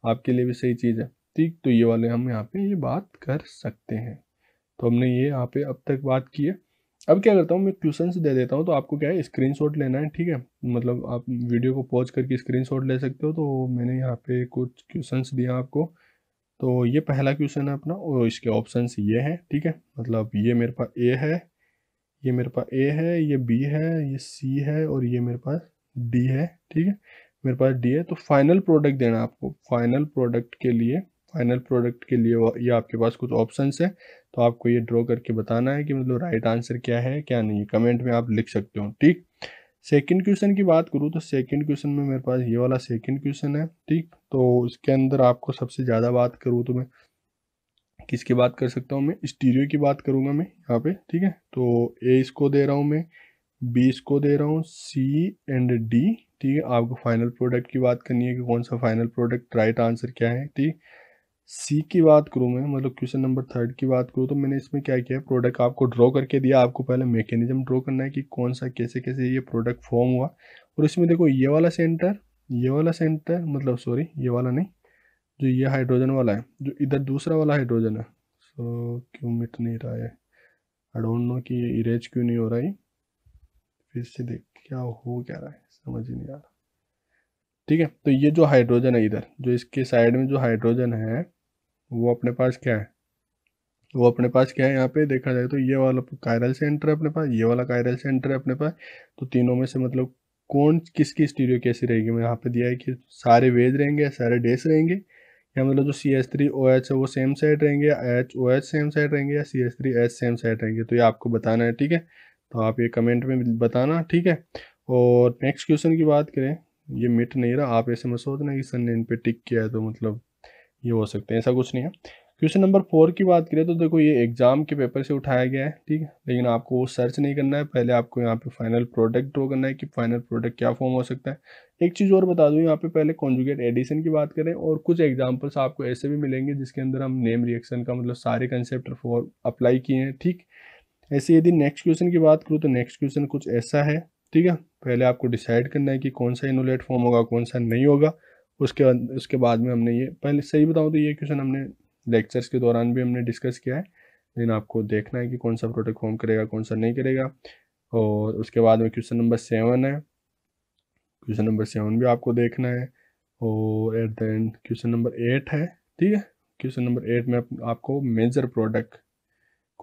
आपके लिए भी सही चीज़ है ठीक तो ये वाले हम यहाँ पे ये बात कर सकते हैं तो हमने ये यहाँ पे अब तक बात की है अब क्या करता हूँ मैं क्वेश्चन दे देता हूँ तो आपको क्या है स्क्रीन लेना है ठीक है मतलब आप वीडियो को पॉज करके स्क्रीन ले सकते हो तो मैंने यहाँ पे कुछ क्वेश्चन दिया आपको तो ये पहला क्वेश्चन है अपना और इसके ऑप्शन ये हैं ठीक है मतलब ये मेरे पास ए है ये मेरे पास ए है ये बी है ये सी है और ये मेरे पास डी है ठीक है मेरे पास डी है तो फाइनल प्रोडक्ट देना आपको फाइनल प्रोडक्ट के लिए फाइनल प्रोडक्ट के लिए ये आपके पास कुछ ऑप्शंस है तो आपको ये ड्रॉ करके बताना है कि मतलब राइट आंसर क्या है क्या नहीं है कमेंट में आप लिख सकते हो ठीक सेकंड क्वेश्चन की बात करूँ तो सेकंड क्वेश्चन में मेरे पास ये वाला सेकंड क्वेश्चन है ठीक तो इसके अंदर आपको सबसे ज़्यादा बात करूँ तो मैं किसकी बात कर सकता हूँ मैं स्टीरियो की बात करूँगा मैं यहाँ पे ठीक है तो ए इसको दे रहा हूँ मैं बीस को दे रहा हूँ सी एंड डी ठीक है आपको फाइनल प्रोडक्ट की बात करनी है कि कौन सा फाइनल प्रोडक्ट राइट आंसर क्या है ठीक सी की बात करूँ मैं मतलब क्वेश्चन नंबर थर्ड की बात करूँ तो मैंने इसमें क्या किया प्रोडक्ट आपको ड्रॉ करके दिया आपको पहले मैकेनिज्म ड्रॉ करना है कि कौन सा कैसे कैसे ये प्रोडक्ट फॉर्म हुआ और इसमें देखो ये वाला सेंटर ये वाला सेंटर मतलब सॉरी ये वाला नहीं जो ये हाइड्रोजन वाला है जो इधर दूसरा वाला हाइड्रोजन है सो so, क्यों मिट नहीं रहा है आई डोंट नो कि ये इरेज क्यों नहीं हो रहा है फिर से देख क्या हो क्या रहा है समझ ही नहीं आ रहा ठीक है तो ये जो हाइड्रोजन है इधर जो इसके साइड में जो हाइड्रोजन है वो अपने पास क्या है वो अपने पास क्या है यहाँ पे देखा जाए तो ये वाला कायरल सेंटर है अपने पास ये वाला कायरल सेंटर है अपने पास तो तीनों में से मतलब कौन किसकी स्टीरियो कैसी रहेगी मैं यहाँ पे दिया है कि सारे वेज रहेंगे सारे डेस रहेंगे या मतलब जो C S three O H है वो सेम साइड रहेंगे H O H same side रहेंगे या C S three H same side रहेंगे तो ये आपको बताना है ठीक है तो आप ये कमेंट में बताना ठीक है और नेक्स्ट क्वेश्चन की बात करें ये मिट नहीं रहा आप ऐसे मत सोचना कि सर ने इन पर टिक किया है तो मतलब ये हो सकते हैं ऐसा कुछ नहीं है क्वेश्चन नंबर फोर की बात करें तो देखो ये एग्ज़ाम के पेपर से उठाया गया है ठीक है लेकिन आपको वो सर्च नहीं करना है पहले आपको यहाँ पे फाइनल प्रोडक्ट ड्रॉ करना है कि फाइनल प्रोडक्ट क्या फॉर्म हो सकता है एक चीज़ और बता दूँ यहाँ पे पहले कॉन्जुगेट एडिशन की बात करें और कुछ एग्जाम्पल्स आपको ऐसे भी मिलेंगे जिसके अंदर हम नेम रिएक्शन का मतलब सारे कंसेप्ट फॉर अप्लाई किए हैं ठीक ऐसे यदि नेक्स्ट क्वेश्चन की बात करूँ तो नेक्स्ट क्वेश्चन कुछ ऐसा है ठीक है पहले आपको डिसाइड करना है कि कौन सा इनोलेट फॉर्म होगा कौन सा नहीं होगा उसके बाद उसके बाद में हमने ये पहले सही बताऊँ तो ये क्वेश्चन हमने लेक्चर्स के दौरान भी हमने डिस्कस किया है लेकिन आपको देखना है कि कौन सा प्रोडक्ट फॉर्म करेगा कौन सा नहीं करेगा और उसके बाद में क्वेश्चन नंबर सेवन है क्वेश्चन नंबर सेवन भी आपको देखना है और at the end question number eight है ठीक है क्वेश्चन नंबर एट में आपको मेजर प्रोडक्ट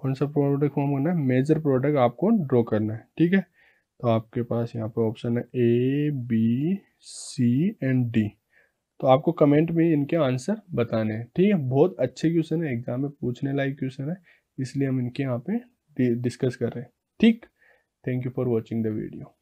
कौन सा प्रोडक्ट फॉर्म करना है मेजर प्रोडक्ट आपको ड्रॉ करना है ठीक है तो आपके पास यहाँ पे ऑप्शन है A B C and D तो आपको कमेंट में इनके आंसर बताने हैं ठीक है बहुत अच्छे क्वेश्चन है एग्जाम में पूछने लायक क्वेश्चन है इसलिए हम इनके यहाँ पे डिस्कस कर रहे हैं ठीक thank you for watching the video